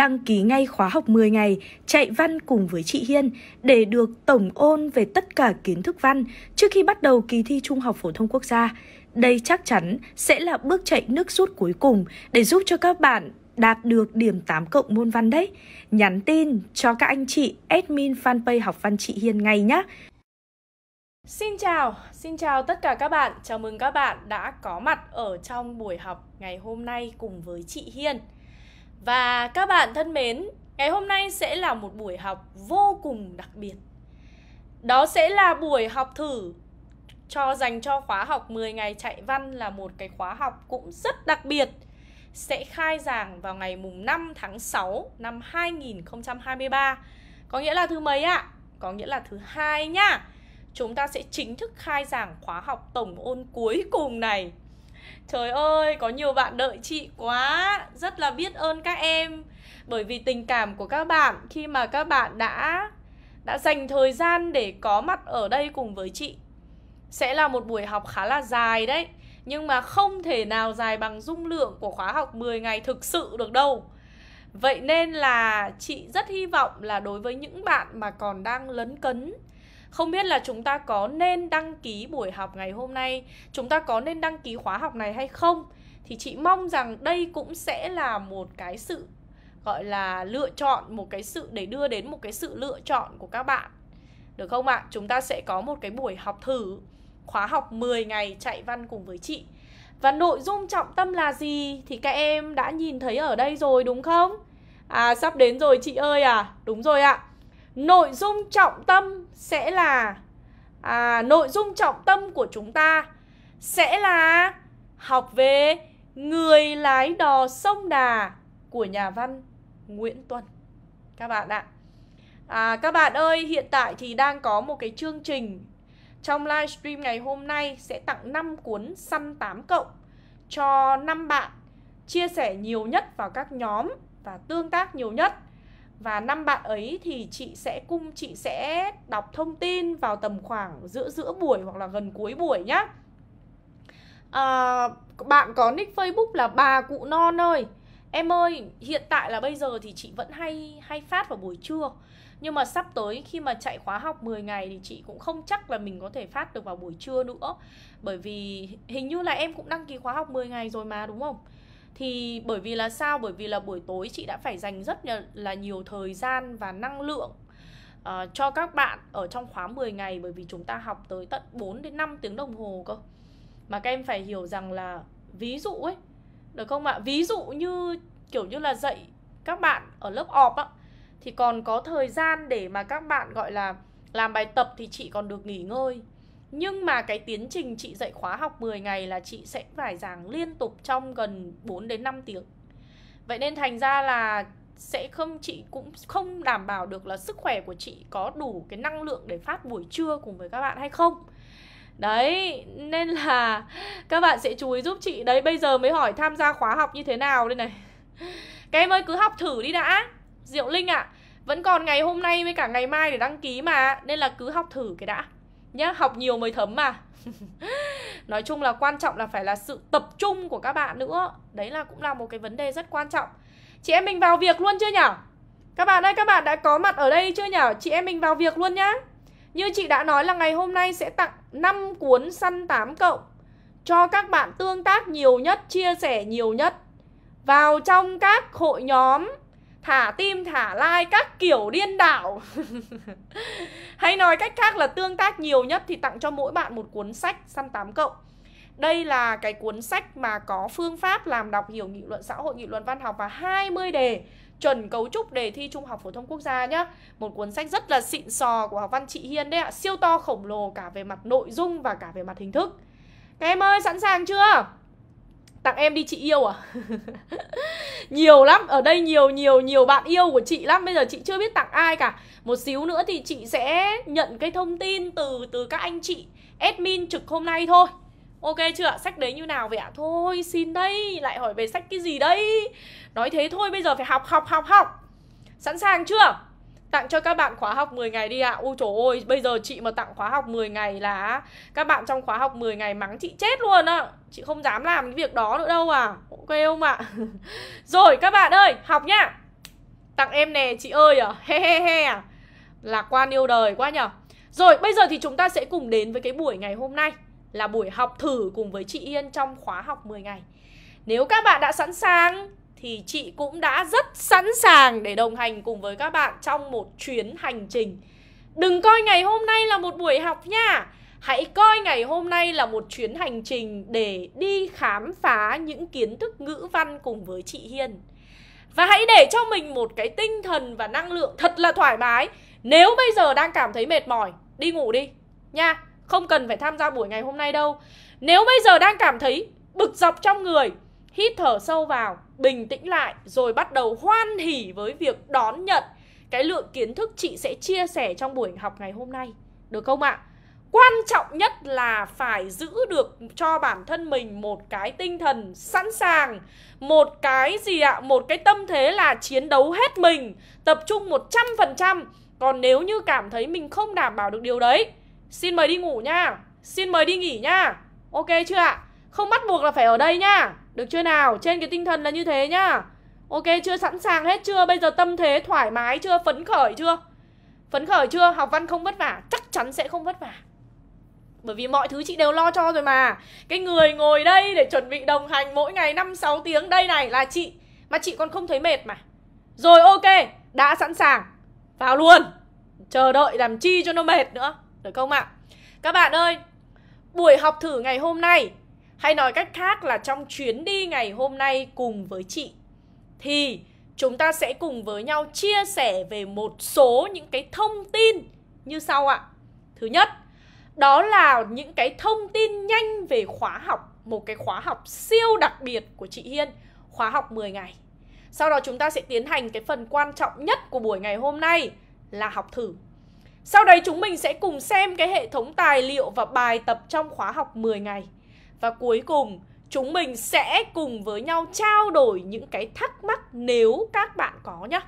đăng ký ngay khóa học 10 ngày chạy văn cùng với chị Hiên để được tổng ôn về tất cả kiến thức văn trước khi bắt đầu kỳ thi Trung học Phổ thông Quốc gia. Đây chắc chắn sẽ là bước chạy nước rút cuối cùng để giúp cho các bạn đạt được điểm 8 cộng môn văn đấy. Nhắn tin cho các anh chị admin fanpage học văn chị Hiên ngay nhé. Xin chào, xin chào tất cả các bạn. Chào mừng các bạn đã có mặt ở trong buổi học ngày hôm nay cùng với chị Hiên. Và các bạn thân mến, ngày hôm nay sẽ là một buổi học vô cùng đặc biệt. Đó sẽ là buổi học thử cho dành cho khóa học 10 ngày chạy văn là một cái khóa học cũng rất đặc biệt sẽ khai giảng vào ngày mùng 5 tháng 6 năm 2023. Có nghĩa là thứ mấy ạ? À? Có nghĩa là thứ hai nhá. Chúng ta sẽ chính thức khai giảng khóa học tổng ôn cuối cùng này Trời ơi, có nhiều bạn đợi chị quá Rất là biết ơn các em Bởi vì tình cảm của các bạn Khi mà các bạn đã Đã dành thời gian để có mặt ở đây cùng với chị Sẽ là một buổi học khá là dài đấy Nhưng mà không thể nào dài bằng dung lượng Của khóa học 10 ngày thực sự được đâu Vậy nên là chị rất hy vọng là đối với những bạn mà còn đang lấn cấn không biết là chúng ta có nên đăng ký buổi học ngày hôm nay, chúng ta có nên đăng ký khóa học này hay không? Thì chị mong rằng đây cũng sẽ là một cái sự gọi là lựa chọn một cái sự để đưa đến một cái sự lựa chọn của các bạn. Được không ạ? À? Chúng ta sẽ có một cái buổi học thử khóa học 10 ngày chạy văn cùng với chị. Và nội dung trọng tâm là gì thì các em đã nhìn thấy ở đây rồi đúng không? À sắp đến rồi chị ơi à, đúng rồi ạ. À nội dung trọng tâm sẽ là à, nội dung trọng tâm của chúng ta sẽ là học về người lái đò sông Đà của nhà văn Nguyễn Tuân các bạn ạ. À, các bạn ơi, hiện tại thì đang có một cái chương trình trong livestream ngày hôm nay sẽ tặng 5 cuốn săn 8 cộng cho 5 bạn chia sẻ nhiều nhất vào các nhóm và tương tác nhiều nhất và năm bạn ấy thì chị sẽ cung chị sẽ đọc thông tin vào tầm khoảng giữa giữa buổi hoặc là gần cuối buổi nhá à, bạn có nick facebook là bà cụ non ơi em ơi hiện tại là bây giờ thì chị vẫn hay hay phát vào buổi trưa nhưng mà sắp tới khi mà chạy khóa học 10 ngày thì chị cũng không chắc là mình có thể phát được vào buổi trưa nữa bởi vì hình như là em cũng đăng ký khóa học 10 ngày rồi mà đúng không thì bởi vì là sao bởi vì là buổi tối chị đã phải dành rất là nhiều thời gian và năng lượng uh, cho các bạn ở trong khóa 10 ngày bởi vì chúng ta học tới tận 4 đến 5 tiếng đồng hồ cơ mà các em phải hiểu rằng là ví dụ ấy được không ạ ví dụ như kiểu như là dạy các bạn ở lớp ọp á thì còn có thời gian để mà các bạn gọi là làm bài tập thì chị còn được nghỉ ngơi nhưng mà cái tiến trình chị dạy khóa học 10 ngày là chị sẽ phải giảng liên tục trong gần 4 đến 5 tiếng. Vậy nên thành ra là sẽ không chị cũng không đảm bảo được là sức khỏe của chị có đủ cái năng lượng để phát buổi trưa cùng với các bạn hay không. Đấy, nên là các bạn sẽ chú ý giúp chị Đấy, bây giờ mới hỏi tham gia khóa học như thế nào đây này Các em ơi, cứ học thử đi đã Diệu Linh ạ à, Vẫn còn ngày hôm nay với cả ngày mai để đăng ký mà Nên là cứ học thử cái đã nhá học nhiều mới thấm mà nói chung là quan trọng là phải là sự tập trung của các bạn nữa đấy là cũng là một cái vấn đề rất quan trọng chị em mình vào việc luôn chưa nhở các bạn ơi các bạn đã có mặt ở đây chưa nhở chị em mình vào việc luôn nhá như chị đã nói là ngày hôm nay sẽ tặng 5 cuốn săn 8 cộng cho các bạn tương tác nhiều nhất, chia sẻ nhiều nhất vào trong các hội nhóm thả tim thả like các kiểu điên đảo hay nói cách khác là tương tác nhiều nhất thì tặng cho mỗi bạn một cuốn sách săn tám cộng đây là cái cuốn sách mà có phương pháp làm đọc hiểu nghị luận xã hội, nghị luận văn học và 20 đề chuẩn cấu trúc đề thi Trung học Phổ thông Quốc gia nhá. Một cuốn sách rất là xịn sò của học văn chị Hiên đấy ạ. Siêu to khổng lồ cả về mặt nội dung và cả về mặt hình thức. Các em ơi, sẵn sàng chưa? Tặng em đi chị yêu à? nhiều lắm, ở đây nhiều nhiều nhiều bạn yêu của chị lắm Bây giờ chị chưa biết tặng ai cả Một xíu nữa thì chị sẽ nhận cái thông tin từ từ các anh chị admin trực hôm nay thôi Ok chưa ạ? Sách đấy như nào vậy ạ? Thôi xin đây, lại hỏi về sách cái gì đây Nói thế thôi bây giờ phải học học học học Sẵn sàng chưa? Tặng cho các bạn khóa học 10 ngày đi ạ à. Ôi trời ơi, bây giờ chị mà tặng khóa học 10 ngày là Các bạn trong khóa học 10 ngày mắng chị chết luôn ạ à. Chị không dám làm cái việc đó nữa đâu à Ok không ạ à? Rồi các bạn ơi, học nhá Tặng em nè chị ơi à He he he à Lạc quan yêu đời quá nhở Rồi bây giờ thì chúng ta sẽ cùng đến với cái buổi ngày hôm nay Là buổi học thử cùng với chị Yên trong khóa học 10 ngày Nếu các bạn đã sẵn sàng thì chị cũng đã rất sẵn sàng để đồng hành cùng với các bạn trong một chuyến hành trình. Đừng coi ngày hôm nay là một buổi học nha. Hãy coi ngày hôm nay là một chuyến hành trình để đi khám phá những kiến thức ngữ văn cùng với chị Hiên. Và hãy để cho mình một cái tinh thần và năng lượng thật là thoải mái. Nếu bây giờ đang cảm thấy mệt mỏi, đi ngủ đi nha. Không cần phải tham gia buổi ngày hôm nay đâu. Nếu bây giờ đang cảm thấy bực dọc trong người, hít thở sâu vào, bình tĩnh lại rồi bắt đầu hoan hỉ với việc đón nhận cái lượng kiến thức chị sẽ chia sẻ trong buổi học ngày hôm nay. Được không ạ? À? Quan trọng nhất là phải giữ được cho bản thân mình một cái tinh thần sẵn sàng Một cái gì ạ? À? Một cái tâm thế là chiến đấu hết mình Tập trung một trăm phần trăm. Còn nếu như cảm thấy mình không đảm bảo được điều đấy Xin mời đi ngủ nha Xin mời đi nghỉ nha Ok chưa ạ? À? Không bắt buộc là phải ở đây nha được chưa nào? Trên cái tinh thần là như thế nhá. Ok chưa? Sẵn sàng hết chưa? Bây giờ tâm thế thoải mái chưa? Phấn khởi chưa? Phấn khởi chưa? Học văn không vất vả, chắc chắn sẽ không vất vả. Bởi vì mọi thứ chị đều lo cho rồi mà. Cái người ngồi đây để chuẩn bị đồng hành mỗi ngày 5 6 tiếng đây này là chị mà chị còn không thấy mệt mà. Rồi ok, đã sẵn sàng. Vào luôn. Chờ đợi làm chi cho nó mệt nữa, được không ạ? Các bạn ơi, buổi học thử ngày hôm nay hay nói cách khác là trong chuyến đi ngày hôm nay cùng với chị thì chúng ta sẽ cùng với nhau chia sẻ về một số những cái thông tin như sau ạ. Thứ nhất, đó là những cái thông tin nhanh về khóa học, một cái khóa học siêu đặc biệt của chị Hiên, khóa học 10 ngày. Sau đó chúng ta sẽ tiến hành cái phần quan trọng nhất của buổi ngày hôm nay là học thử. Sau đấy chúng mình sẽ cùng xem cái hệ thống tài liệu và bài tập trong khóa học 10 ngày và cuối cùng chúng mình sẽ cùng với nhau trao đổi những cái thắc mắc nếu các bạn có nhá.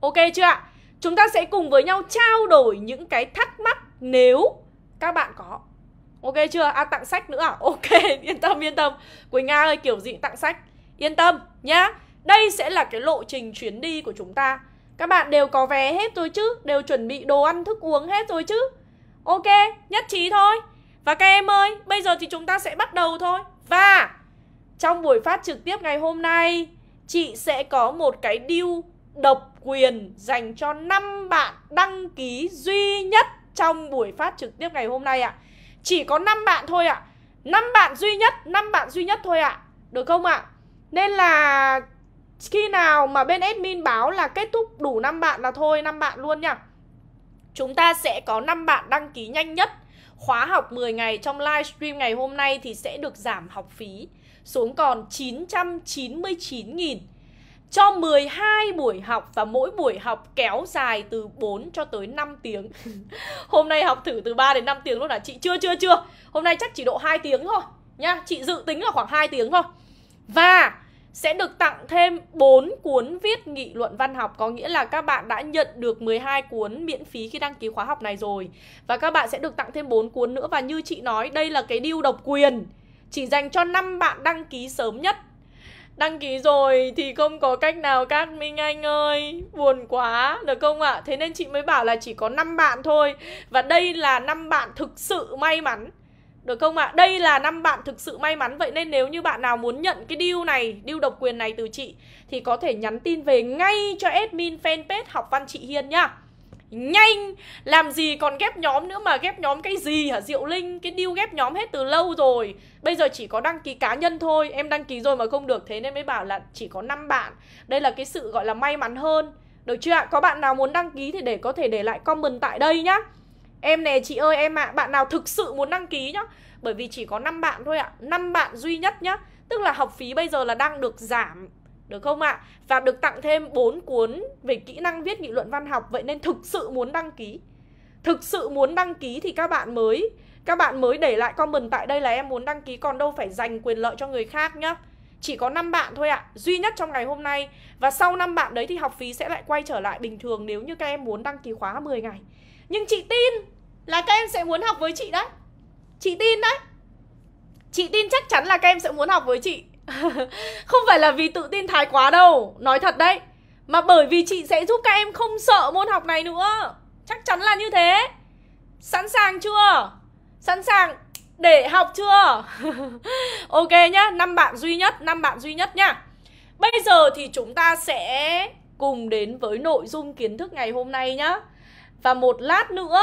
Ok chưa ạ? Chúng ta sẽ cùng với nhau trao đổi những cái thắc mắc nếu các bạn có. Ok chưa? À tặng sách nữa à? Ok, yên tâm yên tâm. Quỳnh Nga ơi kiểu gì tặng sách. Yên tâm nhá. Đây sẽ là cái lộ trình chuyến đi của chúng ta. Các bạn đều có vé hết rồi chứ, đều chuẩn bị đồ ăn thức uống hết rồi chứ. Ok, nhất trí thôi. Và các em ơi, bây giờ thì chúng ta sẽ bắt đầu thôi. Và trong buổi phát trực tiếp ngày hôm nay, chị sẽ có một cái deal độc quyền dành cho 5 bạn đăng ký duy nhất trong buổi phát trực tiếp ngày hôm nay ạ. Chỉ có 5 bạn thôi ạ. À. 5 bạn duy nhất, 5 bạn duy nhất thôi ạ. Được không ạ? Nên là khi nào mà bên admin báo là kết thúc đủ 5 bạn là thôi 5 bạn luôn nha. Chúng ta sẽ có 5 bạn đăng ký nhanh nhất khóa học 10 ngày trong livestream ngày hôm nay thì sẽ được giảm học phí xuống còn 999.000 cho 12 buổi học và mỗi buổi học kéo dài từ 4 cho tới 5 tiếng. Hôm nay học thử từ 3 đến 5 tiếng luôn à chị? Chưa chưa chưa. Hôm nay chắc chỉ độ 2 tiếng thôi nhá. Chị dự tính là khoảng 2 tiếng thôi. Và sẽ được tặng thêm 4 cuốn viết nghị luận văn học có nghĩa là các bạn đã nhận được 12 cuốn miễn phí khi đăng ký khóa học này rồi. Và các bạn sẽ được tặng thêm 4 cuốn nữa và như chị nói đây là cái deal độc quyền chỉ dành cho 5 bạn đăng ký sớm nhất. Đăng ký rồi thì không có cách nào các Minh Anh ơi Buồn quá được không ạ à? Thế nên chị mới bảo là chỉ có 5 bạn thôi Và đây là 5 bạn thực sự may mắn được không ạ? À? Đây là năm bạn thực sự may mắn Vậy nên nếu như bạn nào muốn nhận cái deal này Deal độc quyền này từ chị Thì có thể nhắn tin về ngay cho admin fanpage Học Văn Chị Hiên nhá Nhanh Làm gì còn ghép nhóm nữa mà Ghép nhóm cái gì hả Diệu Linh Cái deal ghép nhóm hết từ lâu rồi Bây giờ chỉ có đăng ký cá nhân thôi Em đăng ký rồi mà không được Thế nên mới bảo là chỉ có 5 bạn Đây là cái sự gọi là may mắn hơn Được chưa ạ? Có bạn nào muốn đăng ký thì để có thể để lại comment tại đây nhá Em nè chị ơi em ạ, à, bạn nào thực sự muốn đăng ký nhá Bởi vì chỉ có 5 bạn thôi ạ à. 5 bạn duy nhất nhá Tức là học phí bây giờ là đang được giảm được không ạ? À? Và được tặng thêm 4 cuốn về kỹ năng viết nghị luận văn học Vậy nên thực sự muốn đăng ký Thực sự muốn đăng ký thì các bạn mới Các bạn mới để lại comment tại đây là em muốn đăng ký Còn đâu phải dành quyền lợi cho người khác nhá Chỉ có 5 bạn thôi ạ à, Duy nhất trong ngày hôm nay Và sau 5 bạn đấy thì học phí sẽ lại quay trở lại bình thường Nếu như các em muốn đăng ký khóa 10 ngày nhưng chị tin là các em sẽ muốn học với chị đấy chị tin đấy chị tin chắc chắn là các em sẽ muốn học với chị không phải là vì tự tin thái quá đâu nói thật đấy mà bởi vì chị sẽ giúp các em không sợ môn học này nữa chắc chắn là như thế sẵn sàng chưa sẵn sàng để học chưa ok nhá năm bạn duy nhất năm bạn duy nhất nhá bây giờ thì chúng ta sẽ cùng đến với nội dung kiến thức ngày hôm nay nhá và một lát nữa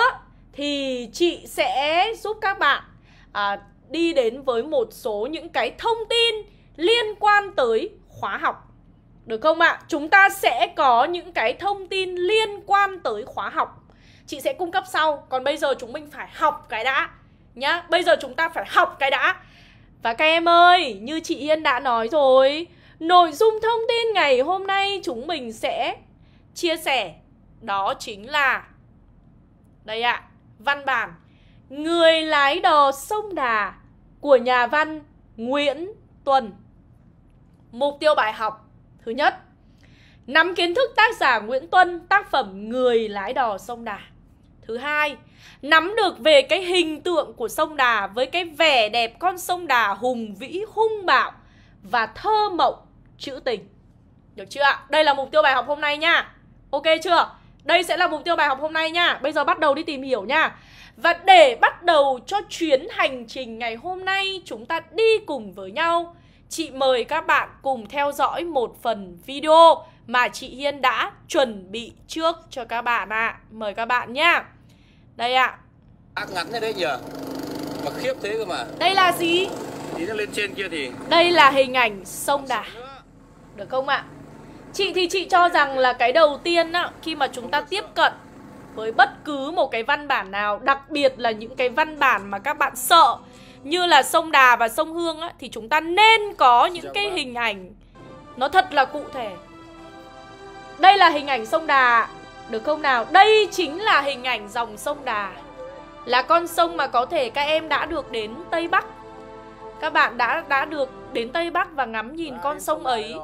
thì chị sẽ giúp các bạn à, đi đến với một số những cái thông tin liên quan tới khóa học. Được không ạ? À? Chúng ta sẽ có những cái thông tin liên quan tới khóa học. Chị sẽ cung cấp sau, còn bây giờ chúng mình phải học cái đã nhá. Bây giờ chúng ta phải học cái đã. Và các em ơi, như chị yên đã nói rồi, nội dung thông tin ngày hôm nay chúng mình sẽ chia sẻ đó chính là đây ạ, à, văn bản Người lái đò sông Đà của nhà văn Nguyễn Tuần Mục tiêu bài học thứ nhất Nắm kiến thức tác giả Nguyễn Tuân tác phẩm Người lái đò sông Đà Thứ hai, nắm được về cái hình tượng của sông Đà với cái vẻ đẹp con sông Đà hùng vĩ, hung bạo và thơ mộng trữ tình. Được chưa ạ? Đây là mục tiêu bài học hôm nay nha. Ok chưa? Đây sẽ là mục tiêu bài học hôm nay nha Bây giờ bắt đầu đi tìm hiểu nha Và để bắt đầu cho chuyến hành trình ngày hôm nay Chúng ta đi cùng với nhau Chị mời các bạn cùng theo dõi một phần video Mà chị Hiên đã chuẩn bị trước cho các bạn ạ à. Mời các bạn nhá Đây ạ à. Ác ngắn thế đấy nhờ Mà khiếp thế cơ mà Đây là gì? Tí lên trên kia thì Đây là hình ảnh sông Đà Được không ạ? À? Chị thì chị cho rằng là cái đầu tiên á, khi mà chúng ta tiếp cận với bất cứ một cái văn bản nào, đặc biệt là những cái văn bản mà các bạn sợ như là sông Đà và sông Hương á, thì chúng ta nên có những cái hình ảnh nó thật là cụ thể. Đây là hình ảnh sông Đà, được không nào? Đây chính là hình ảnh dòng sông Đà. Là con sông mà có thể các em đã được đến Tây Bắc. Các bạn đã đã được đến Tây Bắc và ngắm nhìn con sông ấy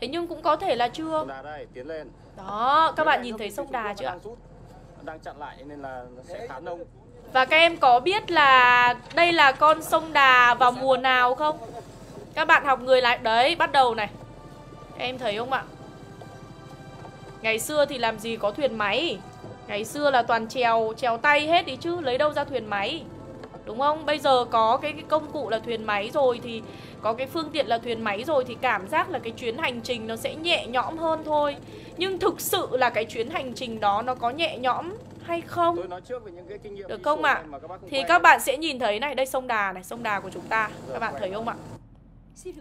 Thế nhưng cũng có thể là chưa. Đây, tiến lên. Đó, các bạn nhìn thấy sông Đà chưa ạ? Đang chặn lại nên là sẽ khá nông. Và các em có biết là đây là con sông Đà vào mùa nào không? Các bạn học người lại đấy, bắt đầu này. Em thấy không ạ? Ngày xưa thì làm gì có thuyền máy. Ngày xưa là toàn trèo, trèo tay hết đi chứ, lấy đâu ra thuyền máy đúng không bây giờ có cái, cái công cụ là thuyền máy rồi thì có cái phương tiện là thuyền máy rồi thì cảm giác là cái chuyến hành trình nó sẽ nhẹ nhõm hơn thôi nhưng thực sự là cái chuyến hành trình đó nó có nhẹ nhõm hay không được không ạ à? thì các bạn sẽ nhìn thấy này đây sông đà này sông đà của chúng ta dạ, các bạn thấy không ạ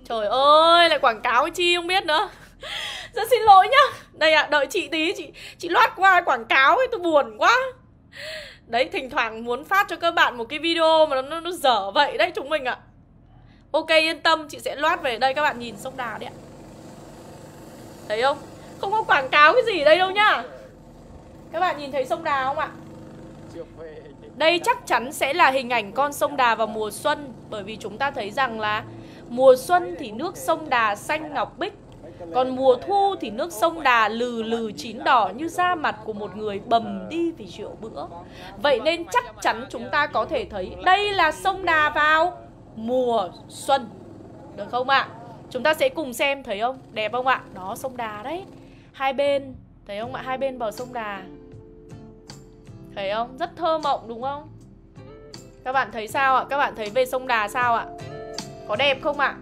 trời ơi lại quảng cáo chi không biết nữa rất dạ, xin lỗi nhá đây ạ à, đợi chị tí chị chị loát qua quảng cáo ấy tôi buồn quá Đấy, thỉnh thoảng muốn phát cho các bạn một cái video mà nó, nó dở vậy đấy chúng mình ạ à. Ok, yên tâm, chị sẽ loát về đây các bạn nhìn sông đà đấy ạ Thấy không? Không có quảng cáo cái gì đây đâu nhá Các bạn nhìn thấy sông đà không ạ? Đây chắc chắn sẽ là hình ảnh con sông đà vào mùa xuân Bởi vì chúng ta thấy rằng là Mùa xuân thì nước sông đà xanh ngọc bích còn mùa thu thì nước sông Đà lừ lừ chín đỏ như da mặt của một người bầm đi vì rượu bữa. Vậy nên chắc chắn chúng ta có thể thấy đây là sông Đà vào mùa xuân. Được không ạ? À? Chúng ta sẽ cùng xem thấy không? Đẹp không ạ? À? Đó sông Đà đấy. Hai bên, thấy không ạ? À? Hai bên bờ sông Đà. Thấy không? Rất thơ mộng đúng không? Các bạn thấy sao ạ? Các bạn thấy về sông Đà sao ạ? Có đẹp không ạ?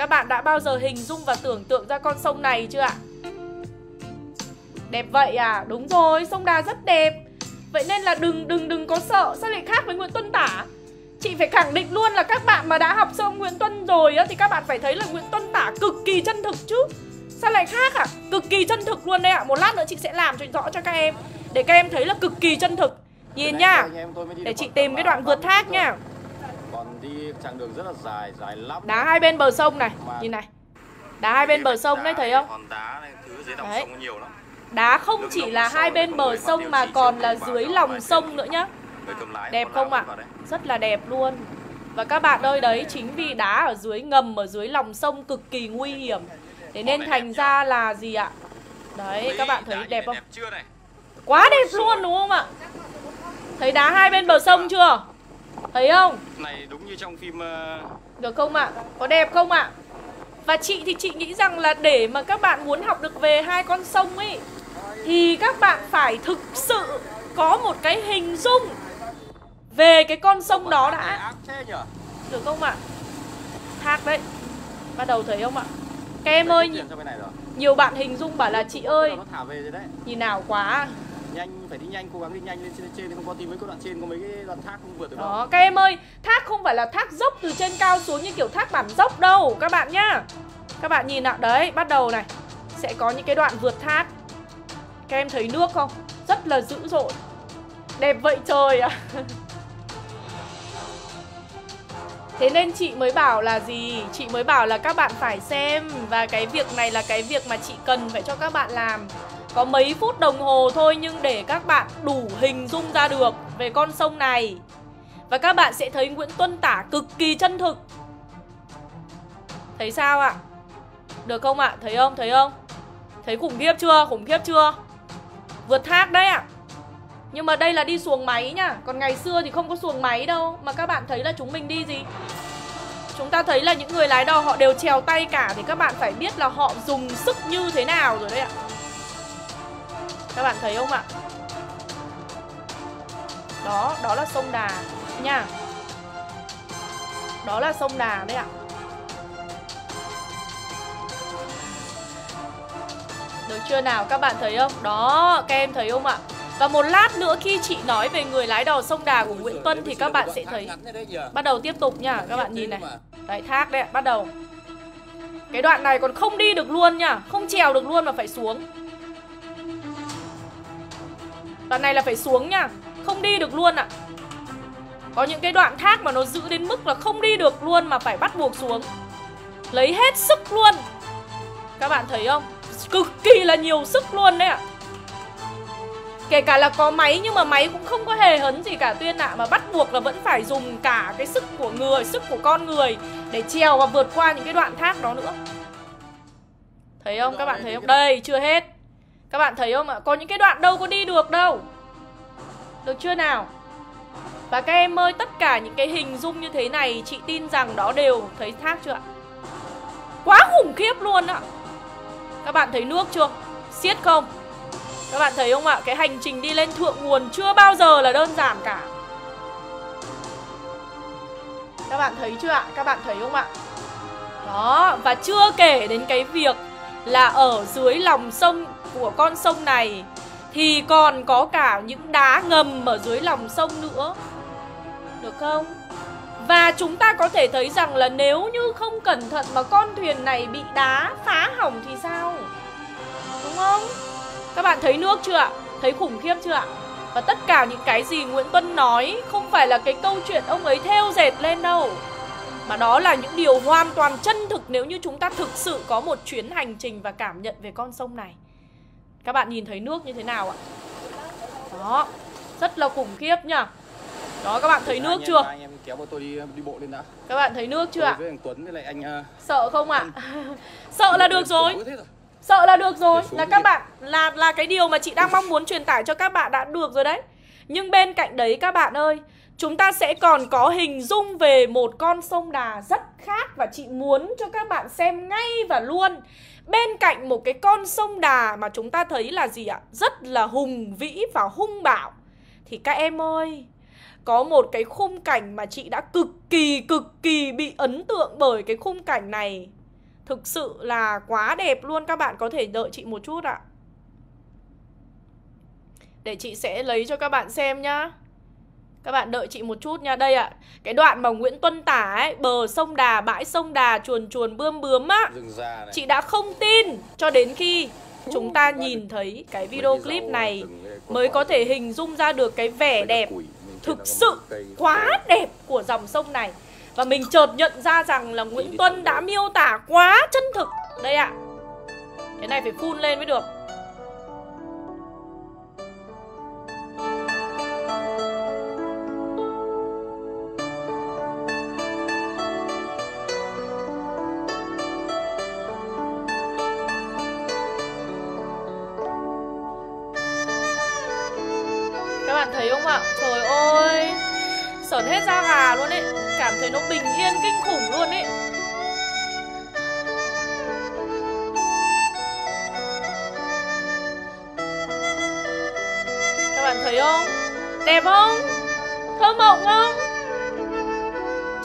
Các bạn đã bao giờ hình dung và tưởng tượng ra con sông này chưa ạ? Đẹp vậy à? Đúng rồi, sông Đà rất đẹp. Vậy nên là đừng đừng đừng có sợ Sao lại khác với Nguyễn Tuân Tả Chị phải khẳng định luôn là các bạn mà đã học sông Nguyễn Tuân rồi á Thì các bạn phải thấy là Nguyễn Tuân Tả cực kỳ chân thực chứ Sao lại khác à Cực kỳ chân thực luôn đấy ạ à. Một lát nữa chị sẽ làm cho rõ cho các em Để các em thấy là cực kỳ chân thực Nhìn nha Để chị tìm cái đoạn vượt thác nha đi chặng đường rất là dài, dài lắm. Đá hai bên bờ sông này, mà... nhìn này. Đá hai bên bờ sông đấy thấy không? đá này, thứ dưới đấy. sông nhiều lắm. Đá không chỉ là hai bên bờ sông mà còn là dưới lòng sông nữa nhá. Đẹp không ạ? À? Rất là đẹp luôn. Và các bạn ơi đấy chính vì đá ở dưới ngầm ở dưới lòng sông cực kỳ nguy hiểm. Thế nên thành ra là gì ạ? Đấy các bạn thấy đẹp không? Quá đẹp luôn đúng không ạ? Thấy đá hai bên bờ sông chưa? Thấy không? Này đúng như trong phim uh... Được không ạ? À? Có đẹp không ạ? À? Và chị thì chị nghĩ rằng là để mà các bạn muốn học được về hai con sông ấy Thì các bạn phải thực sự có một cái hình dung Về cái con sông đó đã Được không ạ? À? Thác đấy Bắt đầu thấy không ạ? Các em ơi, nhiều bạn hình dung bảo là chị ơi Nhìn nào quá nhanh phải đi nhanh cố gắng đi nhanh lên trên trên không có tí mấy cái đoạn trên có mấy cái đoạn thác không vượt được đâu đó các em ơi thác không phải là thác dốc từ trên cao xuống như kiểu thác bản dốc đâu các bạn nhá các bạn nhìn ạ đấy bắt đầu này sẽ có những cái đoạn vượt thác các em thấy nước không rất là dữ dội đẹp vậy trời ạ à. Thế nên chị mới bảo là gì? Chị mới bảo là các bạn phải xem Và cái việc này là cái việc mà chị cần phải cho các bạn làm có mấy phút đồng hồ thôi nhưng để các bạn đủ hình dung ra được về con sông này Và các bạn sẽ thấy Nguyễn Tuân tả cực kỳ chân thực Thấy sao ạ? À? Được không ạ? À? Thấy không? Thấy không? Thấy khủng khiếp chưa? Khủng khiếp chưa? Vượt thác đấy ạ à? Nhưng mà đây là đi xuồng máy nhá Còn ngày xưa thì không có xuồng máy đâu Mà các bạn thấy là chúng mình đi gì Chúng ta thấy là những người lái đò họ đều trèo tay cả Thì các bạn phải biết là họ dùng sức như thế nào rồi đấy ạ các bạn thấy không ạ đó đó là sông đà nha đó là sông đà đấy ạ được chưa nào các bạn thấy không đó các em thấy không ạ và một lát nữa khi chị nói về người lái đò sông đà của Nguyễn Tuân thì các bạn sẽ thấy Bắt đầu tiếp tục nha, các bạn nhìn này Đấy, thác đấy, bắt đầu Cái đoạn này còn không đi được luôn nha Không trèo được luôn mà phải xuống Đoạn này là phải xuống nha Không đi được luôn ạ à. Có những cái đoạn thác mà nó giữ đến mức là không đi được luôn mà phải bắt buộc xuống Lấy hết sức luôn Các bạn thấy không? Cực kỳ là nhiều sức luôn đấy ạ à. Kể cả là có máy nhưng mà máy cũng không có hề hấn gì cả Tuyên ạ à, Mà bắt buộc là vẫn phải dùng cả cái sức của người, sức của con người Để trèo và vượt qua những cái đoạn thác đó nữa Thấy không? Các bạn thấy không? Đây, chưa hết các bạn thấy không ạ? Có những cái đoạn đâu có đi được đâu Được chưa nào? Và các em ơi, tất cả những cái hình dung như thế này Chị tin rằng đó đều thấy thác chưa ạ? Quá khủng khiếp luôn ạ Các bạn thấy nước chưa? Xiết không? Các bạn thấy không ạ? Cái hành trình đi lên thượng nguồn chưa bao giờ là đơn giản cả Các bạn thấy chưa ạ? Các bạn thấy không ạ? Đó, và chưa kể đến cái việc là ở dưới lòng sông của con sông này thì còn có cả những đá ngầm ở dưới lòng sông nữa. Được không? Và chúng ta có thể thấy rằng là nếu như không cẩn thận mà con thuyền này bị đá phá hỏng thì sao? Đúng không? Các bạn thấy nước chưa ạ? Thấy khủng khiếp chưa ạ? Và tất cả những cái gì Nguyễn Tuân nói không phải là cái câu chuyện ông ấy theo dệt lên đâu. Mà đó là những điều hoàn toàn chân thực nếu như chúng ta thực sự có một chuyến hành trình và cảm nhận về con sông này. Các bạn nhìn thấy nước như thế nào ạ? Đó, rất là khủng khiếp nhá. Đó các bạn thấy dạ, nước chưa? Anh em kéo tôi đi ờ, đi bộ lên đã. Các bạn thấy nước chưa ạ? Với Tuấn với lại anh ờ, Sợ không ạ? Sợ là được rồi. Sợ là được rồi, là các bạn là là cái điều mà chị đang mong muốn truyền tải cho các bạn đã được rồi đấy. Nhưng bên cạnh đấy các bạn ơi, chúng ta sẽ còn có hình dung về một con sông Đà rất khác và chị muốn cho các bạn xem ngay và luôn. Bên cạnh một cái con sông Đà mà chúng ta thấy là gì ạ? Rất là hùng vĩ và hung bạo. Thì các em ơi, có một cái khung cảnh mà chị đã cực kỳ cực kỳ bị ấn tượng bởi cái khung cảnh này. Thực sự là quá đẹp luôn các bạn có thể đợi chị một chút ạ. Để chị sẽ lấy cho các bạn xem nhá các bạn đợi chị một chút nha Đây ạ à, Cái đoạn mà Nguyễn Tuân Tả ấy Bờ sông Đà, bãi sông Đà, chuồn chuồn bươm bướm á Chị đã không tin Cho đến khi chúng ta nhìn thấy Cái video clip này Mới có thể hình dung ra được cái vẻ đẹp Thực sự quá đẹp Của dòng sông này Và mình chợt nhận ra rằng là Nguyễn Tuân đã miêu tả quá chân thực Đây ạ à, Cái này phải phun lên mới được thấy nó bình yên kinh khủng luôn ấy các bạn thấy không đẹp không thơ mộng không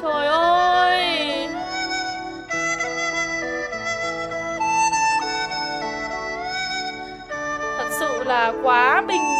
trời ơi thật sự là quá bình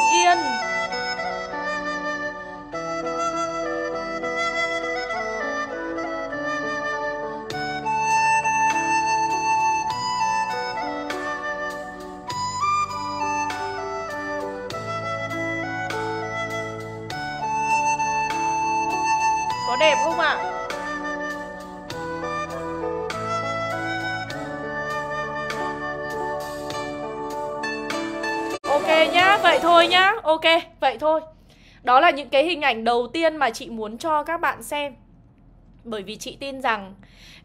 ok vậy thôi đó là những cái hình ảnh đầu tiên mà chị muốn cho các bạn xem bởi vì chị tin rằng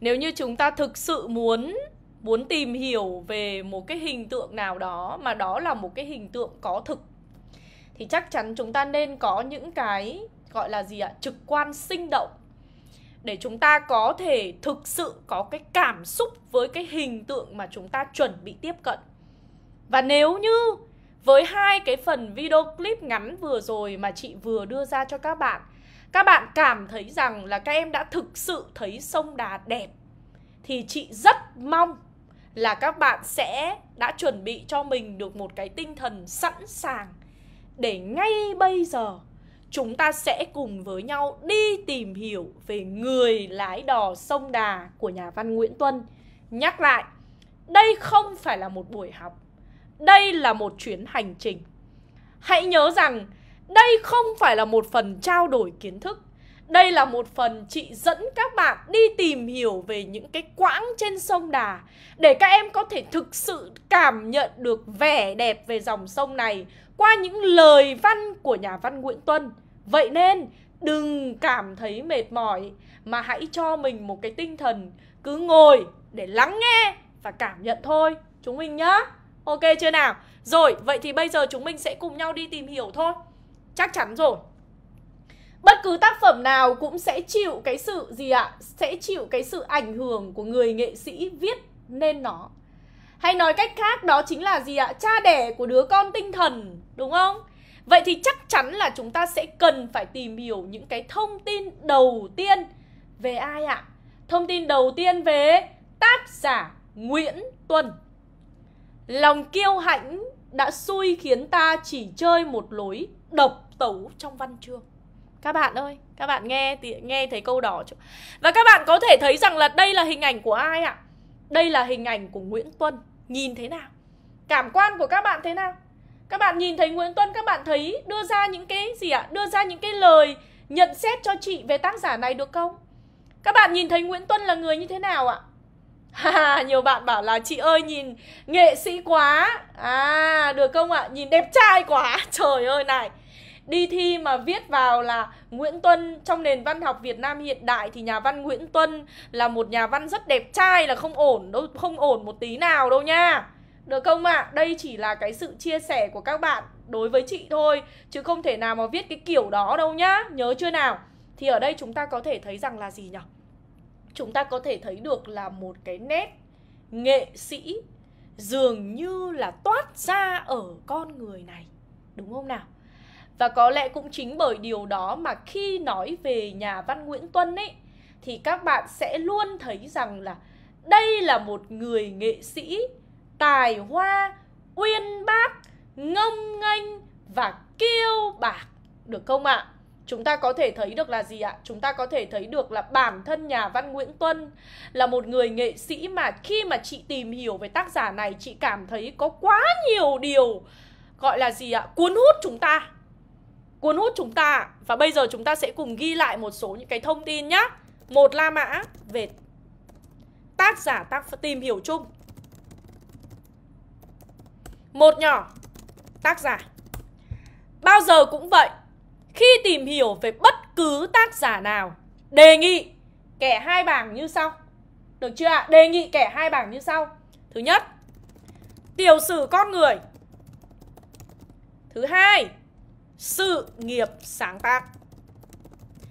nếu như chúng ta thực sự muốn muốn tìm hiểu về một cái hình tượng nào đó mà đó là một cái hình tượng có thực thì chắc chắn chúng ta nên có những cái gọi là gì ạ trực quan sinh động để chúng ta có thể thực sự có cái cảm xúc với cái hình tượng mà chúng ta chuẩn bị tiếp cận và nếu như với hai cái phần video clip ngắn vừa rồi mà chị vừa đưa ra cho các bạn các bạn cảm thấy rằng là các em đã thực sự thấy sông đà đẹp thì chị rất mong là các bạn sẽ đã chuẩn bị cho mình được một cái tinh thần sẵn sàng để ngay bây giờ chúng ta sẽ cùng với nhau đi tìm hiểu về người lái đò sông đà của nhà văn Nguyễn Tuân. Nhắc lại, đây không phải là một buổi học đây là một chuyến hành trình. Hãy nhớ rằng đây không phải là một phần trao đổi kiến thức. Đây là một phần chị dẫn các bạn đi tìm hiểu về những cái quãng trên sông Đà để các em có thể thực sự cảm nhận được vẻ đẹp về dòng sông này qua những lời văn của nhà văn Nguyễn Tuân. Vậy nên đừng cảm thấy mệt mỏi mà hãy cho mình một cái tinh thần cứ ngồi để lắng nghe và cảm nhận thôi. Chúng mình nhé Ok chưa nào? Rồi, vậy thì bây giờ chúng mình sẽ cùng nhau đi tìm hiểu thôi. Chắc chắn rồi. Bất cứ tác phẩm nào cũng sẽ chịu cái sự gì ạ? Sẽ chịu cái sự ảnh hưởng của người nghệ sĩ viết nên nó. Hay nói cách khác đó chính là gì ạ? Cha đẻ của đứa con tinh thần, đúng không? Vậy thì chắc chắn là chúng ta sẽ cần phải tìm hiểu những cái thông tin đầu tiên về ai ạ? Thông tin đầu tiên về tác giả Nguyễn Tuân. Lòng kiêu hãnh đã xui khiến ta chỉ chơi một lối độc tấu trong văn chương. Các bạn ơi, các bạn nghe thì nghe thấy câu đỏ Và các bạn có thể thấy rằng là đây là hình ảnh của ai ạ? Đây là hình ảnh của Nguyễn Tuân. Nhìn thế nào? Cảm quan của các bạn thế nào? Các bạn nhìn thấy Nguyễn Tuân các bạn thấy đưa ra những cái gì ạ? Đưa ra những cái lời nhận xét cho chị về tác giả này được không? Các bạn nhìn thấy Nguyễn Tuân là người như thế nào ạ? nhiều bạn bảo là chị ơi nhìn nghệ sĩ quá À được không ạ? Nhìn đẹp trai quá Trời ơi này Đi thi mà viết vào là Nguyễn Tuân trong nền văn học Việt Nam hiện đại Thì nhà văn Nguyễn Tuân là một nhà văn rất đẹp trai là không ổn đâu Không ổn một tí nào đâu nha Được không ạ? Đây chỉ là cái sự chia sẻ của các bạn đối với chị thôi Chứ không thể nào mà viết cái kiểu đó đâu nhá Nhớ chưa nào? Thì ở đây chúng ta có thể thấy rằng là gì nhỉ? chúng ta có thể thấy được là một cái nét nghệ sĩ dường như là toát ra ở con người này đúng không nào và có lẽ cũng chính bởi điều đó mà khi nói về nhà văn nguyễn tuân ấy thì các bạn sẽ luôn thấy rằng là đây là một người nghệ sĩ tài hoa uyên bác ngông nghênh và kiêu bạc được không ạ à? chúng ta có thể thấy được là gì ạ? Chúng ta có thể thấy được là bản thân nhà văn Nguyễn Tuân là một người nghệ sĩ mà khi mà chị tìm hiểu về tác giả này chị cảm thấy có quá nhiều điều gọi là gì ạ? Cuốn hút chúng ta. Cuốn hút chúng ta và bây giờ chúng ta sẽ cùng ghi lại một số những cái thông tin nhá. Một la mã về tác giả tác tìm hiểu chung. Một nhỏ tác giả Bao giờ cũng vậy khi tìm hiểu về bất cứ tác giả nào đề nghị kẻ hai bảng như sau được chưa ạ à? đề nghị kẻ hai bảng như sau thứ nhất tiểu sử con người thứ hai sự nghiệp sáng tác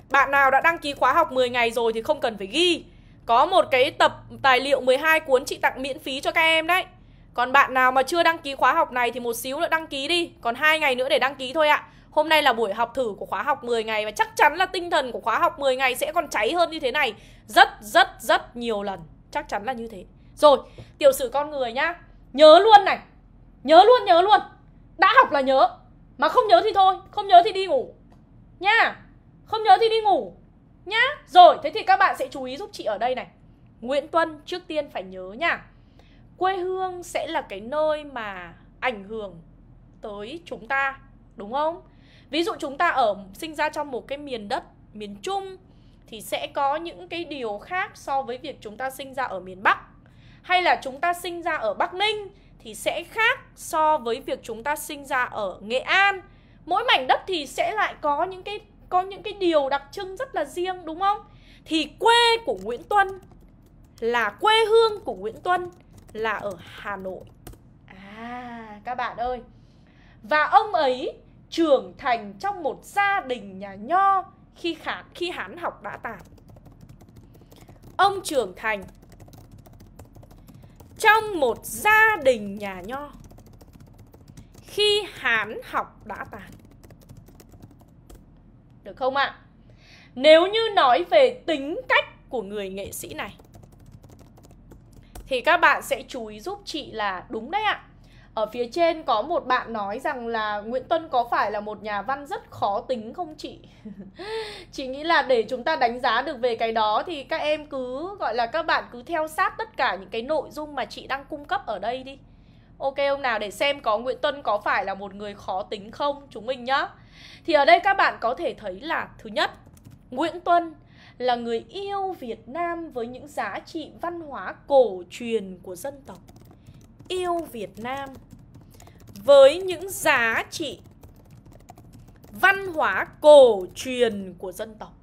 bạn nào đã đăng ký khóa học 10 ngày rồi thì không cần phải ghi có một cái tập tài liệu 12 cuốn chị tặng miễn phí cho các em đấy còn bạn nào mà chưa đăng ký khóa học này thì một xíu nữa đăng ký đi còn hai ngày nữa để đăng ký thôi ạ à. Hôm nay là buổi học thử của khóa học 10 ngày Và chắc chắn là tinh thần của khóa học 10 ngày sẽ còn cháy hơn như thế này Rất rất rất nhiều lần Chắc chắn là như thế Rồi, tiểu sử con người nhá Nhớ luôn này Nhớ luôn, nhớ luôn Đã học là nhớ Mà không nhớ thì thôi, không nhớ thì đi ngủ Nha, không nhớ thì đi ngủ Nhá, rồi, thế thì các bạn sẽ chú ý giúp chị ở đây này Nguyễn Tuân trước tiên phải nhớ nha Quê hương sẽ là cái nơi mà ảnh hưởng tới chúng ta Đúng không? ví dụ chúng ta ở sinh ra trong một cái miền đất miền trung thì sẽ có những cái điều khác so với việc chúng ta sinh ra ở miền bắc hay là chúng ta sinh ra ở bắc ninh thì sẽ khác so với việc chúng ta sinh ra ở nghệ an mỗi mảnh đất thì sẽ lại có những cái có những cái điều đặc trưng rất là riêng đúng không thì quê của nguyễn tuân là quê hương của nguyễn tuân là ở hà nội à các bạn ơi và ông ấy trưởng thành trong một gia đình nhà nho khi khả khi hán học đã tàn. Ông trưởng thành trong một gia đình nhà nho khi hán học đã tàn. Được không ạ? À? Nếu như nói về tính cách của người nghệ sĩ này thì các bạn sẽ chú ý giúp chị là đúng đấy ạ. À ở phía trên có một bạn nói rằng là Nguyễn Tuân có phải là một nhà văn rất khó tính không chị? chị nghĩ là để chúng ta đánh giá được về cái đó thì các em cứ gọi là các bạn cứ theo sát tất cả những cái nội dung mà chị đang cung cấp ở đây đi. Ok ông nào để xem có Nguyễn Tuân có phải là một người khó tính không chúng mình nhá. Thì ở đây các bạn có thể thấy là thứ nhất, Nguyễn Tuân là người yêu Việt Nam với những giá trị văn hóa cổ truyền của dân tộc yêu Việt Nam với những giá trị văn hóa cổ truyền của dân tộc.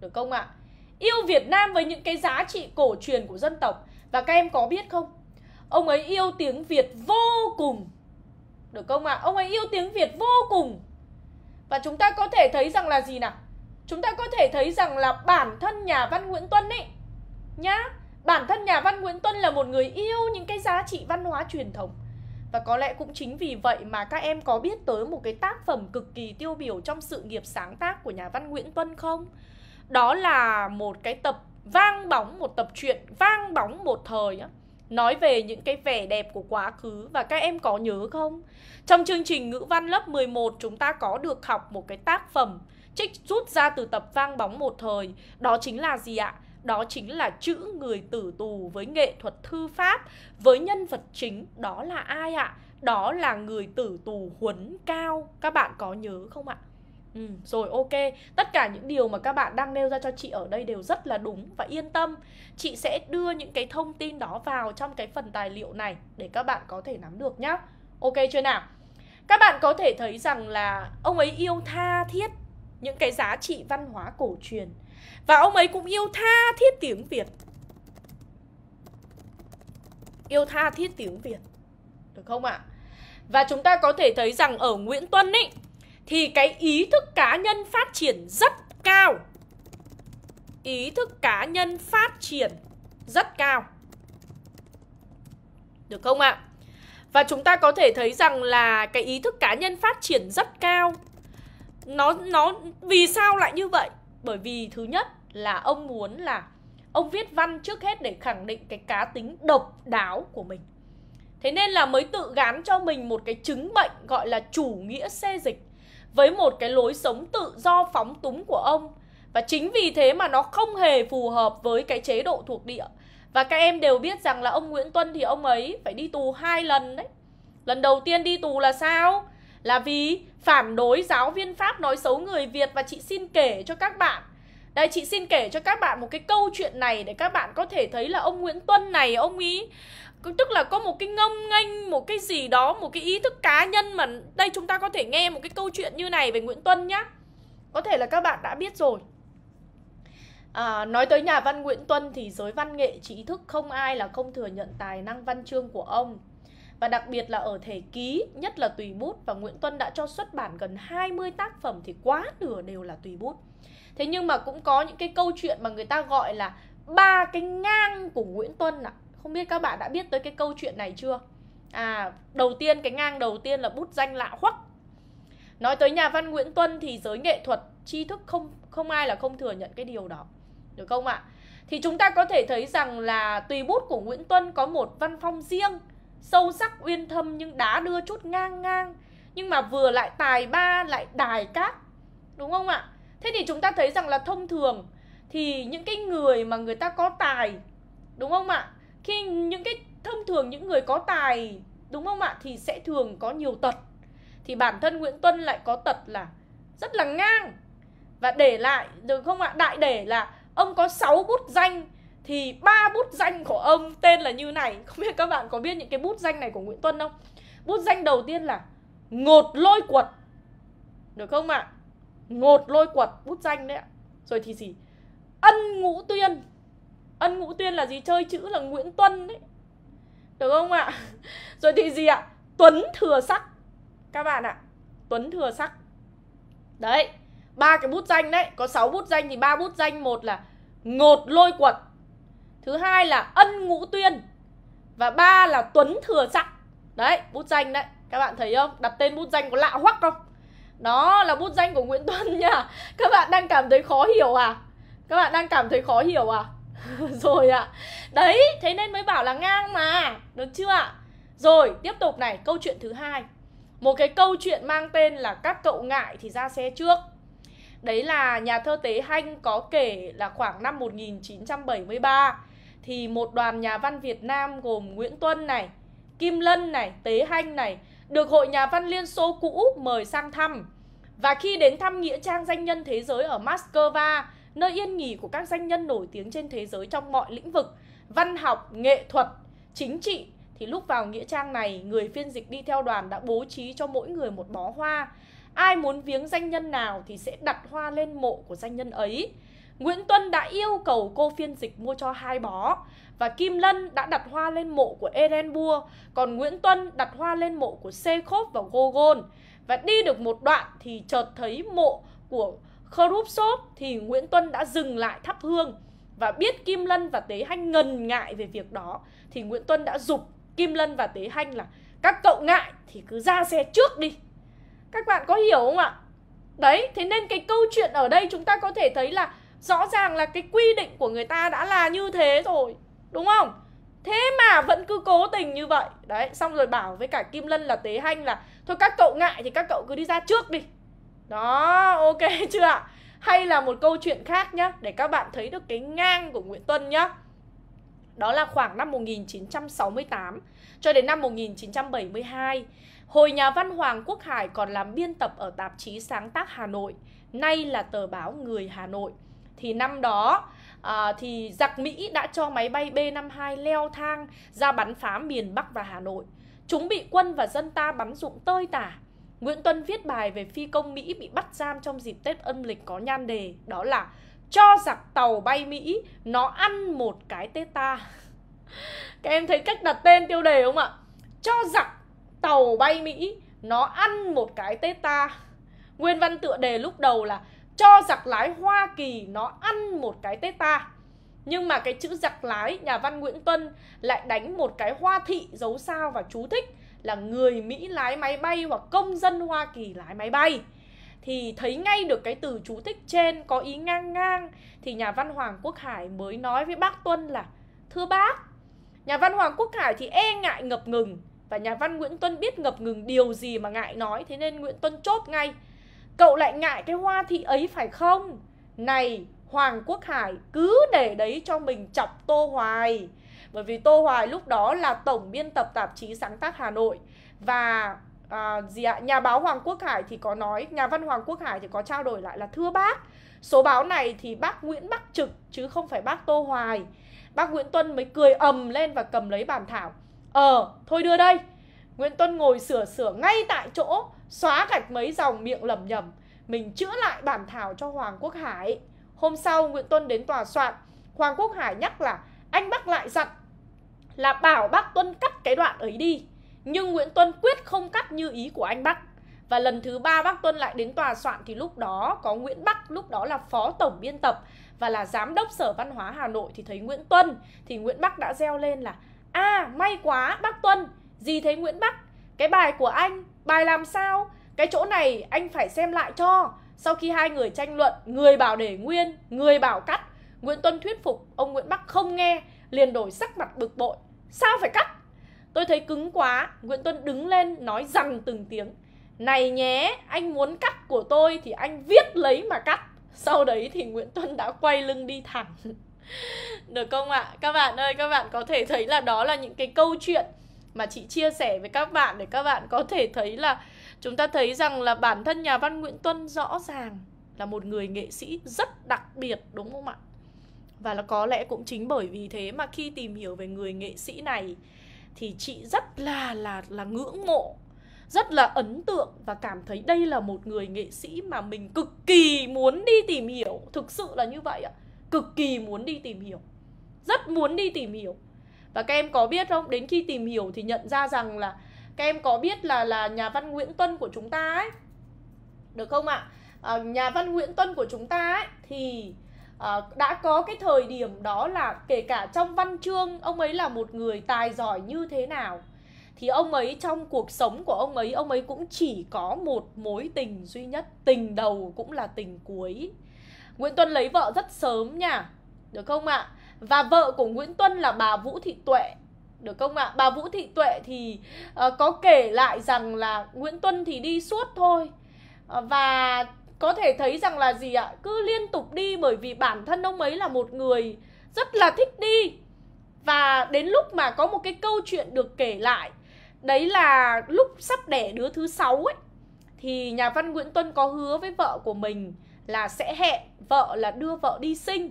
Được không ạ? À? Yêu Việt Nam với những cái giá trị cổ truyền của dân tộc. Và các em có biết không? Ông ấy yêu tiếng Việt vô cùng. Được không ạ? À? Ông ấy yêu tiếng Việt vô cùng. Và chúng ta có thể thấy rằng là gì nào? Chúng ta có thể thấy rằng là bản thân nhà văn Nguyễn Tuân ấy nhá, bản thân nhà văn Nguyễn Tuân là một người yêu những cái giá trị văn hóa truyền thống và có lẽ cũng chính vì vậy mà các em có biết tới một cái tác phẩm cực kỳ tiêu biểu trong sự nghiệp sáng tác của nhà văn Nguyễn Tuân không? Đó là một cái tập vang bóng, một tập truyện vang bóng một thời á nói về những cái vẻ đẹp của quá khứ và các em có nhớ không? Trong chương trình ngữ văn lớp 11 chúng ta có được học một cái tác phẩm trích rút ra từ tập vang bóng một thời, đó chính là gì ạ? đó chính là chữ người tử tù với nghệ thuật thư pháp với nhân vật chính đó là ai ạ? Đó là người tử tù huấn cao. Các bạn có nhớ không ạ? Ừ, rồi ok, tất cả những điều mà các bạn đang nêu ra cho chị ở đây đều rất là đúng và yên tâm Chị sẽ đưa những cái thông tin đó vào trong cái phần tài liệu này để các bạn có thể nắm được nhá Ok chưa nào? Các bạn có thể thấy rằng là ông ấy yêu tha thiết những cái giá trị văn hóa cổ truyền và ông ấy cũng yêu tha thiết tiếng Việt Yêu tha thiết tiếng Việt Được không ạ? Và chúng ta có thể thấy rằng ở Nguyễn Tuân ấy Thì cái ý thức cá nhân phát triển rất cao Ý thức cá nhân phát triển rất cao Được không ạ? Và chúng ta có thể thấy rằng là cái ý thức cá nhân phát triển rất cao Nó nó vì sao lại như vậy? bởi vì thứ nhất là ông muốn là ông viết văn trước hết để khẳng định cái cá tính độc đáo của mình thế nên là mới tự gán cho mình một cái chứng bệnh gọi là chủ nghĩa xê dịch với một cái lối sống tự do phóng túng của ông và chính vì thế mà nó không hề phù hợp với cái chế độ thuộc địa và các em đều biết rằng là ông Nguyễn Tuân thì ông ấy phải đi tù hai lần đấy lần đầu tiên đi tù là sao là vì phản đối giáo viên Pháp nói xấu người Việt và chị xin kể cho các bạn Đây chị xin kể cho các bạn một cái câu chuyện này để các bạn có thể thấy là ông Nguyễn Tuân này ông ý Tức là có một cái ngông nghênh, một cái gì đó, một cái ý thức cá nhân mà Đây chúng ta có thể nghe một cái câu chuyện như này về Nguyễn Tuân nhá Có thể là các bạn đã biết rồi À, nói tới nhà văn Nguyễn Tuân thì giới văn nghệ trí thức không ai là không thừa nhận tài năng văn chương của ông và đặc biệt là ở thể ký, nhất là tùy bút và Nguyễn Tuân đã cho xuất bản gần 20 tác phẩm thì quá nửa đều là tùy bút. Thế nhưng mà cũng có những cái câu chuyện mà người ta gọi là ba cái ngang của Nguyễn Tuân ạ. À. Không biết các bạn đã biết tới cái câu chuyện này chưa? À, đầu tiên cái ngang đầu tiên là bút danh lạ hoắc. Nói tới nhà văn Nguyễn Tuân thì giới nghệ thuật tri thức không không ai là không thừa nhận cái điều đó. Được không ạ? Thì chúng ta có thể thấy rằng là tùy bút của Nguyễn Tuân có một văn phong riêng sâu sắc uyên thâm nhưng đá đưa chút ngang ngang nhưng mà vừa lại tài ba lại đài các đúng không ạ thế thì chúng ta thấy rằng là thông thường thì những cái người mà người ta có tài đúng không ạ khi những cái thông thường những người có tài đúng không ạ thì sẽ thường có nhiều tật thì bản thân nguyễn tuân lại có tật là rất là ngang và để lại được không ạ đại để là ông có 6 bút danh thì ba bút danh của ông tên là như này không biết các bạn có biết những cái bút danh này của Nguyễn Tuân không bút danh đầu tiên là ngột lôi quật được không ạ à? ngột lôi quật bút danh đấy ạ rồi thì gì ân ngũ tuyên ân ngũ tuyên là gì chơi chữ là Nguyễn Tuân đấy được không ạ à? rồi thì gì ạ Tuấn thừa sắc các bạn ạ Tuấn thừa sắc đấy ba cái bút danh đấy có 6 bút danh thì ba bút danh một là ngột lôi quật thứ hai là ân ngũ tuyên và ba là tuấn thừa sắc đấy bút danh đấy các bạn thấy không đặt tên bút danh có lạ hoắc không đó là bút danh của nguyễn tuân nha các bạn đang cảm thấy khó hiểu à các bạn đang cảm thấy khó hiểu à rồi ạ à. đấy thế nên mới bảo là ngang mà được chưa ạ rồi tiếp tục này câu chuyện thứ hai một cái câu chuyện mang tên là các cậu ngại thì ra xe trước Đấy là nhà thơ Tế Hanh có kể là khoảng năm 1973 thì một đoàn nhà văn Việt Nam gồm Nguyễn Tuân này, Kim Lân này, Tế Hanh này được Hội Nhà văn Liên Xô cũ mời sang thăm. Và khi đến thăm Nghĩa trang danh nhân thế giới ở Moscow, nơi yên nghỉ của các danh nhân nổi tiếng trên thế giới trong mọi lĩnh vực, văn học, nghệ thuật, chính trị, thì lúc vào Nghĩa trang này, người phiên dịch đi theo đoàn đã bố trí cho mỗi người một bó hoa. Ai muốn viếng danh nhân nào thì sẽ đặt hoa lên mộ của danh nhân ấy. Nguyễn Tuân đã yêu cầu cô phiên dịch mua cho hai bó và Kim Lân đã đặt hoa lên mộ của Erenbua, còn Nguyễn Tuân đặt hoa lên mộ của Sekhov và Gogol. Và đi được một đoạn thì chợt thấy mộ của Khorupsov thì Nguyễn Tuân đã dừng lại thắp hương và biết Kim Lân và Tế Hanh ngần ngại về việc đó thì Nguyễn Tuân đã dục Kim Lân và Tế Hanh là các cậu ngại thì cứ ra xe trước đi. Các bạn có hiểu không ạ? Đấy, thế nên cái câu chuyện ở đây chúng ta có thể thấy là rõ ràng là cái quy định của người ta đã là như thế rồi đúng không thế mà vẫn cứ cố tình như vậy đấy xong rồi bảo với cả kim lân là tế hanh là thôi các cậu ngại thì các cậu cứ đi ra trước đi đó ok chưa ạ hay là một câu chuyện khác nhá để các bạn thấy được cái ngang của nguyễn tuân nhá đó là khoảng năm 1968 cho đến năm 1972 hồi nhà văn hoàng quốc hải còn làm biên tập ở tạp chí sáng tác hà nội nay là tờ báo người hà nội thì năm đó à, thì giặc Mỹ đã cho máy bay B-52 leo thang ra bắn phá miền Bắc và Hà Nội. Chúng bị quân và dân ta bắn rụng tơi tả. Nguyễn Tuân viết bài về phi công Mỹ bị bắt giam trong dịp Tết âm lịch có nhan đề đó là cho giặc tàu bay Mỹ nó ăn một cái Tết ta. Các em thấy cách đặt tên tiêu đề không ạ? Cho giặc tàu bay Mỹ nó ăn một cái Tết ta. Nguyên văn tựa đề lúc đầu là cho giặc lái Hoa Kỳ nó ăn một cái tết ta nhưng mà cái chữ giặc lái nhà văn Nguyễn Tuân lại đánh một cái hoa thị dấu sao và chú thích là người Mỹ lái máy bay hoặc công dân Hoa Kỳ lái máy bay thì thấy ngay được cái từ chú thích trên có ý ngang ngang thì nhà văn Hoàng Quốc Hải mới nói với bác Tuân là thưa bác nhà văn Hoàng Quốc Hải thì e ngại ngập ngừng và nhà văn Nguyễn Tuân biết ngập ngừng điều gì mà ngại nói thế nên Nguyễn Tuân chốt ngay Cậu lại ngại cái hoa thị ấy phải không? Này, Hoàng Quốc Hải cứ để đấy cho mình chọc Tô Hoài. Bởi vì Tô Hoài lúc đó là tổng biên tập tạp chí sáng tác Hà Nội. Và à, gì ạ? nhà báo Hoàng Quốc Hải thì có nói, nhà văn Hoàng Quốc Hải thì có trao đổi lại là thưa bác, số báo này thì bác Nguyễn Bắc Trực chứ không phải bác Tô Hoài. Bác Nguyễn Tuân mới cười ầm lên và cầm lấy bản thảo. Ờ, thôi đưa đây Nguyễn Tuân ngồi sửa sửa ngay tại chỗ, xóa gạch mấy dòng miệng lầm nhầm. Mình chữa lại bản thảo cho Hoàng Quốc Hải. Hôm sau Nguyễn Tuân đến tòa soạn, Hoàng Quốc Hải nhắc là anh bác lại dặn là bảo bác Tuân cắt cái đoạn ấy đi. Nhưng Nguyễn Tuân quyết không cắt như ý của anh bác. Và lần thứ ba bác Tuân lại đến tòa soạn thì lúc đó có Nguyễn Bắc, lúc đó là phó tổng biên tập và là giám đốc Sở Văn hóa Hà Nội thì thấy Nguyễn Tuân thì Nguyễn Bắc đã reo lên là a à, may quá bác Tuân, Dì thấy Nguyễn Bắc Cái bài của anh Bài làm sao Cái chỗ này anh phải xem lại cho Sau khi hai người tranh luận Người bảo để nguyên Người bảo cắt Nguyễn Tuân thuyết phục Ông Nguyễn Bắc không nghe Liền đổi sắc mặt bực bội Sao phải cắt Tôi thấy cứng quá Nguyễn Tuân đứng lên Nói rằng từng tiếng Này nhé Anh muốn cắt của tôi Thì anh viết lấy mà cắt Sau đấy thì Nguyễn Tuân đã quay lưng đi thẳng được không ạ? Các bạn ơi, các bạn có thể thấy là đó là những cái câu chuyện mà chị chia sẻ với các bạn để các bạn có thể thấy là chúng ta thấy rằng là bản thân nhà văn Nguyễn Tuân rõ ràng là một người nghệ sĩ rất đặc biệt đúng không ạ? Và là có lẽ cũng chính bởi vì thế mà khi tìm hiểu về người nghệ sĩ này thì chị rất là là là ngưỡng mộ, rất là ấn tượng và cảm thấy đây là một người nghệ sĩ mà mình cực kỳ muốn đi tìm hiểu, thực sự là như vậy ạ. Cực kỳ muốn đi tìm hiểu. Rất muốn đi tìm hiểu và các em có biết không, đến khi tìm hiểu thì nhận ra rằng là các em có biết là là nhà văn Nguyễn Tuân của chúng ta ấy. Được không ạ? À, nhà văn Nguyễn Tuân của chúng ta ấy thì à, đã có cái thời điểm đó là kể cả trong văn chương ông ấy là một người tài giỏi như thế nào thì ông ấy trong cuộc sống của ông ấy ông ấy cũng chỉ có một mối tình duy nhất tình đầu cũng là tình cuối nguyễn tuân lấy vợ rất sớm nha được không ạ và vợ của Nguyễn Tuân là bà Vũ Thị Tuệ được không ạ? Bà Vũ Thị Tuệ thì uh, có kể lại rằng là Nguyễn Tuân thì đi suốt thôi uh, và có thể thấy rằng là gì ạ? Cứ liên tục đi bởi vì bản thân ông ấy là một người rất là thích đi và đến lúc mà có một cái câu chuyện được kể lại đấy là lúc sắp đẻ đứa thứ sáu ấy thì nhà văn Nguyễn Tuân có hứa với vợ của mình là sẽ hẹn vợ là đưa vợ đi sinh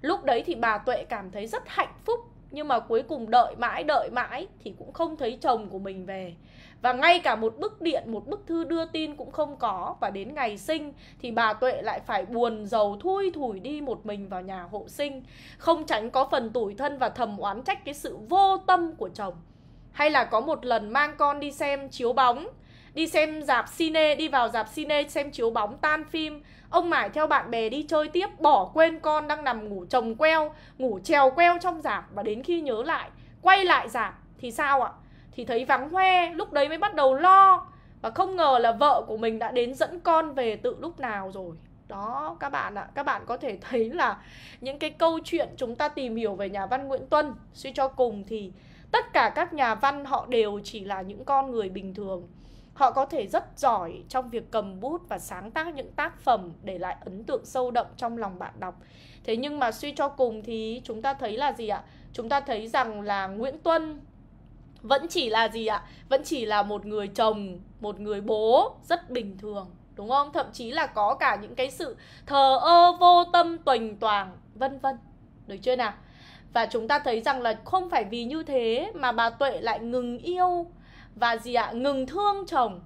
lúc đấy thì bà tuệ cảm thấy rất hạnh phúc nhưng mà cuối cùng đợi mãi đợi mãi thì cũng không thấy chồng của mình về và ngay cả một bức điện một bức thư đưa tin cũng không có và đến ngày sinh thì bà tuệ lại phải buồn giàu thui thủi đi một mình vào nhà hộ sinh không tránh có phần tủi thân và thầm oán trách cái sự vô tâm của chồng hay là có một lần mang con đi xem chiếu bóng đi xem dạp cine đi vào dạp cine xem chiếu bóng tan phim Ông Mải theo bạn bè đi chơi tiếp Bỏ quên con đang nằm ngủ trồng queo Ngủ trèo queo trong giảp Và đến khi nhớ lại Quay lại giảp Thì sao ạ? Thì thấy vắng hoe Lúc đấy mới bắt đầu lo Và không ngờ là vợ của mình đã đến dẫn con về tự lúc nào rồi đó các bạn ạ à, các bạn có thể thấy là những cái câu chuyện chúng ta tìm hiểu về nhà văn nguyễn tuân suy cho cùng thì tất cả các nhà văn họ đều chỉ là những con người bình thường họ có thể rất giỏi trong việc cầm bút và sáng tác những tác phẩm để lại ấn tượng sâu đậm trong lòng bạn đọc thế nhưng mà suy cho cùng thì chúng ta thấy là gì ạ chúng ta thấy rằng là nguyễn tuân vẫn chỉ là gì ạ vẫn chỉ là một người chồng một người bố rất bình thường đúng không thậm chí là có cả những cái sự thờ ơ vô tâm tuềnh toàng vân vân được chưa nào và chúng ta thấy rằng là không phải vì như thế mà bà tuệ lại ngừng yêu và gì ạ à, ngừng thương chồng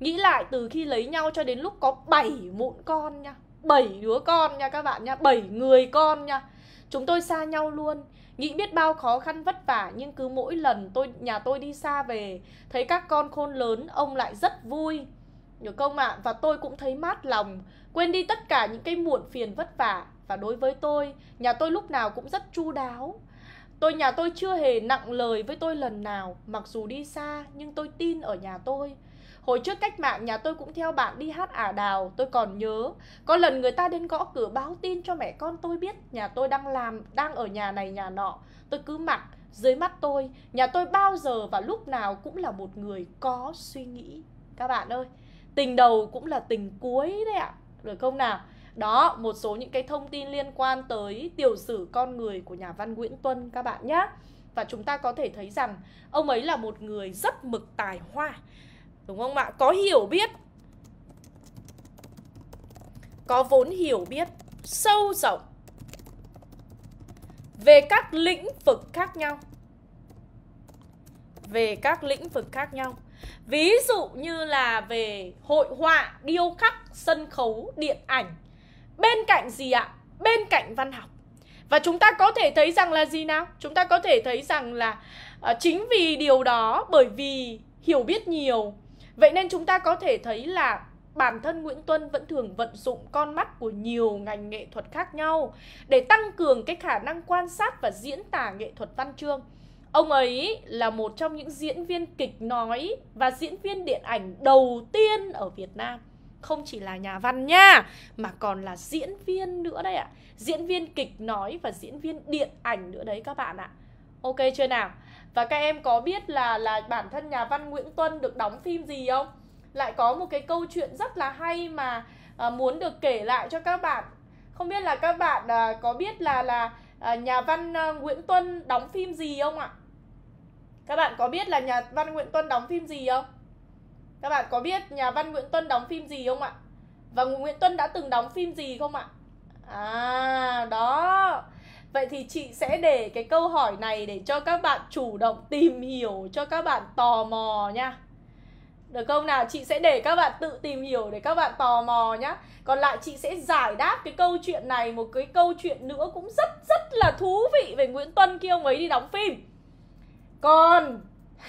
nghĩ lại từ khi lấy nhau cho đến lúc có 7 mụn con nha 7 đứa con nha các bạn nha 7 người con nha chúng tôi xa nhau luôn nghĩ biết bao khó khăn vất vả nhưng cứ mỗi lần tôi nhà tôi đi xa về thấy các con khôn lớn ông lại rất vui được không ạ à? và tôi cũng thấy mát lòng quên đi tất cả những cái muộn phiền vất vả và đối với tôi nhà tôi lúc nào cũng rất chu đáo Tôi nhà tôi chưa hề nặng lời với tôi lần nào, mặc dù đi xa nhưng tôi tin ở nhà tôi. Hồi trước cách mạng nhà tôi cũng theo bạn đi hát ả đào, tôi còn nhớ. Có lần người ta đến gõ cửa báo tin cho mẹ con tôi biết nhà tôi đang làm, đang ở nhà này nhà nọ. Tôi cứ mặc, dưới mắt tôi, nhà tôi bao giờ và lúc nào cũng là một người có suy nghĩ. Các bạn ơi, tình đầu cũng là tình cuối đấy ạ. Được không nào? Đó, một số những cái thông tin liên quan tới tiểu sử con người của nhà văn Nguyễn Tuân các bạn nhé. Và chúng ta có thể thấy rằng ông ấy là một người rất mực tài hoa. Đúng không ạ? Có hiểu biết. Có vốn hiểu biết sâu rộng về các lĩnh vực khác nhau về các lĩnh vực khác nhau ví dụ như là về hội họa điêu khắc sân khấu điện ảnh bên cạnh gì ạ? À? Bên cạnh văn học. Và chúng ta có thể thấy rằng là gì nào? Chúng ta có thể thấy rằng là uh, chính vì điều đó bởi vì hiểu biết nhiều. Vậy nên chúng ta có thể thấy là bản thân Nguyễn Tuân vẫn thường vận dụng con mắt của nhiều ngành nghệ thuật khác nhau để tăng cường cái khả năng quan sát và diễn tả nghệ thuật văn chương. Ông ấy là một trong những diễn viên kịch nói và diễn viên điện ảnh đầu tiên ở Việt Nam không chỉ là nhà văn nha mà còn là diễn viên nữa đấy ạ diễn viên kịch nói và diễn viên điện ảnh nữa đấy các bạn ạ ok chưa nào và các em có biết là là bản thân nhà văn Nguyễn Tuân được đóng phim gì không lại có một cái câu chuyện rất là hay mà à, muốn được kể lại cho các bạn không biết là các bạn à, có biết là là à, nhà văn à, Nguyễn Tuân đóng phim gì không ạ các bạn có biết là nhà văn Nguyễn Tuân đóng phim gì không các bạn có biết nhà văn Nguyễn Tuân đóng phim gì không ạ? Và Nguyễn Tuân đã từng đóng phim gì không ạ? À, đó. Vậy thì chị sẽ để cái câu hỏi này để cho các bạn chủ động tìm hiểu, cho các bạn tò mò nha. Được không nào? Chị sẽ để các bạn tự tìm hiểu để các bạn tò mò nhá. Còn lại chị sẽ giải đáp cái câu chuyện này, một cái câu chuyện nữa cũng rất rất là thú vị về Nguyễn Tuân kia ông ấy đi đóng phim. Còn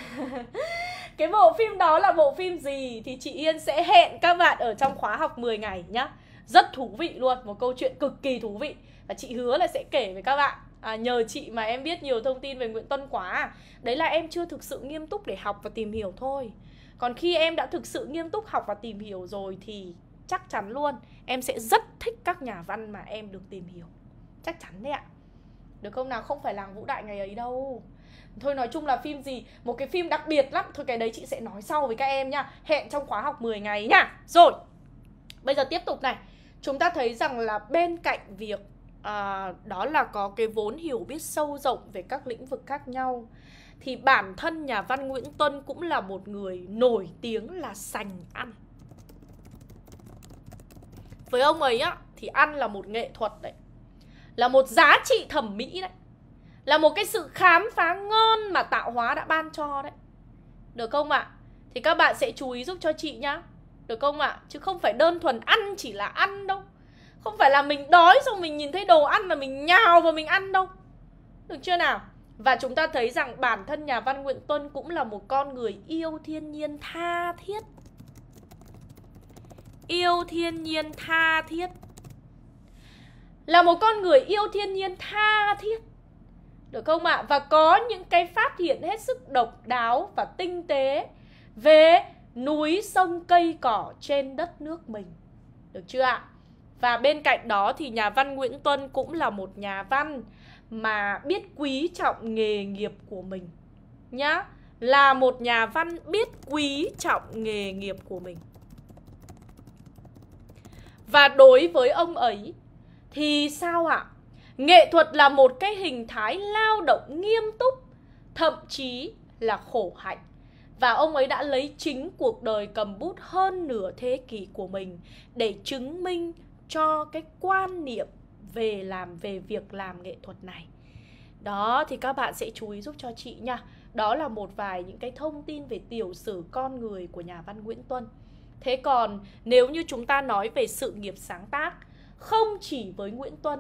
cái bộ phim đó là bộ phim gì thì chị Yên sẽ hẹn các bạn ở trong khóa học 10 ngày nhá rất thú vị luôn một câu chuyện cực kỳ thú vị và chị hứa là sẽ kể với các bạn à, nhờ chị mà em biết nhiều thông tin về Nguyễn Tuân quá đấy là em chưa thực sự nghiêm túc để học và tìm hiểu thôi còn khi em đã thực sự nghiêm túc học và tìm hiểu rồi thì chắc chắn luôn em sẽ rất thích các nhà văn mà em được tìm hiểu chắc chắn đấy ạ được không nào không phải làng vũ đại ngày ấy đâu thôi nói chung là phim gì một cái phim đặc biệt lắm thôi cái đấy chị sẽ nói sau với các em nha hẹn trong khóa học 10 ngày nha rồi bây giờ tiếp tục này chúng ta thấy rằng là bên cạnh việc à, đó là có cái vốn hiểu biết sâu rộng về các lĩnh vực khác nhau thì bản thân nhà văn Nguyễn Tuân cũng là một người nổi tiếng là sành ăn với ông ấy á thì ăn là một nghệ thuật đấy là một giá trị thẩm mỹ đấy là một cái sự khám phá ngon mà tạo hóa đã ban cho đấy được không ạ thì các bạn sẽ chú ý giúp cho chị nhá được không ạ chứ không phải đơn thuần ăn chỉ là ăn đâu không phải là mình đói xong mình nhìn thấy đồ ăn là mình nhào và mình ăn đâu được chưa nào và chúng ta thấy rằng bản thân nhà văn Nguyễn Tuân cũng là một con người yêu thiên nhiên tha thiết yêu thiên nhiên tha thiết là một con người yêu thiên nhiên tha thiết được không ạ? À? Và có những cái phát hiện hết sức độc đáo và tinh tế về núi sông cây cỏ trên đất nước mình. Được chưa ạ? À? Và bên cạnh đó thì nhà văn Nguyễn Tuân cũng là một nhà văn mà biết quý trọng nghề nghiệp của mình nhá. Là một nhà văn biết quý trọng nghề nghiệp của mình. Và đối với ông ấy thì sao ạ? À? nghệ thuật là một cái hình thái lao động nghiêm túc thậm chí là khổ hạnh và ông ấy đã lấy chính cuộc đời cầm bút hơn nửa thế kỷ của mình để chứng minh cho cái quan niệm về làm về việc làm nghệ thuật này đó thì các bạn sẽ chú ý giúp cho chị nha đó là một vài những cái thông tin về tiểu sử con người của nhà văn nguyễn tuân thế còn nếu như chúng ta nói về sự nghiệp sáng tác không chỉ với nguyễn tuân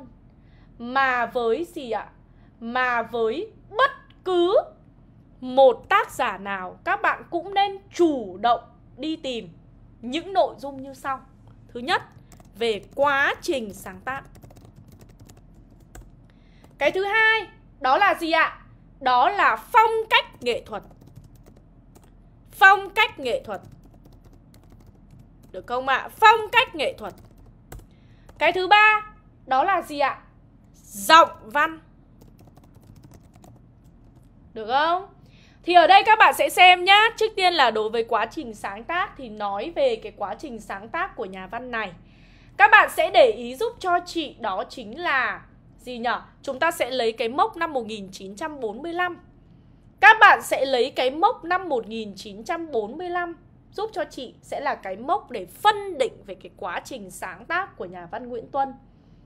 mà với gì ạ? Mà với bất cứ một tác giả nào các bạn cũng nên chủ động đi tìm những nội dung như sau. Thứ nhất, về quá trình sáng tác. Cái thứ hai, đó là gì ạ? Đó là phong cách nghệ thuật. Phong cách nghệ thuật. Được không ạ? Phong cách nghệ thuật. Cái thứ ba, đó là gì ạ? giọng văn Được không? Thì ở đây các bạn sẽ xem nhá Trước tiên là đối với quá trình sáng tác Thì nói về cái quá trình sáng tác của nhà văn này Các bạn sẽ để ý giúp cho chị Đó chính là gì nhở? Chúng ta sẽ lấy cái mốc năm 1945 Các bạn sẽ lấy cái mốc năm 1945 Giúp cho chị sẽ là cái mốc để phân định về cái quá trình sáng tác của nhà văn Nguyễn Tuân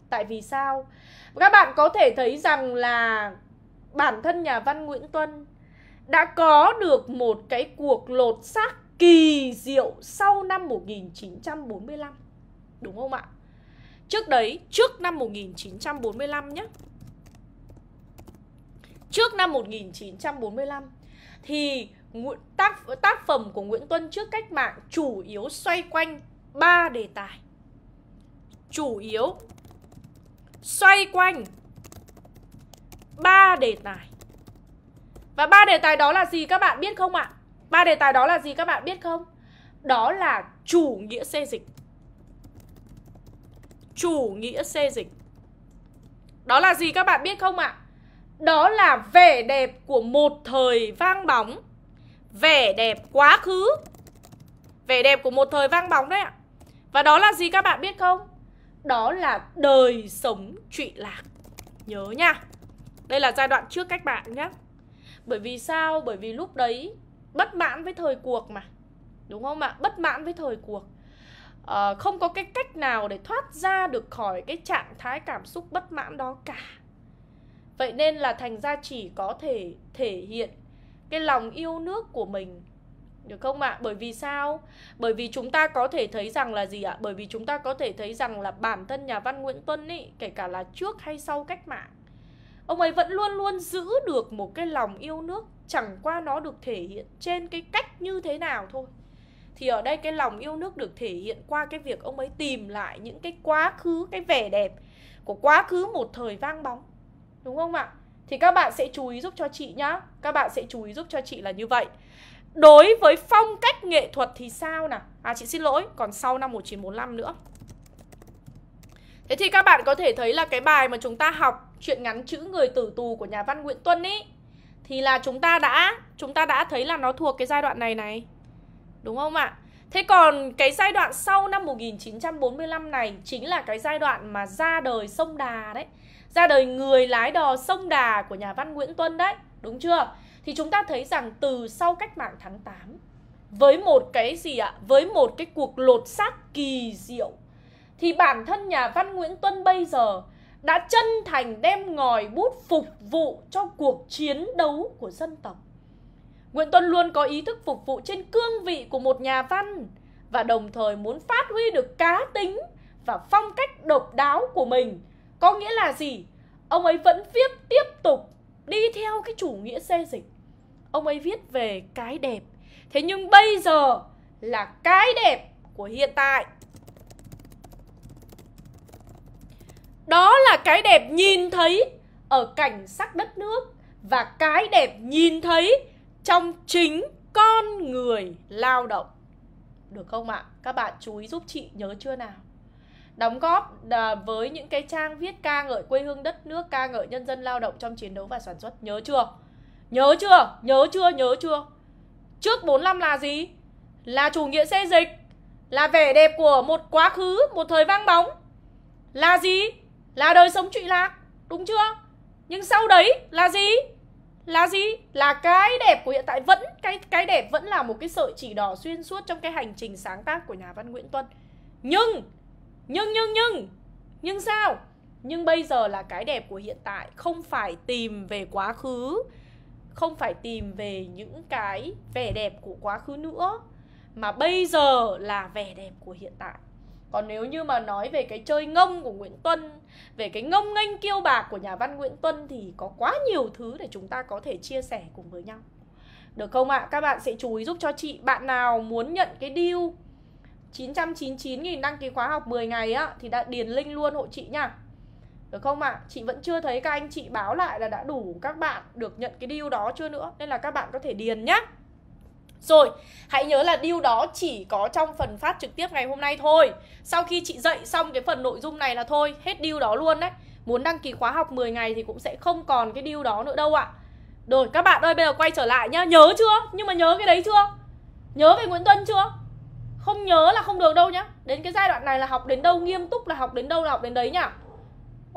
Tại vì sao? Các bạn có thể thấy rằng là bản thân nhà văn Nguyễn Tuân đã có được một cái cuộc lột xác kỳ diệu sau năm 1945. Đúng không ạ? Trước đấy, trước năm 1945 nhé. Trước năm 1945 thì tác tác phẩm của Nguyễn Tuân trước cách mạng chủ yếu xoay quanh ba đề tài. Chủ yếu xoay quanh ba đề tài và ba đề tài đó là gì các bạn biết không ạ? Ba đề tài đó là gì các bạn biết không? Đó là chủ nghĩa xê dịch. Chủ nghĩa xê dịch. Đó là gì các bạn biết không ạ? Đó là vẻ đẹp của một thời vang bóng. Vẻ đẹp quá khứ. Vẻ đẹp của một thời vang bóng đấy ạ. Và đó là gì các bạn biết không? đó là đời sống trụy lạc Nhớ nha Đây là giai đoạn trước cách mạng nhé Bởi vì sao? Bởi vì lúc đấy bất mãn với thời cuộc mà Đúng không ạ? Bất mãn với thời cuộc à, Không có cái cách nào để thoát ra được khỏi cái trạng thái cảm xúc bất mãn đó cả Vậy nên là thành ra chỉ có thể thể hiện cái lòng yêu nước của mình được không ạ? À? Bởi vì sao? Bởi vì chúng ta có thể thấy rằng là gì ạ? À? Bởi vì chúng ta có thể thấy rằng là bản thân nhà văn Nguyễn Tuân ý, kể cả là trước hay sau cách mạng, ông ấy vẫn luôn luôn giữ được một cái lòng yêu nước, chẳng qua nó được thể hiện trên cái cách như thế nào thôi. Thì ở đây cái lòng yêu nước được thể hiện qua cái việc ông ấy tìm lại những cái quá khứ, cái vẻ đẹp của quá khứ một thời vang bóng. Đúng không ạ? À? Thì các bạn sẽ chú ý giúp cho chị nhá. Các bạn sẽ chú ý giúp cho chị là như vậy. Đối với phong cách nghệ thuật thì sao nè À chị xin lỗi, còn sau năm 1945 nữa. Thế thì các bạn có thể thấy là cái bài mà chúng ta học chuyện ngắn chữ người tử tù của nhà văn Nguyễn Tuân ấy thì là chúng ta đã chúng ta đã thấy là nó thuộc cái giai đoạn này này. Đúng không ạ? Thế còn cái giai đoạn sau năm 1945 này chính là cái giai đoạn mà ra đời sông Đà đấy. Ra đời người lái đò sông Đà của nhà văn Nguyễn Tuân đấy, đúng chưa? thì chúng ta thấy rằng từ sau cách mạng tháng 8 với một cái gì ạ? Với một cái cuộc lột xác kỳ diệu thì bản thân nhà văn Nguyễn Tuân bây giờ đã chân thành đem ngòi bút phục vụ cho cuộc chiến đấu của dân tộc. Nguyễn Tuân luôn có ý thức phục vụ trên cương vị của một nhà văn và đồng thời muốn phát huy được cá tính và phong cách độc đáo của mình. Có nghĩa là gì? Ông ấy vẫn viết tiếp tục đi theo cái chủ nghĩa xê dịch ông ấy viết về cái đẹp thế nhưng bây giờ là cái đẹp của hiện tại đó là cái đẹp nhìn thấy ở cảnh sắc đất nước và cái đẹp nhìn thấy trong chính con người lao động được không ạ các bạn chú ý giúp chị nhớ chưa nào đóng góp à, với những cái trang viết ca ngợi quê hương đất nước ca ngợi nhân dân lao động trong chiến đấu và sản xuất nhớ chưa Nhớ chưa? Nhớ chưa? Nhớ chưa? Trước 45 là gì? Là chủ nghĩa xê dịch Là vẻ đẹp của một quá khứ Một thời vang bóng Là gì? Là đời sống trụy lạc Đúng chưa? Nhưng sau đấy là gì? Là gì? Là cái đẹp của hiện tại vẫn cái cái đẹp vẫn là một cái sợi chỉ đỏ xuyên suốt trong cái hành trình sáng tác của nhà văn Nguyễn Tuân. Nhưng nhưng nhưng nhưng nhưng sao? Nhưng bây giờ là cái đẹp của hiện tại không phải tìm về quá khứ không phải tìm về những cái vẻ đẹp của quá khứ nữa mà bây giờ là vẻ đẹp của hiện tại còn nếu như mà nói về cái chơi ngông của Nguyễn Tuân Về cái ngông nghênh kiêu bạc của nhà văn Nguyễn Tuân Thì có quá nhiều thứ để chúng ta có thể chia sẻ cùng với nhau Được không ạ? À? Các bạn sẽ chú ý giúp cho chị Bạn nào muốn nhận cái deal 999.000 đăng ký khóa học 10 ngày á Thì đã điền link luôn hộ chị nha được không ạ? À? Chị vẫn chưa thấy các anh chị báo lại là đã đủ các bạn được nhận cái deal đó chưa nữa Nên là các bạn có thể điền nhá rồi, hãy nhớ là deal đó chỉ có trong phần phát trực tiếp ngày hôm nay thôi Sau khi chị dạy xong cái phần nội dung này là thôi, hết deal đó luôn đấy Muốn đăng ký khóa học 10 ngày thì cũng sẽ không còn cái deal đó nữa đâu ạ à. Rồi, các bạn ơi, bây giờ quay trở lại nhá Nhớ chưa? Nhưng mà nhớ cái đấy chưa? Nhớ về Nguyễn Tuân chưa? Không nhớ là không được đâu nhá Đến cái giai đoạn này là học đến đâu nghiêm túc là học đến đâu là học đến đấy nhá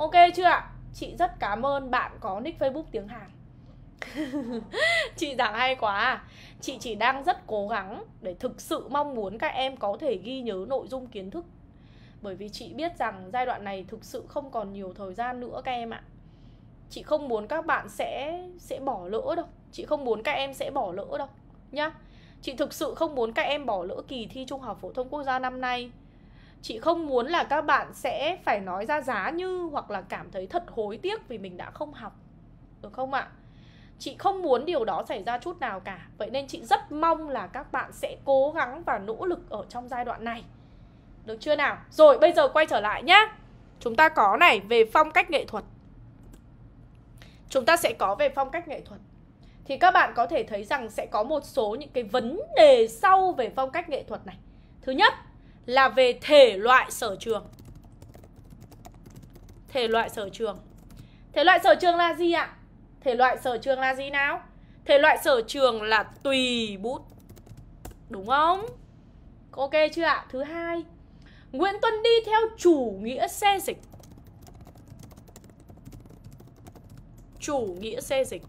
Ok chưa ạ? Chị rất cảm ơn bạn có nick Facebook tiếng Hàn Chị giảng hay quá à. Chị chỉ đang rất cố gắng để thực sự mong muốn các em có thể ghi nhớ nội dung kiến thức Bởi vì chị biết rằng giai đoạn này thực sự không còn nhiều thời gian nữa các em ạ Chị không muốn các bạn sẽ sẽ bỏ lỡ đâu Chị không muốn các em sẽ bỏ lỡ đâu Nhá Chị thực sự không muốn các em bỏ lỡ kỳ thi Trung học Phổ thông Quốc gia năm nay chị không muốn là các bạn sẽ phải nói ra giá như hoặc là cảm thấy thật hối tiếc vì mình đã không học được không ạ chị không muốn điều đó xảy ra chút nào cả vậy nên chị rất mong là các bạn sẽ cố gắng và nỗ lực ở trong giai đoạn này được chưa nào rồi bây giờ quay trở lại nhé chúng ta có này về phong cách nghệ thuật chúng ta sẽ có về phong cách nghệ thuật thì các bạn có thể thấy rằng sẽ có một số những cái vấn đề sau về phong cách nghệ thuật này thứ nhất là về thể loại sở trường. Thể loại sở trường. Thể loại sở trường là gì ạ? Thể loại sở trường là gì nào? Thể loại sở trường là tùy bút. Đúng không? Ok chưa ạ? Thứ hai, Nguyễn Tuân đi theo chủ nghĩa xe dịch. Chủ nghĩa xe dịch.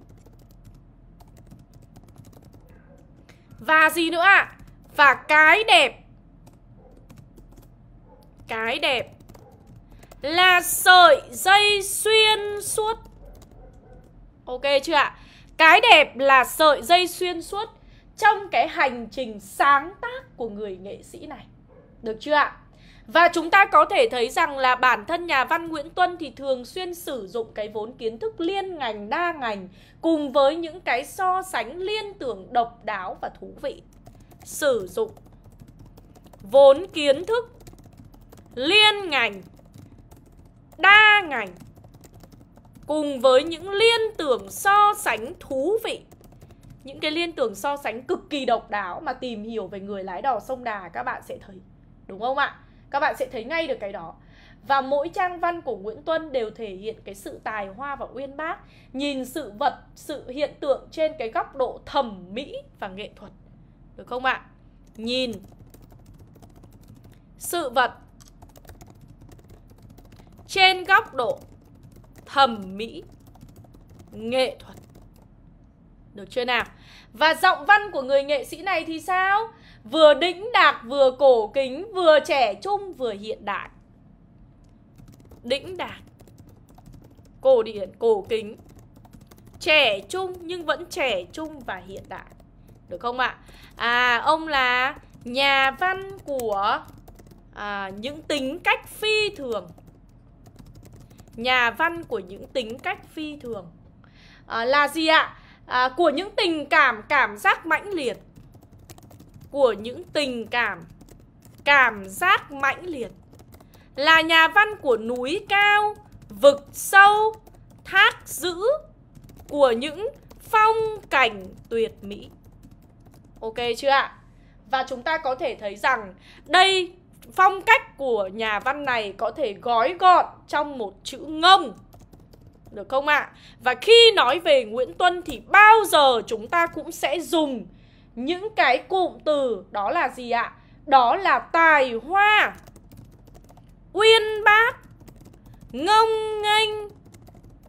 Và gì nữa ạ? Và cái đẹp cái đẹp là sợi dây xuyên suốt ok chưa ạ cái đẹp là sợi dây xuyên suốt trong cái hành trình sáng tác của người nghệ sĩ này được chưa ạ và chúng ta có thể thấy rằng là bản thân nhà văn Nguyễn Tuân thì thường xuyên sử dụng cái vốn kiến thức liên ngành, đa ngành cùng với những cái so sánh liên tưởng độc đáo và thú vị. Sử dụng vốn kiến thức liên ngành đa ngành cùng với những liên tưởng so sánh thú vị những cái liên tưởng so sánh cực kỳ độc đáo mà tìm hiểu về người lái đò sông đà các bạn sẽ thấy đúng không ạ các bạn sẽ thấy ngay được cái đó và mỗi trang văn của Nguyễn Tuân đều thể hiện cái sự tài hoa và uyên bác nhìn sự vật sự hiện tượng trên cái góc độ thẩm mỹ và nghệ thuật được không ạ nhìn sự vật trên góc độ thẩm mỹ nghệ thuật được chưa nào và giọng văn của người nghệ sĩ này thì sao vừa đĩnh đạc vừa cổ kính vừa trẻ trung vừa hiện đại đĩnh đạc cổ điển cổ kính trẻ trung nhưng vẫn trẻ trung và hiện đại được không ạ à ông là nhà văn của à, những tính cách phi thường nhà văn của những tính cách phi thường à, là gì ạ à, của những tình cảm cảm giác mãnh liệt của những tình cảm cảm giác mãnh liệt là nhà văn của núi cao vực sâu thác dữ của những phong cảnh tuyệt mỹ ok chưa ạ và chúng ta có thể thấy rằng đây phong cách của nhà văn này có thể gói gọn trong một chữ ngông được không ạ? À? Và khi nói về Nguyễn Tuân thì bao giờ chúng ta cũng sẽ dùng những cái cụm từ đó là gì ạ? À? Đó là tài hoa, uyên bác, ngông nghênh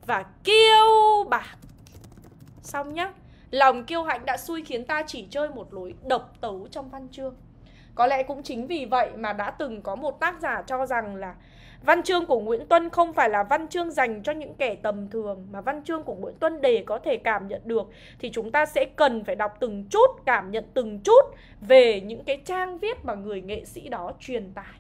và kiêu bạc. Xong nhá, lòng kiêu hãnh đã xui khiến ta chỉ chơi một lối độc tấu trong văn chương. Có lẽ cũng chính vì vậy mà đã từng có một tác giả cho rằng là văn chương của Nguyễn Tuân không phải là văn chương dành cho những kẻ tầm thường mà văn chương của Nguyễn Tuân để có thể cảm nhận được thì chúng ta sẽ cần phải đọc từng chút, cảm nhận từng chút về những cái trang viết mà người nghệ sĩ đó truyền tải.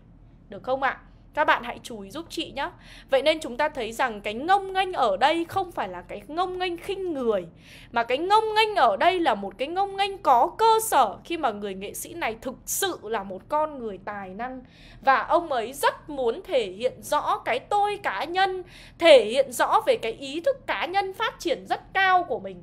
Được không ạ? các bạn hãy chú ý giúp chị nhé Vậy nên chúng ta thấy rằng cái ngông nghênh ở đây không phải là cái ngông nghênh khinh người Mà cái ngông nghênh ở đây là một cái ngông nghênh có cơ sở Khi mà người nghệ sĩ này thực sự là một con người tài năng Và ông ấy rất muốn thể hiện rõ cái tôi cá nhân Thể hiện rõ về cái ý thức cá nhân phát triển rất cao của mình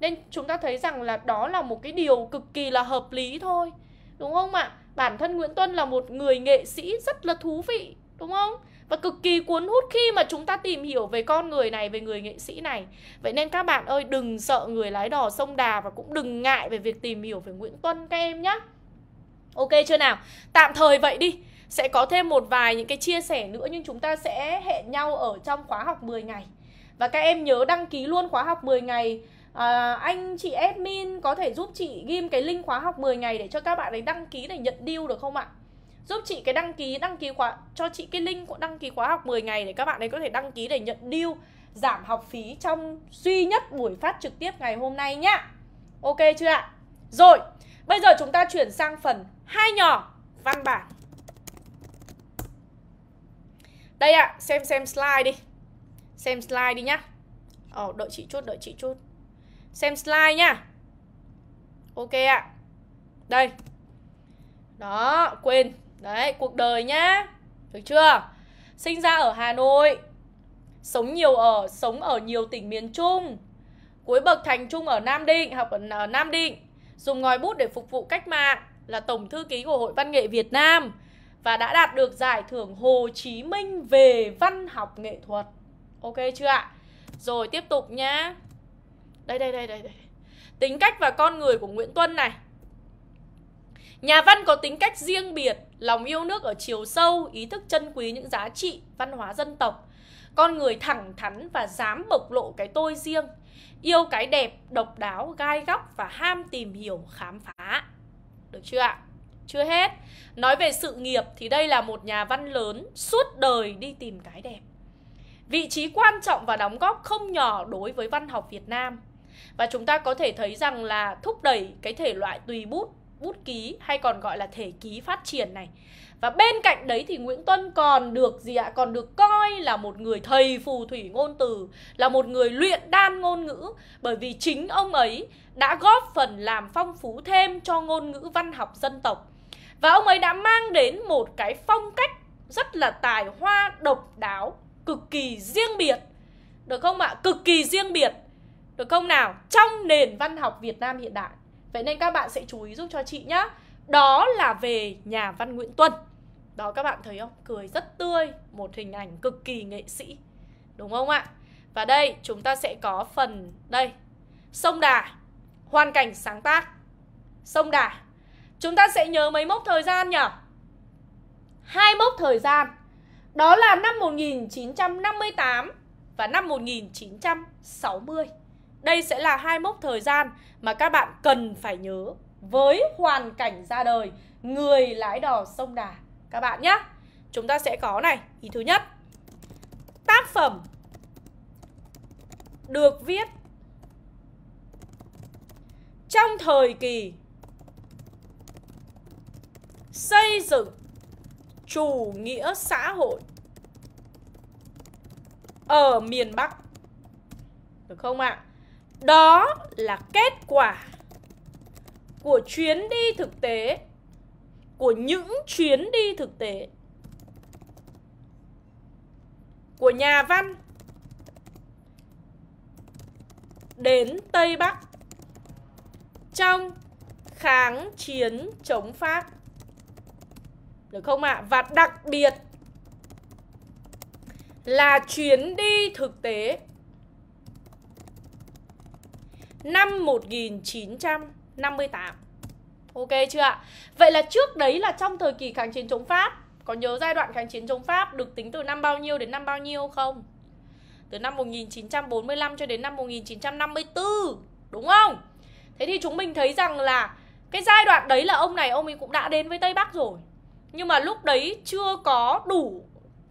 Nên chúng ta thấy rằng là đó là một cái điều cực kỳ là hợp lý thôi Đúng không ạ? Bản thân Nguyễn Tuân là một người nghệ sĩ rất là thú vị đúng không? Và cực kỳ cuốn hút khi mà chúng ta tìm hiểu về con người này, về người nghệ sĩ này. Vậy nên các bạn ơi đừng sợ người lái đò sông Đà và cũng đừng ngại về việc tìm hiểu về Nguyễn Tuân các em nhé. Ok chưa nào? Tạm thời vậy đi. Sẽ có thêm một vài những cái chia sẻ nữa nhưng chúng ta sẽ hẹn nhau ở trong khóa học 10 ngày. Và các em nhớ đăng ký luôn khóa học 10 ngày à, anh chị admin có thể giúp chị ghim cái link khóa học 10 ngày để cho các bạn ấy đăng ký để nhận deal được không ạ? giúp chị cái đăng ký đăng ký khóa cho chị cái link của đăng ký khóa học 10 ngày để các bạn ấy có thể đăng ký để nhận deal giảm học phí trong duy nhất buổi phát trực tiếp ngày hôm nay nhá. Ok chưa ạ? Rồi, bây giờ chúng ta chuyển sang phần hai nhỏ văn bản. Đây ạ, à, xem xem slide đi. Xem slide đi nhá. Ồ, đợi chị chút, đợi chị chút. Xem slide nhá. Ok ạ. À. Đây. Đó, quên Đấy, cuộc đời nhá. Được chưa? Sinh ra ở Hà Nội, sống nhiều ở sống ở nhiều tỉnh miền Trung. Cuối bậc thành trung ở Nam Định, học ở Nam Định, dùng ngòi bút để phục vụ cách mạng là tổng thư ký của Hội Văn nghệ Việt Nam và đã đạt được giải thưởng Hồ Chí Minh về văn học nghệ thuật. Ok chưa ạ? Rồi tiếp tục nhá. Đây đây đây đây đây. Tính cách và con người của Nguyễn Tuân này Nhà văn có tính cách riêng biệt, lòng yêu nước ở chiều sâu, ý thức chân quý những giá trị, văn hóa dân tộc. Con người thẳng thắn và dám bộc lộ cái tôi riêng, yêu cái đẹp, độc đáo, gai góc và ham tìm hiểu, khám phá. Được chưa ạ? Chưa hết. Nói về sự nghiệp thì đây là một nhà văn lớn suốt đời đi tìm cái đẹp. Vị trí quan trọng và đóng góp không nhỏ đối với văn học Việt Nam. Và chúng ta có thể thấy rằng là thúc đẩy cái thể loại tùy bút bút ký hay còn gọi là thể ký phát triển này và bên cạnh đấy thì Nguyễn Tuân còn được gì ạ? Còn được coi là một người thầy phù thủy ngôn từ, là một người luyện đan ngôn ngữ bởi vì chính ông ấy đã góp phần làm phong phú thêm cho ngôn ngữ văn học dân tộc. Và ông ấy đã mang đến một cái phong cách rất là tài hoa, độc đáo, cực kỳ riêng biệt. Được không ạ? Cực kỳ riêng biệt. Được không nào? Trong nền văn học Việt Nam hiện đại. Vậy nên các bạn sẽ chú ý giúp cho chị nhá Đó là về nhà văn Nguyễn Tuân Đó các bạn thấy không? Cười rất tươi Một hình ảnh cực kỳ nghệ sĩ Đúng không ạ? Và đây chúng ta sẽ có phần Đây Sông Đà Hoàn cảnh sáng tác Sông Đà Chúng ta sẽ nhớ mấy mốc thời gian nhỉ? Hai mốc thời gian Đó là năm 1958 và năm 1960 đây sẽ là hai mốc thời gian mà các bạn cần phải nhớ với hoàn cảnh ra đời người lái đò sông Đà các bạn nhé. Chúng ta sẽ có này, ý thứ nhất. Tác phẩm được viết trong thời kỳ xây dựng chủ nghĩa xã hội ở miền Bắc. Được không ạ? À? Đó là kết quả của chuyến đi thực tế của những chuyến đi thực tế của nhà văn đến Tây Bắc trong kháng chiến chống Pháp. Được không ạ? À? Và đặc biệt là chuyến đi thực tế năm 1958 Ok chưa ạ? Vậy là trước đấy là trong thời kỳ kháng chiến chống Pháp Có nhớ giai đoạn kháng chiến chống Pháp được tính từ năm bao nhiêu đến năm bao nhiêu không? Từ năm 1945 cho đến năm 1954 Đúng không? Thế thì chúng mình thấy rằng là Cái giai đoạn đấy là ông này ông ấy cũng đã đến với Tây Bắc rồi Nhưng mà lúc đấy chưa có đủ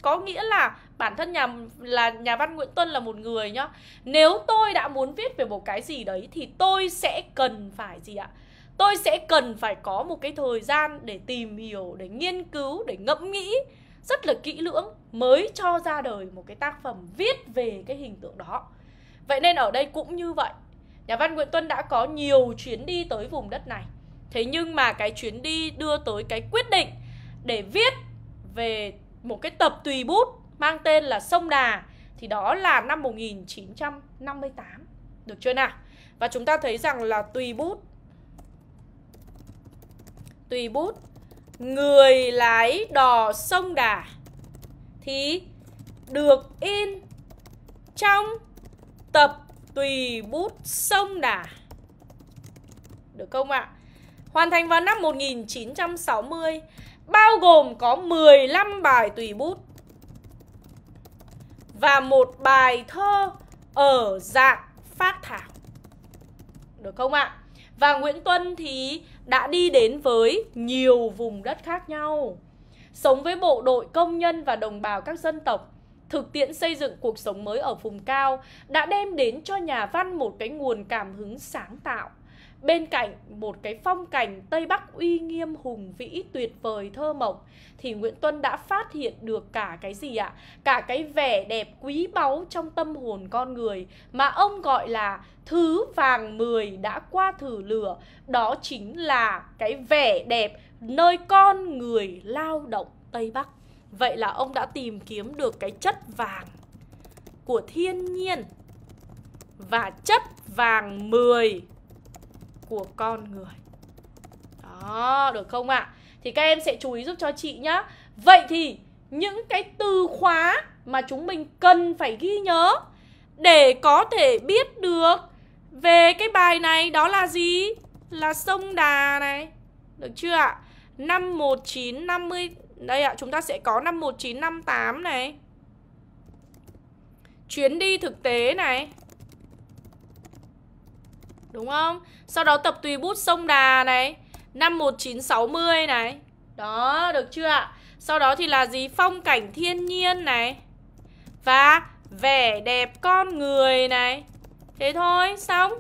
Có nghĩa là bản thân nhà là nhà văn Nguyễn Tuân là một người nhá nếu tôi đã muốn viết về một cái gì đấy thì tôi sẽ cần phải gì ạ tôi sẽ cần phải có một cái thời gian để tìm hiểu để nghiên cứu để ngẫm nghĩ rất là kỹ lưỡng mới cho ra đời một cái tác phẩm viết về cái hình tượng đó vậy nên ở đây cũng như vậy nhà văn Nguyễn Tuân đã có nhiều chuyến đi tới vùng đất này thế nhưng mà cái chuyến đi đưa tới cái quyết định để viết về một cái tập tùy bút mang tên là Sông Đà thì đó là năm 1958. Được chưa nào? Và chúng ta thấy rằng là tùy bút Tùy bút Người lái đò sông Đà Thì được in trong tập tùy bút sông Đà Được không ạ? Hoàn thành vào năm 1960 Bao gồm có 15 bài tùy bút và một bài thơ ở dạng phát thảo. Được không ạ? À? Và Nguyễn Tuân thì đã đi đến với nhiều vùng đất khác nhau Sống với bộ đội công nhân và đồng bào các dân tộc Thực tiễn xây dựng cuộc sống mới ở vùng cao Đã đem đến cho nhà văn một cái nguồn cảm hứng sáng tạo bên cạnh một cái phong cảnh Tây Bắc uy nghiêm hùng vĩ tuyệt vời thơ mộng thì Nguyễn Tuân đã phát hiện được cả cái gì ạ? Cả cái vẻ đẹp quý báu trong tâm hồn con người mà ông gọi là thứ vàng mười đã qua thử lửa, đó chính là cái vẻ đẹp nơi con người lao động Tây Bắc. Vậy là ông đã tìm kiếm được cái chất vàng của thiên nhiên và chất vàng 10 của con người Đó, được không ạ? À? Thì các em sẽ chú ý giúp cho chị nhá Vậy thì những cái từ khóa mà chúng mình cần phải ghi nhớ Để có thể biết được về cái bài này đó là gì? Là sông Đà này Được chưa ạ? Năm 1950 Đây ạ, chúng ta sẽ có năm 1958 này Chuyến đi thực tế này Đúng không? Sau đó tập tùy bút sông Đà này Năm 1960 này Đó, được chưa ạ? Sau đó thì là gì? Phong cảnh thiên nhiên này Và vẻ đẹp con người này Thế thôi, xong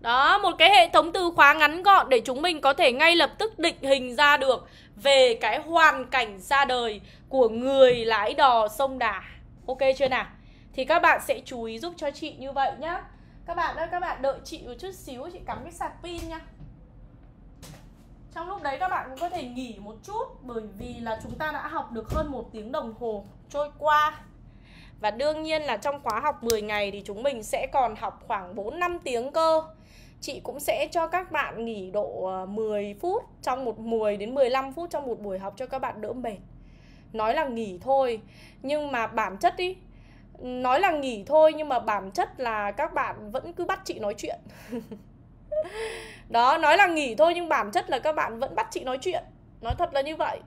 đó, một cái hệ thống từ khóa ngắn gọn để chúng mình có thể ngay lập tức định hình ra được về cái hoàn cảnh ra đời của người lái đò sông Đà. Ok chưa nào? Thì các bạn sẽ chú ý giúp cho chị như vậy nhé các bạn ơi các bạn đợi chị một chút xíu chị cắm cái sạc pin nha trong lúc đấy các bạn cũng có thể nghỉ một chút bởi vì là chúng ta đã học được hơn một tiếng đồng hồ trôi qua và đương nhiên là trong khóa học 10 ngày thì chúng mình sẽ còn học khoảng 4-5 tiếng cơ Chị cũng sẽ cho các bạn nghỉ độ 10 ờ, phút trong một 10 đến 15 phút trong một buổi học cho các bạn đỡ mệt Nói là nghỉ thôi Nhưng mà bản chất ý nói là nghỉ thôi nhưng mà bản chất là các bạn vẫn cứ bắt chị nói chuyện đó nói là nghỉ thôi nhưng bản chất là các bạn vẫn bắt chị nói chuyện nói thật là như vậy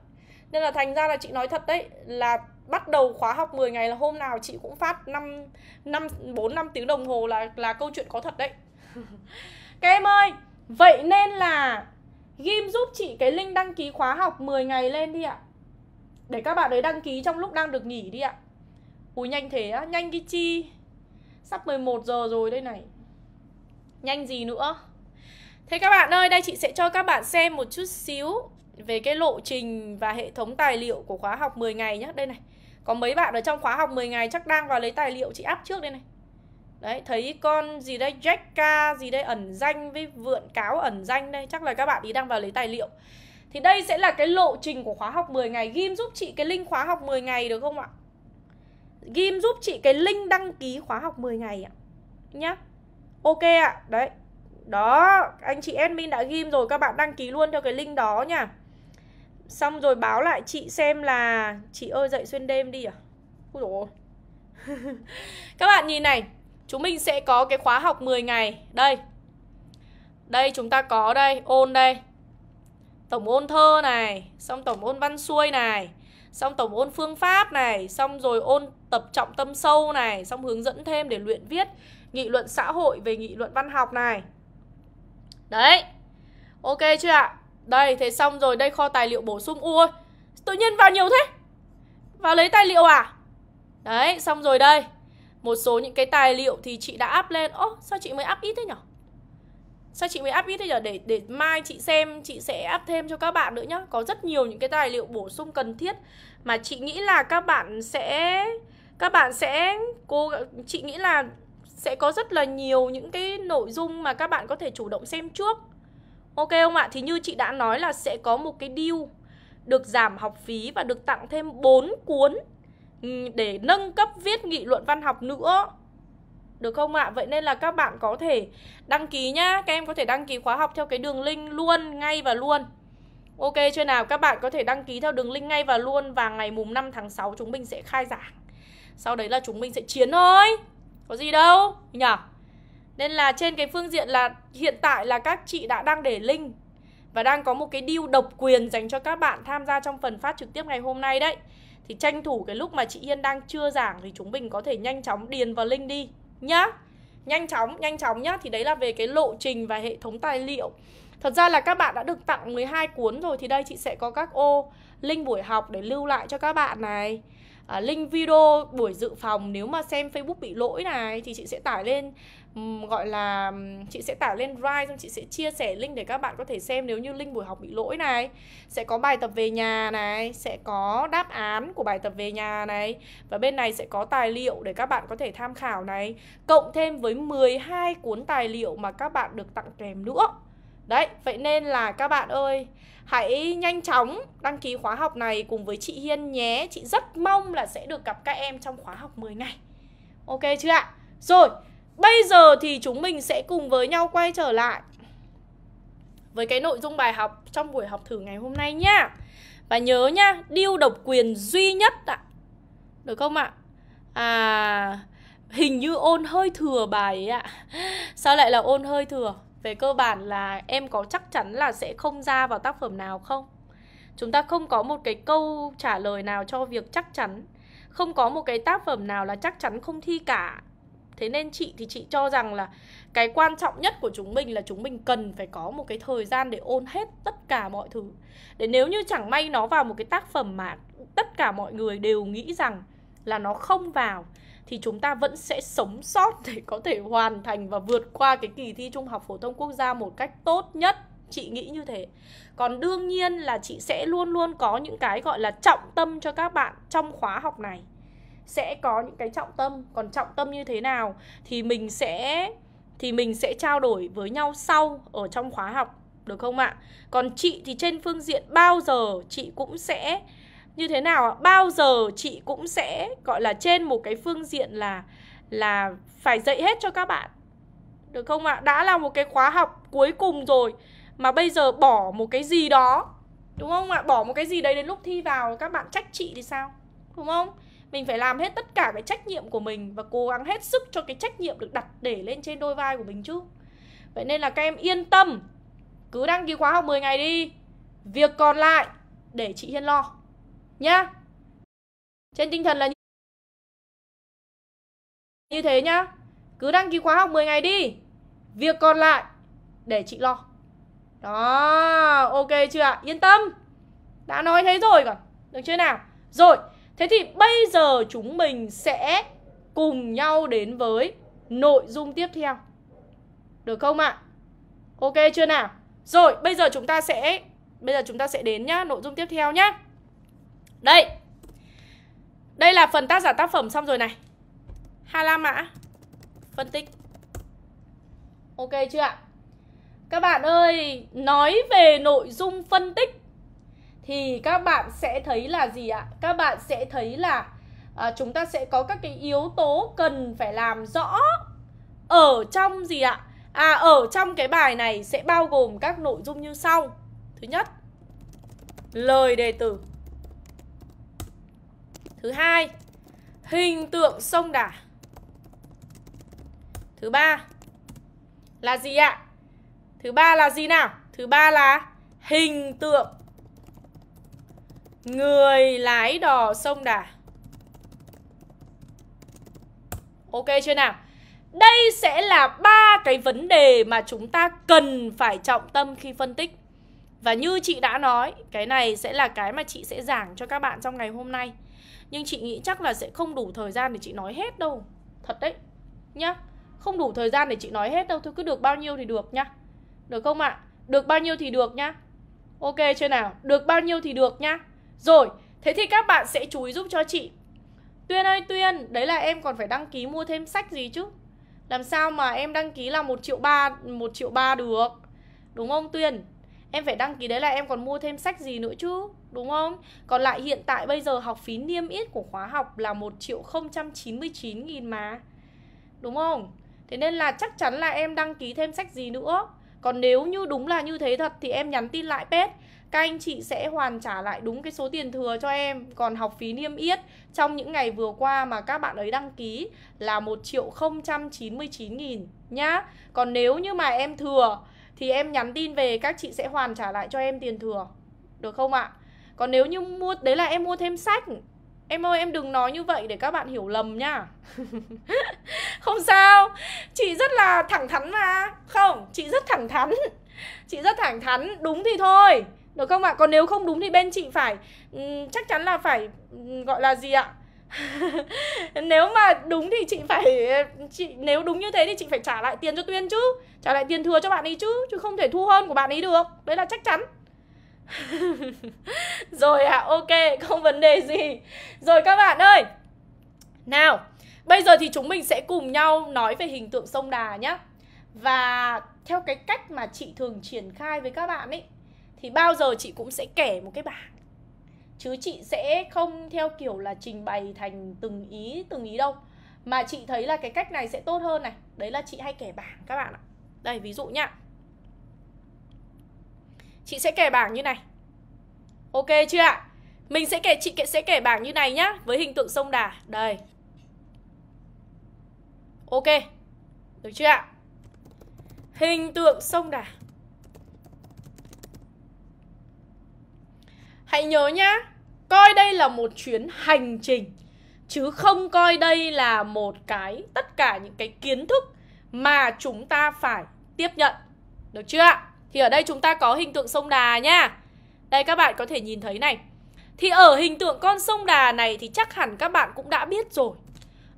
nên là thành ra là chị nói thật đấy là bắt đầu khóa học 10 ngày là hôm nào chị cũng phát 5 năm 4 5 tiếng đồng hồ là là câu chuyện có thật đấy. Các em ơi, vậy nên là ghim giúp chị cái link đăng ký khóa học 10 ngày lên đi ạ. Để các bạn ấy đăng ký trong lúc đang được nghỉ đi ạ. Ui nhanh thế á, nhanh cái chi Sắp 11 giờ rồi đây này Nhanh gì nữa Thế các bạn ơi, đây chị sẽ cho các bạn xem một chút xíu Về cái lộ trình và hệ thống tài liệu của khóa học 10 ngày nhé Đây này, có mấy bạn ở trong khóa học 10 ngày chắc đang vào lấy tài liệu chị áp trước đây này Đấy, thấy con gì đây, Jacka gì đây, ẩn danh với vượn cáo ẩn danh đây Chắc là các bạn ý đang vào lấy tài liệu Thì đây sẽ là cái lộ trình của khóa học 10 ngày Ghim giúp chị cái link khóa học 10 ngày được không ạ? Ghim giúp chị cái link đăng ký khóa học 10 ngày ạ Nhá Ok ạ, đấy Đó, anh chị admin đã ghim rồi Các bạn đăng ký luôn theo cái link đó nha Xong rồi báo lại chị xem là Chị ơi dậy xuyên đêm đi à Úi dồi ôi. Các bạn nhìn này Chúng mình sẽ có cái khóa học 10 ngày Đây Đây chúng ta có đây, ôn đây Tổng ôn thơ này Xong tổng ôn văn xuôi này Xong tổng ôn phương pháp này Xong rồi ôn tập trọng tâm sâu này Xong hướng dẫn thêm để luyện viết Nghị luận xã hội về nghị luận văn học này Đấy Ok chưa ạ Đây thế xong rồi đây kho tài liệu bổ sung Ui tự nhiên vào nhiều thế Vào lấy tài liệu à Đấy xong rồi đây Một số những cái tài liệu thì chị đã up lên Ô sao chị mới up ít thế nhở sao chị mới up ít thế nhở để để mai chị xem chị sẽ up thêm cho các bạn nữa nhá có rất nhiều những cái tài liệu bổ sung cần thiết mà chị nghĩ là các bạn sẽ các bạn sẽ cô chị nghĩ là sẽ có rất là nhiều những cái nội dung mà các bạn có thể chủ động xem trước ok không ạ thì như chị đã nói là sẽ có một cái deal được giảm học phí và được tặng thêm 4 cuốn ừ, để nâng cấp viết nghị luận văn học nữa được không ạ? Vậy nên là các bạn có thể đăng ký nhá. Các em có thể đăng ký khóa học theo cái đường link luôn, ngay và luôn. Ok chưa nào? Các bạn có thể đăng ký theo đường link ngay và luôn và ngày mùng 5 tháng 6 chúng mình sẽ khai giảng. Sau đấy là chúng mình sẽ chiến thôi. Có gì đâu nhở? Nên là trên cái phương diện là hiện tại là các chị đã đang để link và đang có một cái deal độc quyền dành cho các bạn tham gia trong phần phát trực tiếp ngày hôm nay đấy. Thì tranh thủ cái lúc mà chị Yên đang chưa giảng thì chúng mình có thể nhanh chóng điền vào link đi nhá nhanh chóng nhanh chóng nhá thì đấy là về cái lộ trình và hệ thống tài liệu thật ra là các bạn đã được tặng 12 cuốn rồi thì đây chị sẽ có các ô link buổi học để lưu lại cho các bạn này à, link video buổi dự phòng nếu mà xem Facebook bị lỗi này thì chị sẽ tải lên gọi là chị sẽ tải lên Drive xong chị sẽ chia sẻ link để các bạn có thể xem nếu như link buổi học bị lỗi này sẽ có bài tập về nhà này sẽ có đáp án của bài tập về nhà này và bên này sẽ có tài liệu để các bạn có thể tham khảo này cộng thêm với 12 cuốn tài liệu mà các bạn được tặng kèm nữa Đấy, vậy nên là các bạn ơi Hãy nhanh chóng đăng ký khóa học này cùng với chị Hiên nhé Chị rất mong là sẽ được gặp các em trong khóa học 10 ngày Ok chưa ạ? Rồi, Bây giờ thì chúng mình sẽ cùng với nhau quay trở lại với cái nội dung bài học trong buổi học thử ngày hôm nay nhá. Và nhớ nhá, điêu độc quyền duy nhất ạ. À. Được không ạ? À? à hình như ôn hơi thừa bài ấy ạ. À. Sao lại là ôn hơi thừa? Về cơ bản là em có chắc chắn là sẽ không ra vào tác phẩm nào không? Chúng ta không có một cái câu trả lời nào cho việc chắc chắn. Không có một cái tác phẩm nào là chắc chắn không thi cả thế nên chị thì chị cho rằng là cái quan trọng nhất của chúng mình là chúng mình cần phải có một cái thời gian để ôn hết tất cả mọi thứ để nếu như chẳng may nó vào một cái tác phẩm mà tất cả mọi người đều nghĩ rằng là nó không vào thì chúng ta vẫn sẽ sống sót để có thể hoàn thành và vượt qua cái kỳ thi trung học phổ thông quốc gia một cách tốt nhất chị nghĩ như thế còn đương nhiên là chị sẽ luôn luôn có những cái gọi là trọng tâm cho các bạn trong khóa học này sẽ có những cái trọng tâm còn trọng tâm như thế nào thì mình sẽ thì mình sẽ trao đổi với nhau sau ở trong khóa học được không ạ còn chị thì trên phương diện bao giờ chị cũng sẽ như thế nào ạ bao giờ chị cũng sẽ gọi là trên một cái phương diện là là phải dạy hết cho các bạn được không ạ đã là một cái khóa học cuối cùng rồi mà bây giờ bỏ một cái gì đó đúng không ạ bỏ một cái gì đấy đến lúc thi vào các bạn trách chị thì sao đúng không mình phải làm hết tất cả cái trách nhiệm của mình và cố gắng hết sức cho cái trách nhiệm được đặt để lên trên đôi vai của mình chứ vậy nên là các em yên tâm cứ đăng ký khóa học 10 ngày đi việc còn lại để chị hiên lo nhá trên tinh thần là như thế nhá cứ đăng ký khóa học 10 ngày đi việc còn lại để chị lo đó ok chưa ạ yên tâm đã nói thế rồi còn được chưa nào rồi Thế thì bây giờ chúng mình sẽ cùng nhau đến với nội dung tiếp theo. Được không ạ? Ok chưa nào? Rồi, bây giờ chúng ta sẽ bây giờ chúng ta sẽ đến nhá, nội dung tiếp theo nhá. Đây. Đây là phần tác giả tác phẩm xong rồi này. Hai la mã phân tích. Ok chưa ạ? Các bạn ơi, nói về nội dung phân tích thì các bạn sẽ thấy là gì ạ? Các bạn sẽ thấy là à, chúng ta sẽ có các cái yếu tố cần phải làm rõ ở trong gì ạ? À ở trong cái bài này sẽ bao gồm các nội dung như sau. Thứ nhất, lời đề từ Thứ hai, hình tượng sông Đà. Thứ ba là gì ạ? Thứ ba là gì nào? Thứ ba là hình tượng Người lái đò sông Đà Ok chưa nào? Đây sẽ là ba cái vấn đề mà chúng ta cần phải trọng tâm khi phân tích. Và như chị đã nói, cái này sẽ là cái mà chị sẽ giảng cho các bạn trong ngày hôm nay. Nhưng chị nghĩ chắc là sẽ không đủ thời gian để chị nói hết đâu. Thật đấy. Nhá. Không đủ thời gian để chị nói hết đâu. Thôi cứ được bao nhiêu thì được nhá. Được không ạ? À? Được bao nhiêu thì được nhá. Ok chưa nào? Được bao nhiêu thì được nhá. Rồi, thế thì các bạn sẽ chú ý giúp cho chị Tuyên ơi Tuyên, đấy là em còn phải đăng ký mua thêm sách gì chứ Làm sao mà em đăng ký là 1 triệu 3, 1 triệu 3 được Đúng không Tuyên? Em phải đăng ký đấy là em còn mua thêm sách gì nữa chứ Đúng không? Còn lại hiện tại bây giờ học phí niêm yết của khóa học là 1 triệu 099 nghìn mà Đúng không? Thế nên là chắc chắn là em đăng ký thêm sách gì nữa Còn nếu như đúng là như thế thật thì em nhắn tin lại pet các anh chị sẽ hoàn trả lại đúng cái số tiền thừa cho em còn học phí niêm yết trong những ngày vừa qua mà các bạn ấy đăng ký là 1 triệu 099 nghìn nhá còn nếu như mà em thừa thì em nhắn tin về các chị sẽ hoàn trả lại cho em tiền thừa được không ạ còn nếu như mua đấy là em mua thêm sách Em ơi em đừng nói như vậy để các bạn hiểu lầm nhá Không sao Chị rất là thẳng thắn mà Không, chị rất thẳng thắn Chị rất thẳng thắn, đúng thì thôi được không ạ còn nếu không đúng thì bên chị phải um, chắc chắn là phải um, gọi là gì ạ nếu mà đúng thì chị phải chị nếu đúng như thế thì chị phải trả lại tiền cho tuyên chứ trả lại tiền thừa cho bạn ấy chứ chứ không thể thu hơn của bạn ấy được đấy là chắc chắn rồi ạ à, ok không vấn đề gì rồi các bạn ơi nào bây giờ thì chúng mình sẽ cùng nhau nói về hình tượng sông đà nhé và theo cái cách mà chị thường triển khai với các bạn ấy thì bao giờ chị cũng sẽ kể một cái bảng chứ chị sẽ không theo kiểu là trình bày thành từng ý từng ý đâu mà chị thấy là cái cách này sẽ tốt hơn này đấy là chị hay kể bảng các bạn ạ đây ví dụ nhá chị sẽ kể bảng như này ok chưa ạ mình sẽ kể chị sẽ kể bảng như này nhá với hình tượng sông đà đây ok được chưa ạ hình tượng sông đà Hãy nhớ nhá, coi đây là một chuyến hành trình chứ không coi đây là một cái tất cả những cái kiến thức mà chúng ta phải tiếp nhận. Được chưa Thì ở đây chúng ta có hình tượng sông Đà nha. Đây các bạn có thể nhìn thấy này. Thì ở hình tượng con sông Đà này thì chắc hẳn các bạn cũng đã biết rồi.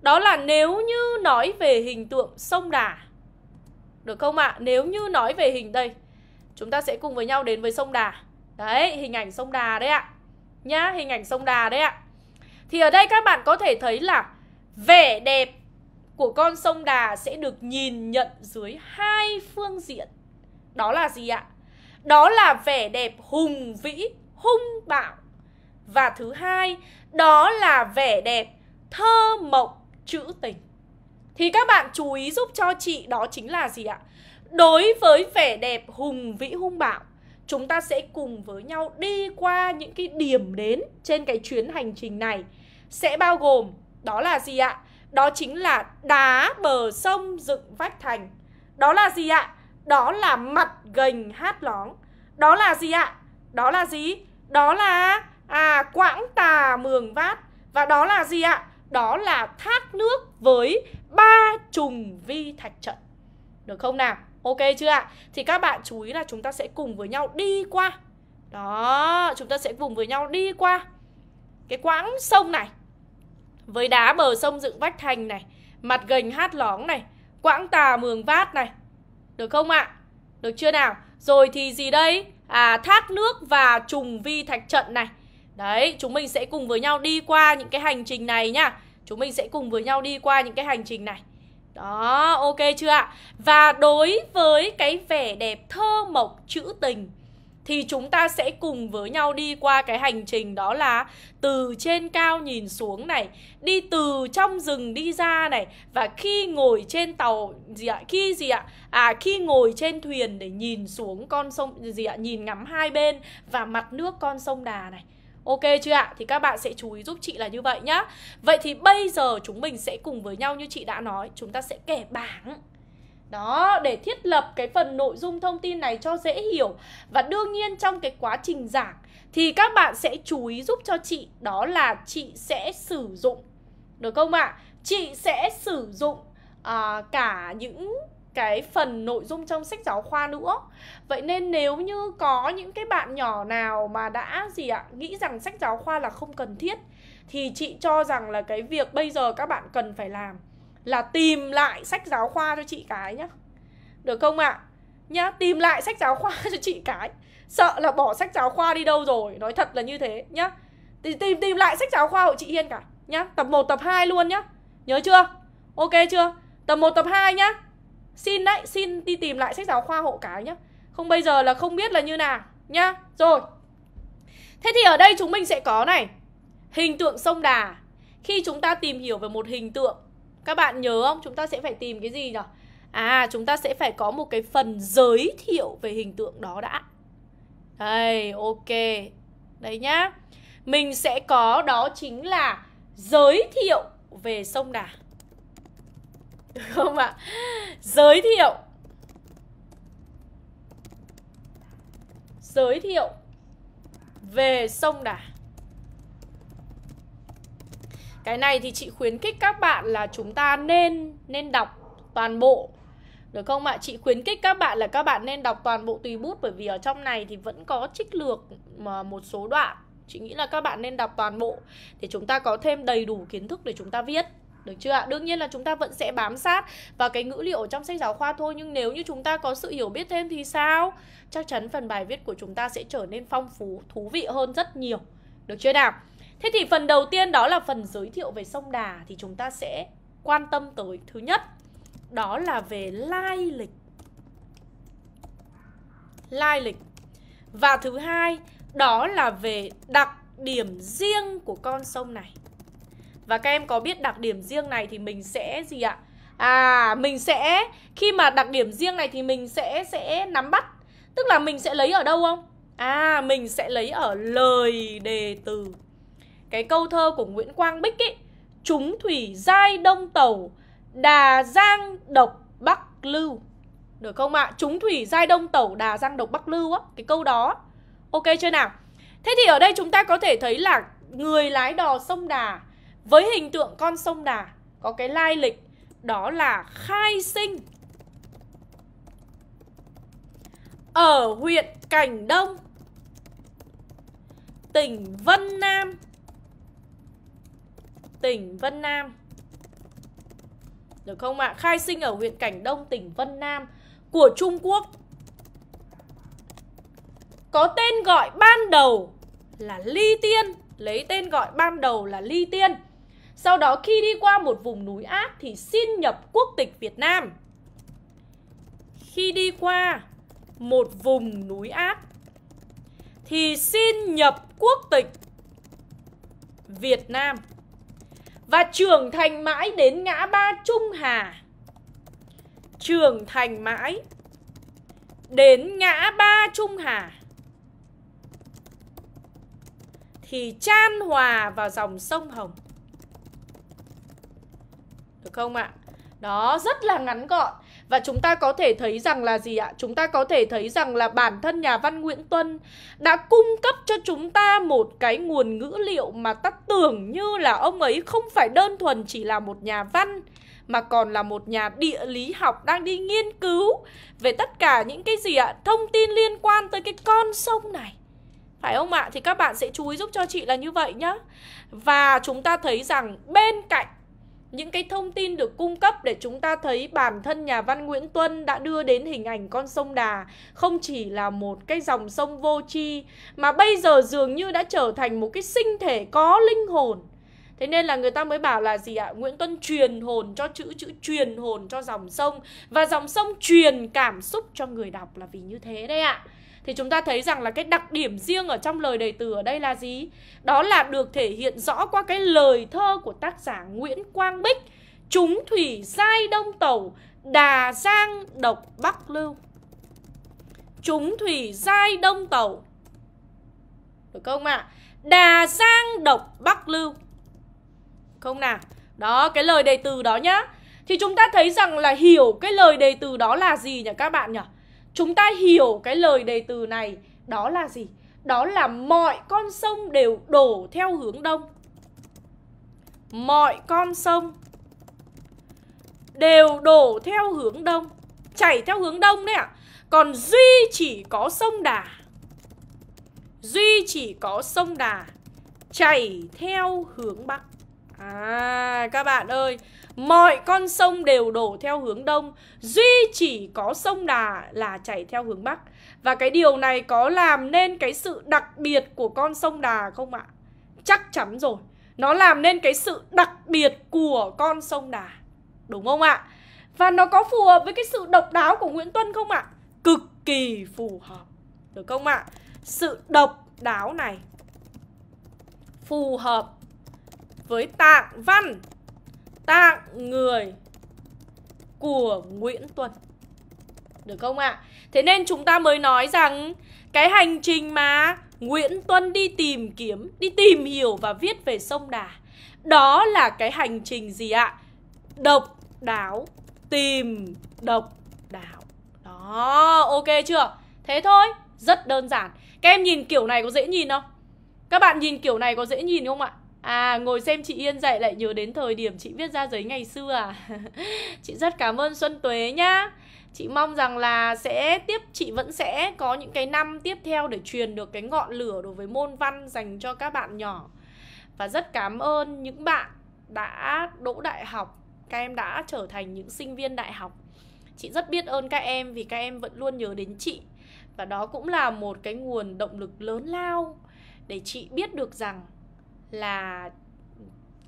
Đó là nếu như nói về hình tượng sông Đà. Được không ạ? À? Nếu như nói về hình đây, chúng ta sẽ cùng với nhau đến với sông Đà. Đấy, hình ảnh sông Đà đấy ạ. Nhá, hình ảnh sông Đà đấy ạ. Thì ở đây các bạn có thể thấy là vẻ đẹp của con sông Đà sẽ được nhìn nhận dưới hai phương diện. Đó là gì ạ? Đó là vẻ đẹp hùng vĩ, hung bạo. Và thứ hai, đó là vẻ đẹp thơ mộng trữ tình. Thì các bạn chú ý giúp cho chị đó chính là gì ạ? Đối với vẻ đẹp hùng vĩ hung bạo chúng ta sẽ cùng với nhau đi qua những cái điểm đến trên cái chuyến hành trình này sẽ bao gồm đó là gì ạ? Đó chính là đá bờ sông dựng vách thành. Đó là gì ạ? Đó là mặt gành hát lóng. Đó là gì ạ? Đó là gì? Đó là à quãng tà mường vát và đó là gì ạ? Đó là thác nước với ba trùng vi thạch trận. Được không nào? Ok chưa ạ? Thì các bạn chú ý là chúng ta sẽ cùng với nhau đi qua Đó, chúng ta sẽ cùng với nhau đi qua Cái quãng sông này Với đá bờ sông dựng vách thành này Mặt gành hát lóng này Quãng tà mường vát này Được không ạ? Được chưa nào? Rồi thì gì đây? À, thác nước và trùng vi thạch trận này Đấy, chúng mình sẽ cùng với nhau đi qua những cái hành trình này nhá Chúng mình sẽ cùng với nhau đi qua những cái hành trình này đó, ok chưa ạ? Và đối với cái vẻ đẹp thơ mộc trữ tình thì chúng ta sẽ cùng với nhau đi qua cái hành trình đó là từ trên cao nhìn xuống này, đi từ trong rừng đi ra này và khi ngồi trên tàu gì ạ? Khi gì ạ? À khi ngồi trên thuyền để nhìn xuống con sông gì ạ? Nhìn ngắm hai bên và mặt nước con sông Đà này Ok chưa ạ? Thì các bạn sẽ chú ý giúp chị là như vậy nhá. Vậy thì bây giờ chúng mình sẽ cùng với nhau như chị đã nói, chúng ta sẽ kẻ bảng. Đó, để thiết lập cái phần nội dung thông tin này cho dễ hiểu Và đương nhiên trong cái quá trình giảng Thì các bạn sẽ chú ý giúp cho chị Đó là chị sẽ sử dụng Được không ạ? Chị sẽ sử dụng uh, cả những cái phần nội dung trong sách giáo khoa nữa vậy nên nếu như có những cái bạn nhỏ nào mà đã gì ạ nghĩ rằng sách giáo khoa là không cần thiết thì chị cho rằng là cái việc bây giờ các bạn cần phải làm là tìm lại sách giáo khoa cho chị cái nhá được không ạ à? nhá tìm lại sách giáo khoa cho chị cái sợ là bỏ sách giáo khoa đi đâu rồi nói thật là như thế nhá tìm tìm, tìm lại sách giáo khoa của chị hiên cả nhá tập 1, tập 2 luôn nhá nhớ chưa ok chưa tập 1, tập 2 nhá xin đấy xin đi tìm lại sách giáo khoa hộ cái nhá không bây giờ là không biết là như nào nhá rồi thế thì ở đây chúng mình sẽ có này hình tượng sông đà khi chúng ta tìm hiểu về một hình tượng các bạn nhớ không chúng ta sẽ phải tìm cái gì nhỉ à chúng ta sẽ phải có một cái phần giới thiệu về hình tượng đó đã đây ok đấy nhá mình sẽ có đó chính là giới thiệu về sông đà được không ạ? Giới thiệu Giới thiệu Về sông Đà Cái này thì chị khuyến khích các bạn là chúng ta nên nên đọc toàn bộ được không ạ? Chị khuyến khích các bạn là các bạn nên đọc toàn bộ tùy bút bởi vì ở trong này thì vẫn có trích lược ờ, một số đoạn. Chị nghĩ là các bạn nên đọc toàn bộ để chúng ta có thêm đầy đủ kiến thức để chúng ta viết được chưa ạ đương nhiên là chúng ta vẫn sẽ bám sát vào cái ngữ liệu trong sách giáo khoa thôi nhưng nếu như chúng ta có sự hiểu biết thêm thì sao chắc chắn phần bài viết của chúng ta sẽ trở nên phong phú thú vị hơn rất nhiều được chưa nào thế thì phần đầu tiên đó là phần giới thiệu về sông đà thì chúng ta sẽ quan tâm tới thứ nhất đó là về lai lịch lai lịch và thứ hai đó là về đặc điểm riêng của con sông này và các em có biết đặc điểm riêng này thì mình sẽ gì ạ? À, mình sẽ khi mà đặc điểm riêng này thì mình sẽ sẽ nắm bắt. Tức là mình sẽ lấy ở đâu không? À, mình sẽ lấy ở lời đề từ. Cái câu thơ của Nguyễn Quang Bích ấy, chúng thủy giai đông tàu, đà giang độc bắc lưu. Được không ạ? À? Chúng thủy giai đông tàu, đà giang độc bắc lưu á, cái câu đó. Ok chưa nào? Thế thì ở đây chúng ta có thể thấy là người lái đò sông Đà với hình tượng con sông Đà có cái lai lịch đó là khai sinh ở huyện Cảnh Đông, tỉnh Vân Nam. Tỉnh Vân Nam. Được không ạ? À? Khai sinh ở huyện Cảnh Đông, tỉnh Vân Nam của Trung Quốc. Có tên gọi ban đầu là Ly Tiên, lấy tên gọi ban đầu là Ly Tiên. Sau đó khi đi qua một vùng núi ác thì xin nhập quốc tịch Việt Nam. Khi đi qua một vùng núi ác thì xin nhập quốc tịch Việt Nam và trưởng thành mãi đến ngã ba Trung Hà. Trưởng thành mãi đến ngã ba Trung Hà thì chan hòa vào dòng sông Hồng. Được không ạ? Đó, rất là ngắn gọn Và chúng ta có thể thấy rằng là gì ạ? Chúng ta có thể thấy rằng là bản thân nhà văn Nguyễn Tuân Đã cung cấp cho chúng ta một cái nguồn ngữ liệu Mà ta tưởng như là ông ấy không phải đơn thuần chỉ là một nhà văn mà còn là một nhà địa lý học đang đi nghiên cứu về tất cả những cái gì ạ thông tin liên quan tới cái con sông này phải không ạ thì các bạn sẽ chú ý giúp cho chị là như vậy nhá và chúng ta thấy rằng bên cạnh những cái thông tin được cung cấp để chúng ta thấy bản thân nhà văn Nguyễn Tuân đã đưa đến hình ảnh con sông Đà không chỉ là một cái dòng sông vô tri mà bây giờ dường như đã trở thành một cái sinh thể có linh hồn. Thế nên là người ta mới bảo là gì ạ? Nguyễn Tuân truyền hồn cho chữ chữ truyền hồn cho dòng sông và dòng sông truyền cảm xúc cho người đọc là vì như thế đấy ạ thì chúng ta thấy rằng là cái đặc điểm riêng ở trong lời đề từ ở đây là gì? Đó là được thể hiện rõ qua cái lời thơ của tác giả Nguyễn Quang Bích Chúng thủy giai đông tàu, đà giang độc bắc lưu Chúng thủy giai đông tàu Được không ạ? À? Đà giang độc bắc lưu Không nào? Đó, cái lời đề từ đó nhá Thì chúng ta thấy rằng là hiểu cái lời đề từ đó là gì nhỉ các bạn nhỉ? chúng ta hiểu cái lời đề từ này đó là gì? Đó là mọi con sông đều đổ theo hướng đông. Mọi con sông đều đổ theo hướng đông, chảy theo hướng đông đấy ạ. À. Còn duy chỉ có sông Đà. Duy chỉ có sông Đà chảy theo hướng bắc. À các bạn ơi, Mọi con sông đều đổ theo hướng đông Duy chỉ có sông Đà là chảy theo hướng bắc Và cái điều này có làm nên cái sự đặc biệt của con sông Đà không ạ? Chắc chắn rồi Nó làm nên cái sự đặc biệt của con sông Đà Đúng không ạ? Và nó có phù hợp với cái sự độc đáo của Nguyễn Tuân không ạ? Cực kỳ phù hợp Được không ạ? Sự độc đáo này Phù hợp với tạng văn tạng người của Nguyễn Tuân được không ạ? À? Thế nên chúng ta mới nói rằng cái hành trình mà Nguyễn Tuân đi tìm kiếm, đi tìm hiểu và viết về sông Đà Đó là cái hành trình gì ạ? À? Độc đáo, tìm độc đáo Đó, ok chưa? Thế thôi, rất đơn giản Các em nhìn kiểu này có dễ nhìn không? Các bạn nhìn kiểu này có dễ nhìn không ạ? À ngồi xem chị Yên dạy lại nhớ đến thời điểm chị viết ra giấy ngày xưa à Chị rất cảm ơn Xuân Tuế nhá Chị mong rằng là sẽ tiếp chị vẫn sẽ có những cái năm tiếp theo để truyền được cái ngọn lửa đối với môn văn dành cho các bạn nhỏ Và rất cảm ơn những bạn đã đỗ đại học Các em đã trở thành những sinh viên đại học Chị rất biết ơn các em vì các em vẫn luôn nhớ đến chị Và đó cũng là một cái nguồn động lực lớn lao để chị biết được rằng là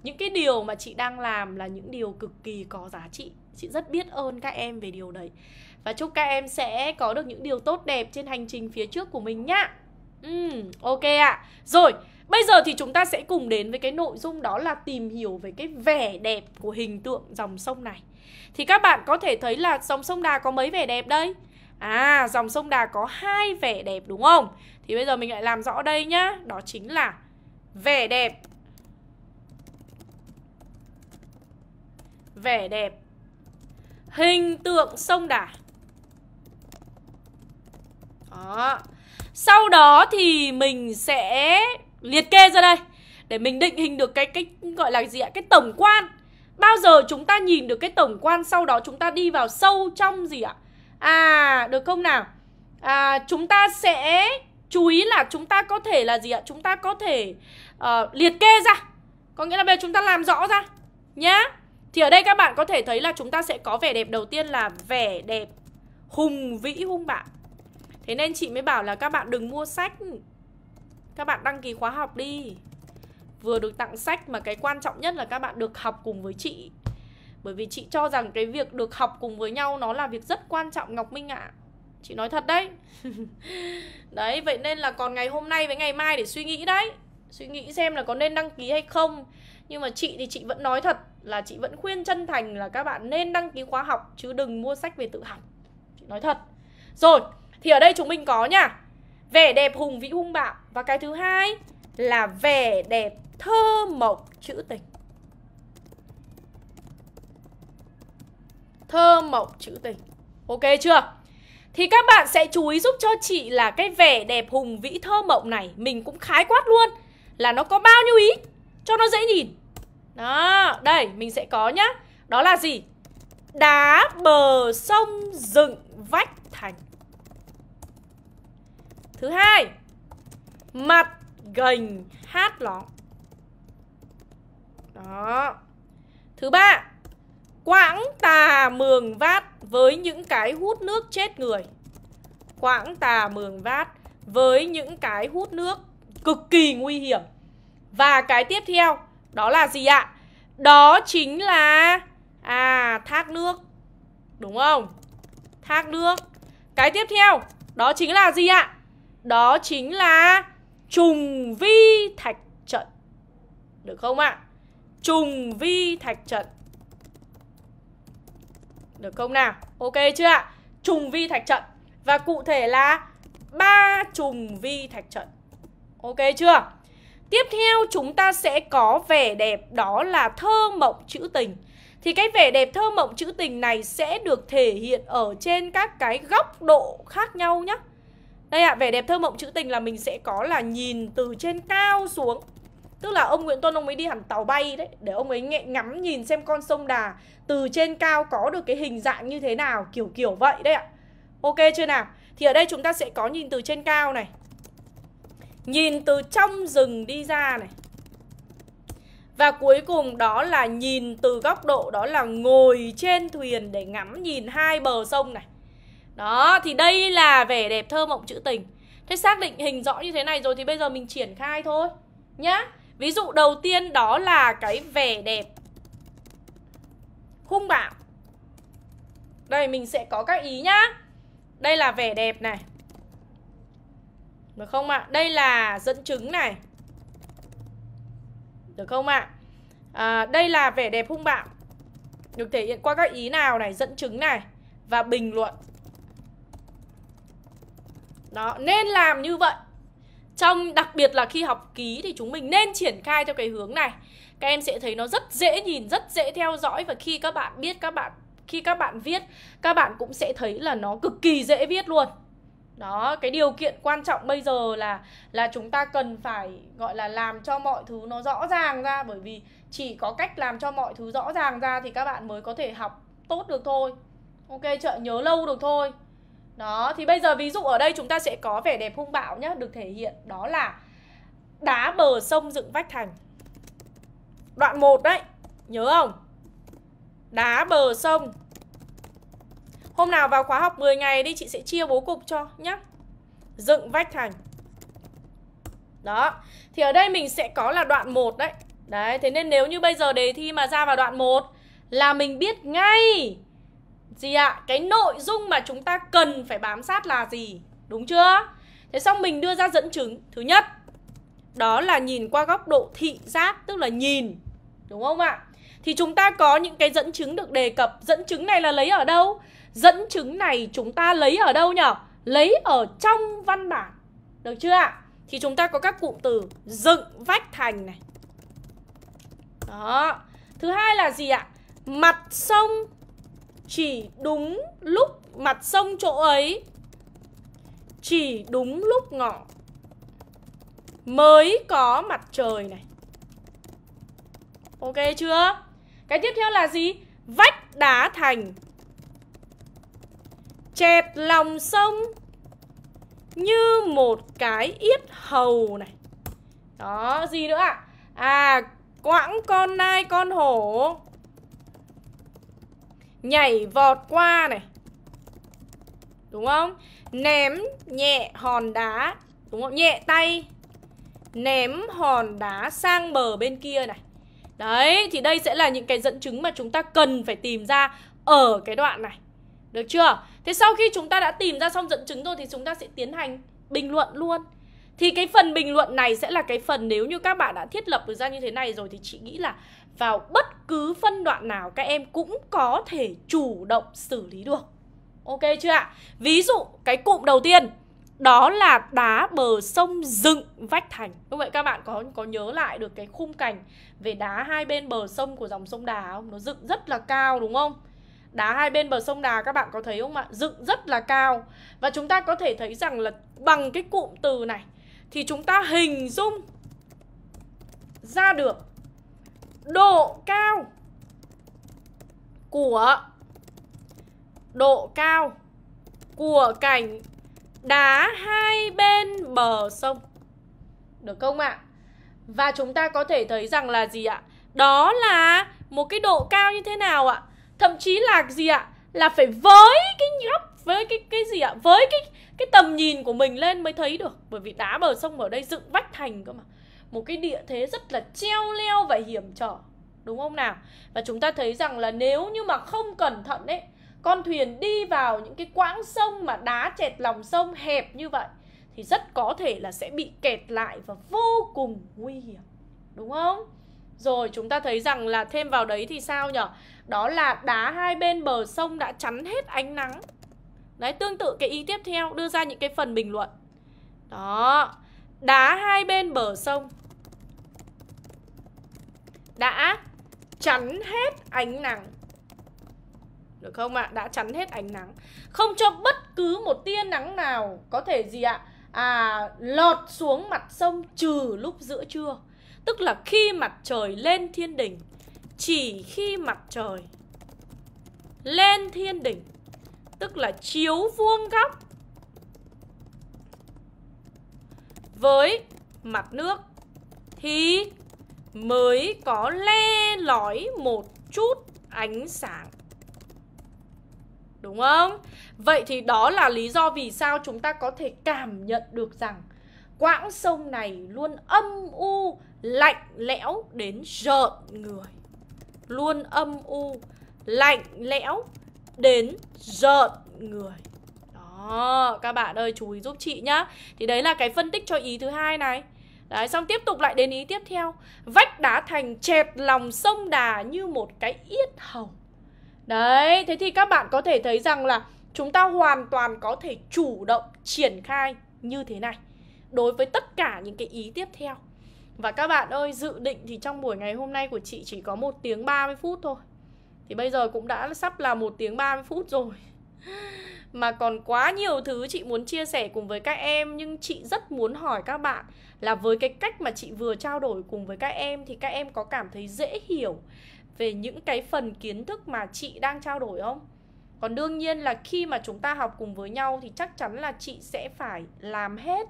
những cái điều mà chị đang làm là những điều cực kỳ có giá trị chị rất biết ơn các em về điều đấy và chúc các em sẽ có được những điều tốt đẹp trên hành trình phía trước của mình nhá ừ ok ạ à. rồi bây giờ thì chúng ta sẽ cùng đến với cái nội dung đó là tìm hiểu về cái vẻ đẹp của hình tượng dòng sông này thì các bạn có thể thấy là dòng sông đà có mấy vẻ đẹp đây à dòng sông đà có hai vẻ đẹp đúng không thì bây giờ mình lại làm rõ đây nhá đó chính là Vẻ đẹp Vẻ đẹp Hình tượng sông Đà Đó Sau đó thì mình sẽ liệt kê ra đây Để mình định hình được cái cái gọi là gì ạ Cái tổng quan Bao giờ chúng ta nhìn được cái tổng quan Sau đó chúng ta đi vào sâu trong gì ạ À được không nào À chúng ta sẽ chú ý là chúng ta có thể là gì ạ chúng ta có thể uh, liệt kê ra có nghĩa là bây giờ chúng ta làm rõ ra nhá thì ở đây các bạn có thể thấy là chúng ta sẽ có vẻ đẹp đầu tiên là vẻ đẹp hùng vĩ hung bạo thế nên chị mới bảo là các bạn đừng mua sách các bạn đăng ký khóa học đi vừa được tặng sách mà cái quan trọng nhất là các bạn được học cùng với chị bởi vì chị cho rằng cái việc được học cùng với nhau nó là việc rất quan trọng ngọc minh ạ à. Chị nói thật đấy Đấy vậy nên là còn ngày hôm nay với ngày mai để suy nghĩ đấy Suy nghĩ xem là có nên đăng ký hay không Nhưng mà chị thì chị vẫn nói thật Là chị vẫn khuyên chân thành là các bạn nên đăng ký khóa học Chứ đừng mua sách về tự học Chị nói thật Rồi thì ở đây chúng mình có nha Vẻ đẹp hùng vĩ hung bạo Và cái thứ hai là vẻ đẹp thơ mộng trữ tình Thơ mộng trữ tình Ok chưa? Thì các bạn sẽ chú ý giúp cho chị là cái vẻ đẹp hùng vĩ thơ mộng này Mình cũng khái quát luôn Là nó có bao nhiêu ý Cho nó dễ nhìn Đó, đây mình sẽ có nhá Đó là gì? Đá bờ sông dựng vách thành Thứ hai Mặt gành hát ló Đó Thứ ba Quãng tà mường vát với những cái hút nước chết người Quãng tà mường vát với những cái hút nước cực kỳ nguy hiểm Và cái tiếp theo đó là gì ạ? Đó chính là à thác nước Đúng không? Thác nước Cái tiếp theo đó chính là gì ạ? Đó chính là trùng vi thạch trận Được không ạ? Trùng vi thạch trận được không nào? Ok chưa ạ? Trùng vi thạch trận. Và cụ thể là ba trùng vi thạch trận. Ok chưa? Tiếp theo chúng ta sẽ có vẻ đẹp đó là thơ mộng chữ tình. Thì cái vẻ đẹp thơ mộng chữ tình này sẽ được thể hiện ở trên các cái góc độ khác nhau nhé. Đây ạ, à, vẻ đẹp thơ mộng chữ tình là mình sẽ có là nhìn từ trên cao xuống Tức là ông Nguyễn Tuân ông ấy đi hẳn tàu bay đấy Để ông ấy ngắm nhìn xem con sông Đà Từ trên cao có được cái hình dạng như thế nào Kiểu kiểu vậy đấy ạ Ok chưa nào Thì ở đây chúng ta sẽ có nhìn từ trên cao này Nhìn từ trong rừng đi ra này Và cuối cùng đó là nhìn từ góc độ Đó là ngồi trên thuyền để ngắm nhìn hai bờ sông này Đó thì đây là vẻ đẹp thơ mộng trữ tình Thế xác định hình rõ như thế này rồi thì bây giờ mình triển khai thôi Nhá Ví dụ đầu tiên đó là cái vẻ đẹp Khung bạo Đây mình sẽ có các ý nhá Đây là vẻ đẹp này Được không ạ? Đây là dẫn chứng này Được không ạ? à, đây là vẻ đẹp hung bạo Được thể hiện qua các ý nào này Dẫn chứng này Và bình luận Đó, nên làm như vậy trong đặc biệt là khi học ký thì chúng mình nên triển khai theo cái hướng này các em sẽ thấy nó rất dễ nhìn rất dễ theo dõi và khi các bạn biết các bạn khi các bạn viết các bạn cũng sẽ thấy là nó cực kỳ dễ viết luôn đó cái điều kiện quan trọng bây giờ là là chúng ta cần phải gọi là làm cho mọi thứ nó rõ ràng ra bởi vì chỉ có cách làm cho mọi thứ rõ ràng ra thì các bạn mới có thể học tốt được thôi ok chợ nhớ lâu được thôi đó, thì bây giờ ví dụ ở đây chúng ta sẽ có vẻ đẹp hung bạo nhá Được thể hiện đó là đá bờ sông dựng vách thành Đoạn 1 đấy, nhớ không? Đá bờ sông Hôm nào vào khóa học 10 ngày đi chị sẽ chia bố cục cho nhá Dựng vách thành Đó, thì ở đây mình sẽ có là đoạn 1 đấy Đấy, thế nên nếu như bây giờ đề thi mà ra vào đoạn 1 Là mình biết ngay gì ạ? À? Cái nội dung mà chúng ta cần phải bám sát là gì? Đúng chưa? Thế xong mình đưa ra dẫn chứng Thứ nhất Đó là nhìn qua góc độ thị giác Tức là nhìn Đúng không ạ? Thì chúng ta có những cái dẫn chứng được đề cập Dẫn chứng này là lấy ở đâu? Dẫn chứng này chúng ta lấy ở đâu nhở? Lấy ở trong văn bản Được chưa ạ? Thì chúng ta có các cụm từ Dựng vách thành này Đó Thứ hai là gì ạ? Mặt sông chỉ đúng lúc mặt sông chỗ ấy Chỉ đúng lúc ngọ Mới có mặt trời này Ok chưa? Cái tiếp theo là gì? Vách đá thành Chẹt lòng sông Như một cái yết hầu này Đó, gì nữa ạ? À? à, quãng con nai con hổ Nhảy vọt qua này Đúng không? Ném nhẹ hòn đá Đúng không? Nhẹ tay Ném hòn đá sang bờ bên kia này Đấy, thì đây sẽ là những cái dẫn chứng mà chúng ta cần phải tìm ra ở cái đoạn này Được chưa? Thế sau khi chúng ta đã tìm ra xong dẫn chứng rồi thì chúng ta sẽ tiến hành bình luận luôn thì cái phần bình luận này sẽ là cái phần nếu như các bạn đã thiết lập được ra như thế này rồi thì chị nghĩ là vào bất cứ phân đoạn nào các em cũng có thể chủ động xử lý được. Ok chưa ạ? Ví dụ cái cụm đầu tiên đó là đá bờ sông dựng vách thành. Đúng vậy các bạn có có nhớ lại được cái khung cảnh về đá hai bên bờ sông của dòng sông Đà không? Nó dựng rất là cao đúng không? Đá hai bên bờ sông Đà các bạn có thấy không ạ? Dựng rất là cao. Và chúng ta có thể thấy rằng là bằng cái cụm từ này thì chúng ta hình dung ra được độ cao của độ cao của cảnh đá hai bên bờ sông. Được không ạ? À? Và chúng ta có thể thấy rằng là gì ạ? Đó là một cái độ cao như thế nào ạ? Thậm chí là gì ạ? Là phải với cái góc với cái cái gì ạ? Với cái cái tầm nhìn của mình lên mới thấy được bởi vì đá bờ sông ở đây dựng vách thành cơ mà một cái địa thế rất là treo leo và hiểm trở đúng không nào và chúng ta thấy rằng là nếu như mà không cẩn thận đấy con thuyền đi vào những cái quãng sông mà đá chẹt lòng sông hẹp như vậy thì rất có thể là sẽ bị kẹt lại và vô cùng nguy hiểm đúng không rồi chúng ta thấy rằng là thêm vào đấy thì sao nhở đó là đá hai bên bờ sông đã chắn hết ánh nắng đấy tương tự cái ý tiếp theo đưa ra những cái phần bình luận đó đá hai bên bờ sông đã chắn hết ánh nắng được không ạ? À? Đã chắn hết ánh nắng Không cho bất cứ một tia nắng nào Có thể gì ạ? À, lọt xuống mặt sông trừ lúc giữa trưa Tức là khi mặt trời lên thiên đỉnh Chỉ khi mặt trời lên thiên đỉnh Tức là chiếu vuông góc với mặt nước thì mới có le lói một chút ánh sáng. Đúng không? Vậy thì đó là lý do vì sao chúng ta có thể cảm nhận được rằng quãng sông này luôn âm u, lạnh lẽo đến rợn người. Luôn âm u, lạnh lẽo đến rợn người. Ờ, các bạn ơi chú ý giúp chị nhá. Thì đấy là cái phân tích cho ý thứ hai này. Đấy, xong tiếp tục lại đến ý tiếp theo. Vách đá thành chẹt lòng sông đà như một cái yết hầu. Đấy, thế thì các bạn có thể thấy rằng là chúng ta hoàn toàn có thể chủ động triển khai như thế này đối với tất cả những cái ý tiếp theo. Và các bạn ơi, dự định thì trong buổi ngày hôm nay của chị chỉ có một tiếng 30 phút thôi. Thì bây giờ cũng đã sắp là một tiếng 30 phút rồi mà còn quá nhiều thứ chị muốn chia sẻ cùng với các em nhưng chị rất muốn hỏi các bạn là với cái cách mà chị vừa trao đổi cùng với các em thì các em có cảm thấy dễ hiểu về những cái phần kiến thức mà chị đang trao đổi không? Còn đương nhiên là khi mà chúng ta học cùng với nhau thì chắc chắn là chị sẽ phải làm hết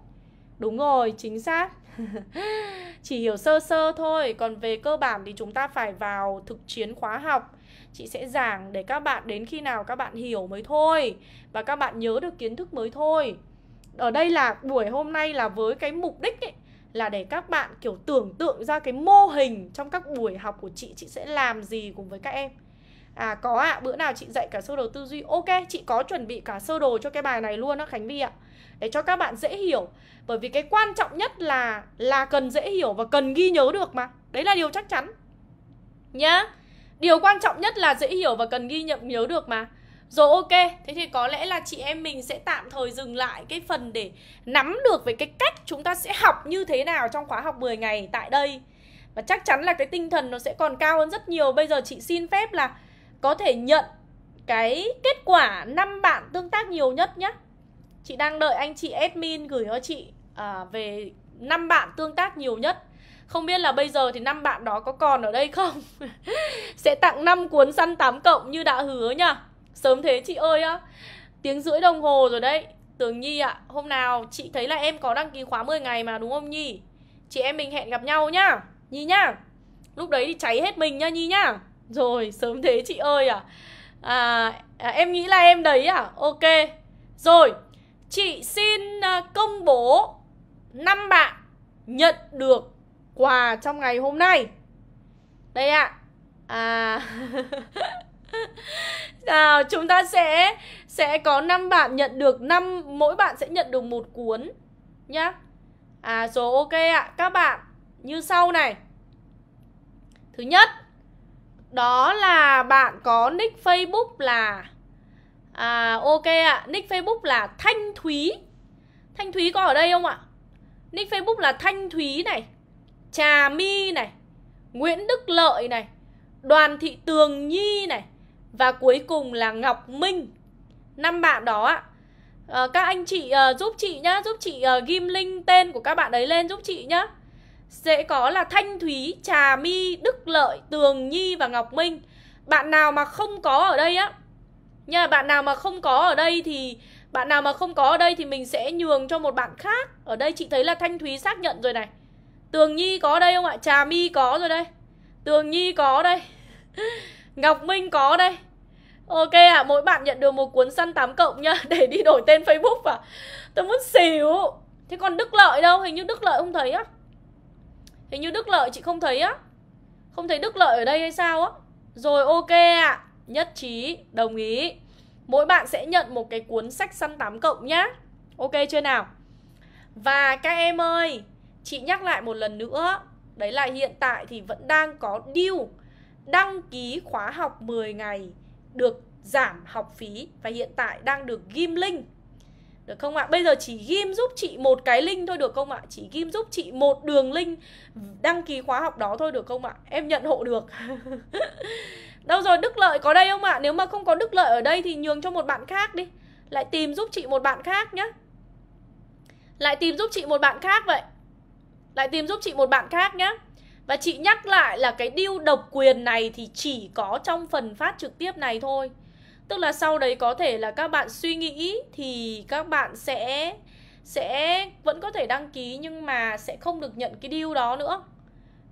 Đúng rồi, chính xác Chỉ hiểu sơ sơ thôi Còn về cơ bản thì chúng ta phải vào thực chiến khóa học chị sẽ giảng để các bạn đến khi nào các bạn hiểu mới thôi và các bạn nhớ được kiến thức mới thôi ở đây là buổi hôm nay là với cái mục đích ấy, là để các bạn kiểu tưởng tượng ra cái mô hình trong các buổi học của chị chị sẽ làm gì cùng với các em à có ạ à, bữa nào chị dạy cả sơ đồ tư duy ok chị có chuẩn bị cả sơ đồ cho cái bài này luôn á khánh vi ạ để cho các bạn dễ hiểu bởi vì cái quan trọng nhất là là cần dễ hiểu và cần ghi nhớ được mà đấy là điều chắc chắn nhá Điều quan trọng nhất là dễ hiểu và cần ghi nhận nhớ được mà Rồi ok, thế thì có lẽ là chị em mình sẽ tạm thời dừng lại cái phần để nắm được về cái cách chúng ta sẽ học như thế nào trong khóa học 10 ngày tại đây Và chắc chắn là cái tinh thần nó sẽ còn cao hơn rất nhiều Bây giờ chị xin phép là có thể nhận cái kết quả năm bạn tương tác nhiều nhất nhé Chị đang đợi anh chị admin gửi cho chị à, về năm bạn tương tác nhiều nhất không biết là bây giờ thì năm bạn đó có còn ở đây không? sẽ tặng 5 cuốn săn 8 cộng như đã hứa nha. Sớm thế chị ơi á. Tiếng rưỡi đồng hồ rồi đấy. Tường Nhi ạ, à, hôm nào chị thấy là em có đăng ký khóa 10 ngày mà đúng không Nhi? Chị em mình hẹn gặp nhau nhá. Nhi nhá. Lúc đấy thì cháy hết mình nha Nhi nhá. Rồi, sớm thế chị ơi à. À, à em nghĩ là em đấy à. Ok. Rồi, chị xin à, công bố năm bạn nhận được quà trong ngày hôm nay Đây ạ À, nào chúng ta sẽ sẽ có 5 bạn nhận được 5 mỗi bạn sẽ nhận được một cuốn nhá. À rồi ok ạ, à. các bạn như sau này. Thứ nhất đó là bạn có nick Facebook là à ok ạ, à. nick Facebook là Thanh Thúy. Thanh Thúy có ở đây không ạ? Nick Facebook là Thanh Thúy này. Trà My này, Nguyễn Đức Lợi này, Đoàn Thị Tường Nhi này và cuối cùng là Ngọc Minh. Năm bạn đó ạ. À, các anh chị à, giúp chị nhá, giúp chị à, ghim link tên của các bạn ấy lên giúp chị nhá. Sẽ có là Thanh Thúy, Trà My, Đức Lợi, Tường Nhi và Ngọc Minh. Bạn nào mà không có ở đây á nha, bạn nào mà không có ở đây thì bạn nào mà không có ở đây thì mình sẽ nhường cho một bạn khác. Ở đây chị thấy là Thanh Thúy xác nhận rồi này. Tường Nhi có đây không ạ? Trà My có rồi đây Tường Nhi có đây Ngọc Minh có đây Ok ạ, à, mỗi bạn nhận được một cuốn săn 8 cộng nhá Để đi đổi tên Facebook à Tôi muốn xỉu Thế còn Đức Lợi đâu? Hình như Đức Lợi không thấy á Hình như Đức Lợi chị không thấy á Không thấy Đức Lợi ở đây hay sao á Rồi ok ạ à. Nhất trí, đồng ý Mỗi bạn sẽ nhận một cái cuốn sách săn 8 cộng nhá Ok chưa nào Và các em ơi Chị nhắc lại một lần nữa Đấy là hiện tại thì vẫn đang có deal Đăng ký khóa học 10 ngày Được giảm học phí Và hiện tại đang được ghim link được không ạ? Bây giờ chỉ ghim giúp chị một cái link thôi được không ạ? Chỉ ghim giúp chị một đường link đăng ký khóa học đó thôi được không ạ? Em nhận hộ được. Đâu rồi Đức Lợi có đây không ạ? Nếu mà không có Đức Lợi ở đây thì nhường cho một bạn khác đi. Lại tìm giúp chị một bạn khác nhé. Lại tìm giúp chị một bạn khác vậy. Lại tìm giúp chị một bạn khác nhé Và chị nhắc lại là cái deal độc quyền này thì chỉ có trong phần phát trực tiếp này thôi Tức là sau đấy có thể là các bạn suy nghĩ thì các bạn sẽ sẽ vẫn có thể đăng ký nhưng mà sẽ không được nhận cái deal đó nữa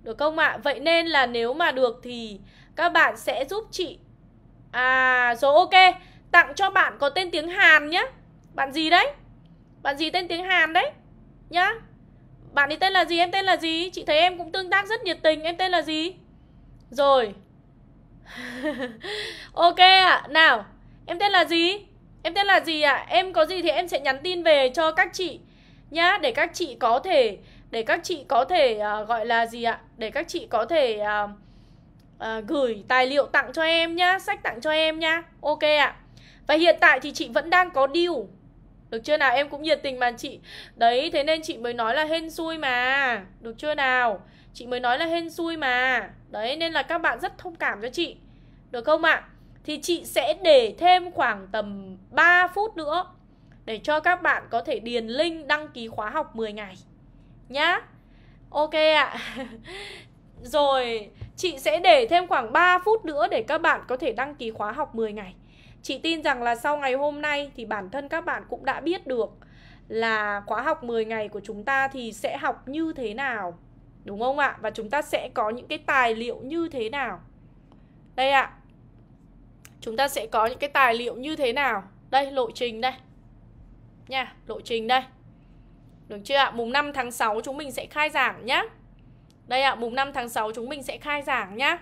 Được không ạ? À? Vậy nên là nếu mà được thì các bạn sẽ giúp chị À rồi ok Tặng cho bạn có tên tiếng Hàn nhé Bạn gì đấy? Bạn gì tên tiếng Hàn đấy? Nhá bạn ấy tên là gì? Em tên là gì? Chị thấy em cũng tương tác rất nhiệt tình. Em tên là gì? Rồi. ok ạ. À. Nào, em tên là gì? Em tên là gì ạ? À? Em có gì thì em sẽ nhắn tin về cho các chị nhá để các chị có thể để các chị có thể uh, gọi là gì ạ? Để các chị có thể uh, uh, gửi tài liệu tặng cho em nhá, sách tặng cho em nhá. Ok ạ. À. Và hiện tại thì chị vẫn đang có deal được chưa nào? Em cũng nhiệt tình mà chị. Đấy, thế nên chị mới nói là hên xui mà. Được chưa nào? Chị mới nói là hên xui mà. Đấy, nên là các bạn rất thông cảm cho chị. Được không ạ? À? Thì chị sẽ để thêm khoảng tầm 3 phút nữa để cho các bạn có thể điền link đăng ký khóa học 10 ngày. Nhá. Ok ạ. À. Rồi, chị sẽ để thêm khoảng 3 phút nữa để các bạn có thể đăng ký khóa học 10 ngày. Chị tin rằng là sau ngày hôm nay thì bản thân các bạn cũng đã biết được là khóa học 10 ngày của chúng ta thì sẽ học như thế nào. Đúng không ạ? Và chúng ta sẽ có những cái tài liệu như thế nào. Đây ạ. Chúng ta sẽ có những cái tài liệu như thế nào. Đây, lộ trình đây. Nha, lộ trình đây. Được chưa ạ? Mùng 5 tháng 6 chúng mình sẽ khai giảng nhá. Đây ạ, mùng 5 tháng 6 chúng mình sẽ khai giảng nhá.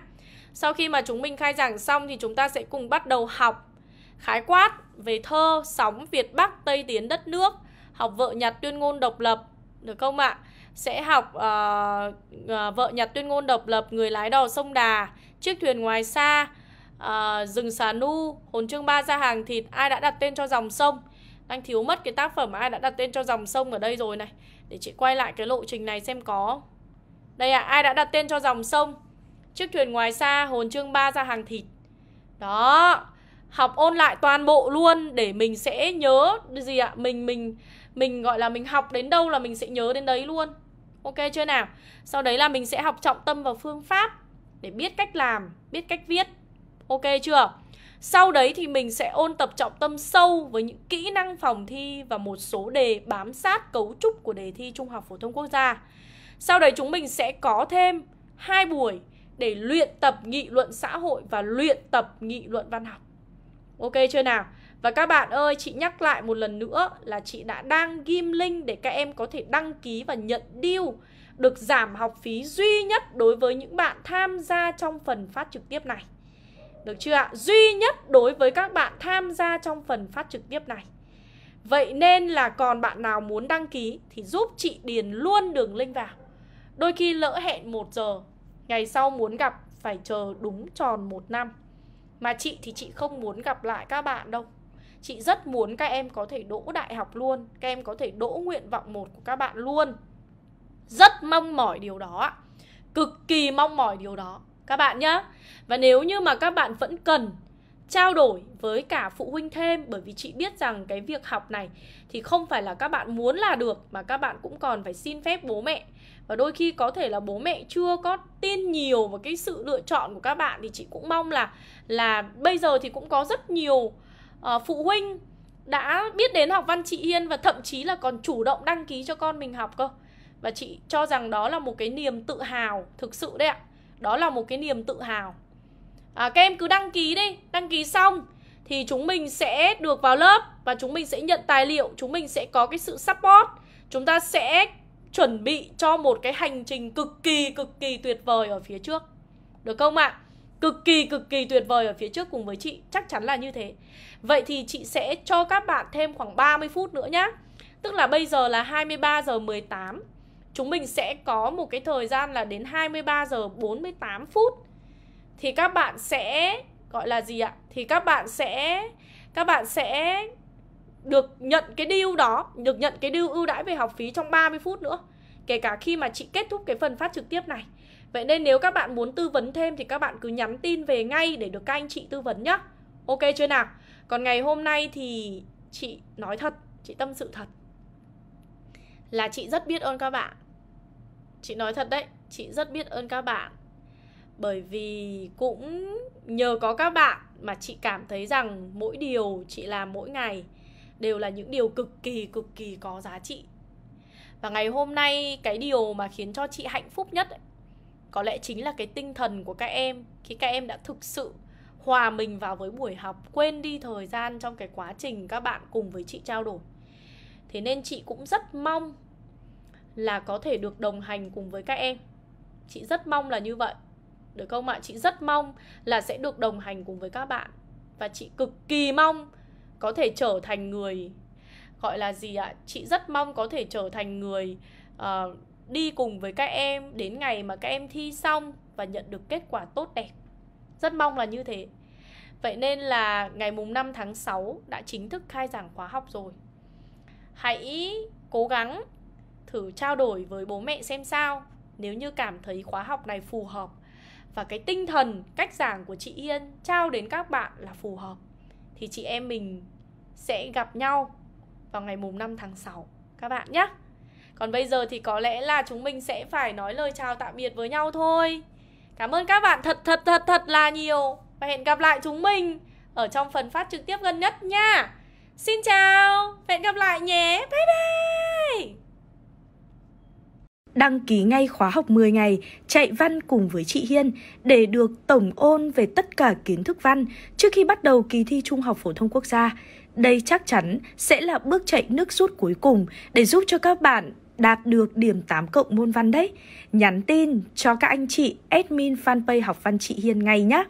Sau khi mà chúng mình khai giảng xong thì chúng ta sẽ cùng bắt đầu học khái quát về thơ sóng Việt Bắc Tây tiến đất nước, học vợ nhặt tuyên ngôn độc lập, được không ạ? Sẽ học uh, uh, vợ nhặt tuyên ngôn độc lập, người lái đò sông Đà, chiếc thuyền ngoài xa, uh, rừng xà nu, hồn trương ba ra hàng thịt, ai đã đặt tên cho dòng sông? Đang thiếu mất cái tác phẩm ai đã đặt tên cho dòng sông ở đây rồi này. Để chị quay lại cái lộ trình này xem có. Đây ạ, à, ai đã đặt tên cho dòng sông? Chiếc thuyền ngoài xa, hồn trương ba ra hàng thịt. Đó, học ôn lại toàn bộ luôn để mình sẽ nhớ gì ạ mình mình mình gọi là mình học đến đâu là mình sẽ nhớ đến đấy luôn ok chưa nào sau đấy là mình sẽ học trọng tâm vào phương pháp để biết cách làm biết cách viết ok chưa sau đấy thì mình sẽ ôn tập trọng tâm sâu với những kỹ năng phòng thi và một số đề bám sát cấu trúc của đề thi Trung học Phổ thông Quốc gia. Sau đấy chúng mình sẽ có thêm hai buổi để luyện tập nghị luận xã hội và luyện tập nghị luận văn học. Ok chưa nào? Và các bạn ơi, chị nhắc lại một lần nữa là chị đã đang ghim link để các em có thể đăng ký và nhận deal được giảm học phí duy nhất đối với những bạn tham gia trong phần phát trực tiếp này. Được chưa ạ? Duy nhất đối với các bạn tham gia trong phần phát trực tiếp này. Vậy nên là còn bạn nào muốn đăng ký thì giúp chị điền luôn đường link vào. Đôi khi lỡ hẹn 1 giờ, ngày sau muốn gặp phải chờ đúng tròn 1 năm mà chị thì chị không muốn gặp lại các bạn đâu chị rất muốn các em có thể đỗ đại học luôn các em có thể đỗ nguyện vọng một của các bạn luôn rất mong mỏi điều đó cực kỳ mong mỏi điều đó các bạn nhé và nếu như mà các bạn vẫn cần trao đổi với cả phụ huynh thêm bởi vì chị biết rằng cái việc học này thì không phải là các bạn muốn là được mà các bạn cũng còn phải xin phép bố mẹ và đôi khi có thể là bố mẹ chưa có tin nhiều vào cái sự lựa chọn của các bạn thì chị cũng mong là là bây giờ thì cũng có rất nhiều uh, phụ huynh đã biết đến học văn chị Hiên và thậm chí là còn chủ động đăng ký cho con mình học cơ và chị cho rằng đó là một cái niềm tự hào thực sự đấy ạ đó là một cái niềm tự hào à, các em cứ đăng ký đi đăng ký xong thì chúng mình sẽ được vào lớp và chúng mình sẽ nhận tài liệu chúng mình sẽ có cái sự support chúng ta sẽ chuẩn bị cho một cái hành trình cực kỳ cực kỳ tuyệt vời ở phía trước. Được không ạ? À? Cực kỳ cực kỳ tuyệt vời ở phía trước cùng với chị, chắc chắn là như thế. Vậy thì chị sẽ cho các bạn thêm khoảng 30 phút nữa nhá. Tức là bây giờ là 23 giờ 18. Chúng mình sẽ có một cái thời gian là đến 23 giờ 48 phút. Thì các bạn sẽ gọi là gì ạ? Thì các bạn sẽ các bạn sẽ được nhận cái deal đó được nhận cái deal ưu đãi về học phí trong 30 phút nữa kể cả khi mà chị kết thúc cái phần phát trực tiếp này vậy nên nếu các bạn muốn tư vấn thêm thì các bạn cứ nhắn tin về ngay để được các anh chị tư vấn nhá ok chưa nào còn ngày hôm nay thì chị nói thật chị tâm sự thật là chị rất biết ơn các bạn chị nói thật đấy chị rất biết ơn các bạn bởi vì cũng nhờ có các bạn mà chị cảm thấy rằng mỗi điều chị làm mỗi ngày đều là những điều cực kỳ cực kỳ có giá trị và ngày hôm nay cái điều mà khiến cho chị hạnh phúc nhất ấy, có lẽ chính là cái tinh thần của các em khi các em đã thực sự hòa mình vào với buổi học quên đi thời gian trong cái quá trình các bạn cùng với chị trao đổi thế nên chị cũng rất mong là có thể được đồng hành cùng với các em chị rất mong là như vậy được không ạ chị rất mong là sẽ được đồng hành cùng với các bạn và chị cực kỳ mong có thể trở thành người gọi là gì ạ chị rất mong có thể trở thành người uh, đi cùng với các em đến ngày mà các em thi xong và nhận được kết quả tốt đẹp rất mong là như thế Vậy nên là ngày mùng 5 tháng 6 đã chính thức khai giảng khóa học rồi. Hãy cố gắng thử trao đổi với bố mẹ xem sao nếu như cảm thấy khóa học này phù hợp và cái tinh thần cách giảng của chị Yên trao đến các bạn là phù hợp thì chị em mình sẽ gặp nhau vào ngày mùng 5 tháng 6 các bạn nhé. Còn bây giờ thì có lẽ là chúng mình sẽ phải nói lời chào tạm biệt với nhau thôi. Cảm ơn các bạn thật thật thật thật là nhiều và hẹn gặp lại chúng mình ở trong phần phát trực tiếp gần nhất nha. Xin chào, hẹn gặp lại nhé. Bye bye đăng ký ngay khóa học 10 ngày chạy văn cùng với chị Hiên để được tổng ôn về tất cả kiến thức văn trước khi bắt đầu kỳ thi Trung học Phổ thông Quốc gia. Đây chắc chắn sẽ là bước chạy nước rút cuối cùng để giúp cho các bạn đạt được điểm 8 cộng môn văn đấy. Nhắn tin cho các anh chị admin fanpage học văn chị Hiên ngay nhé.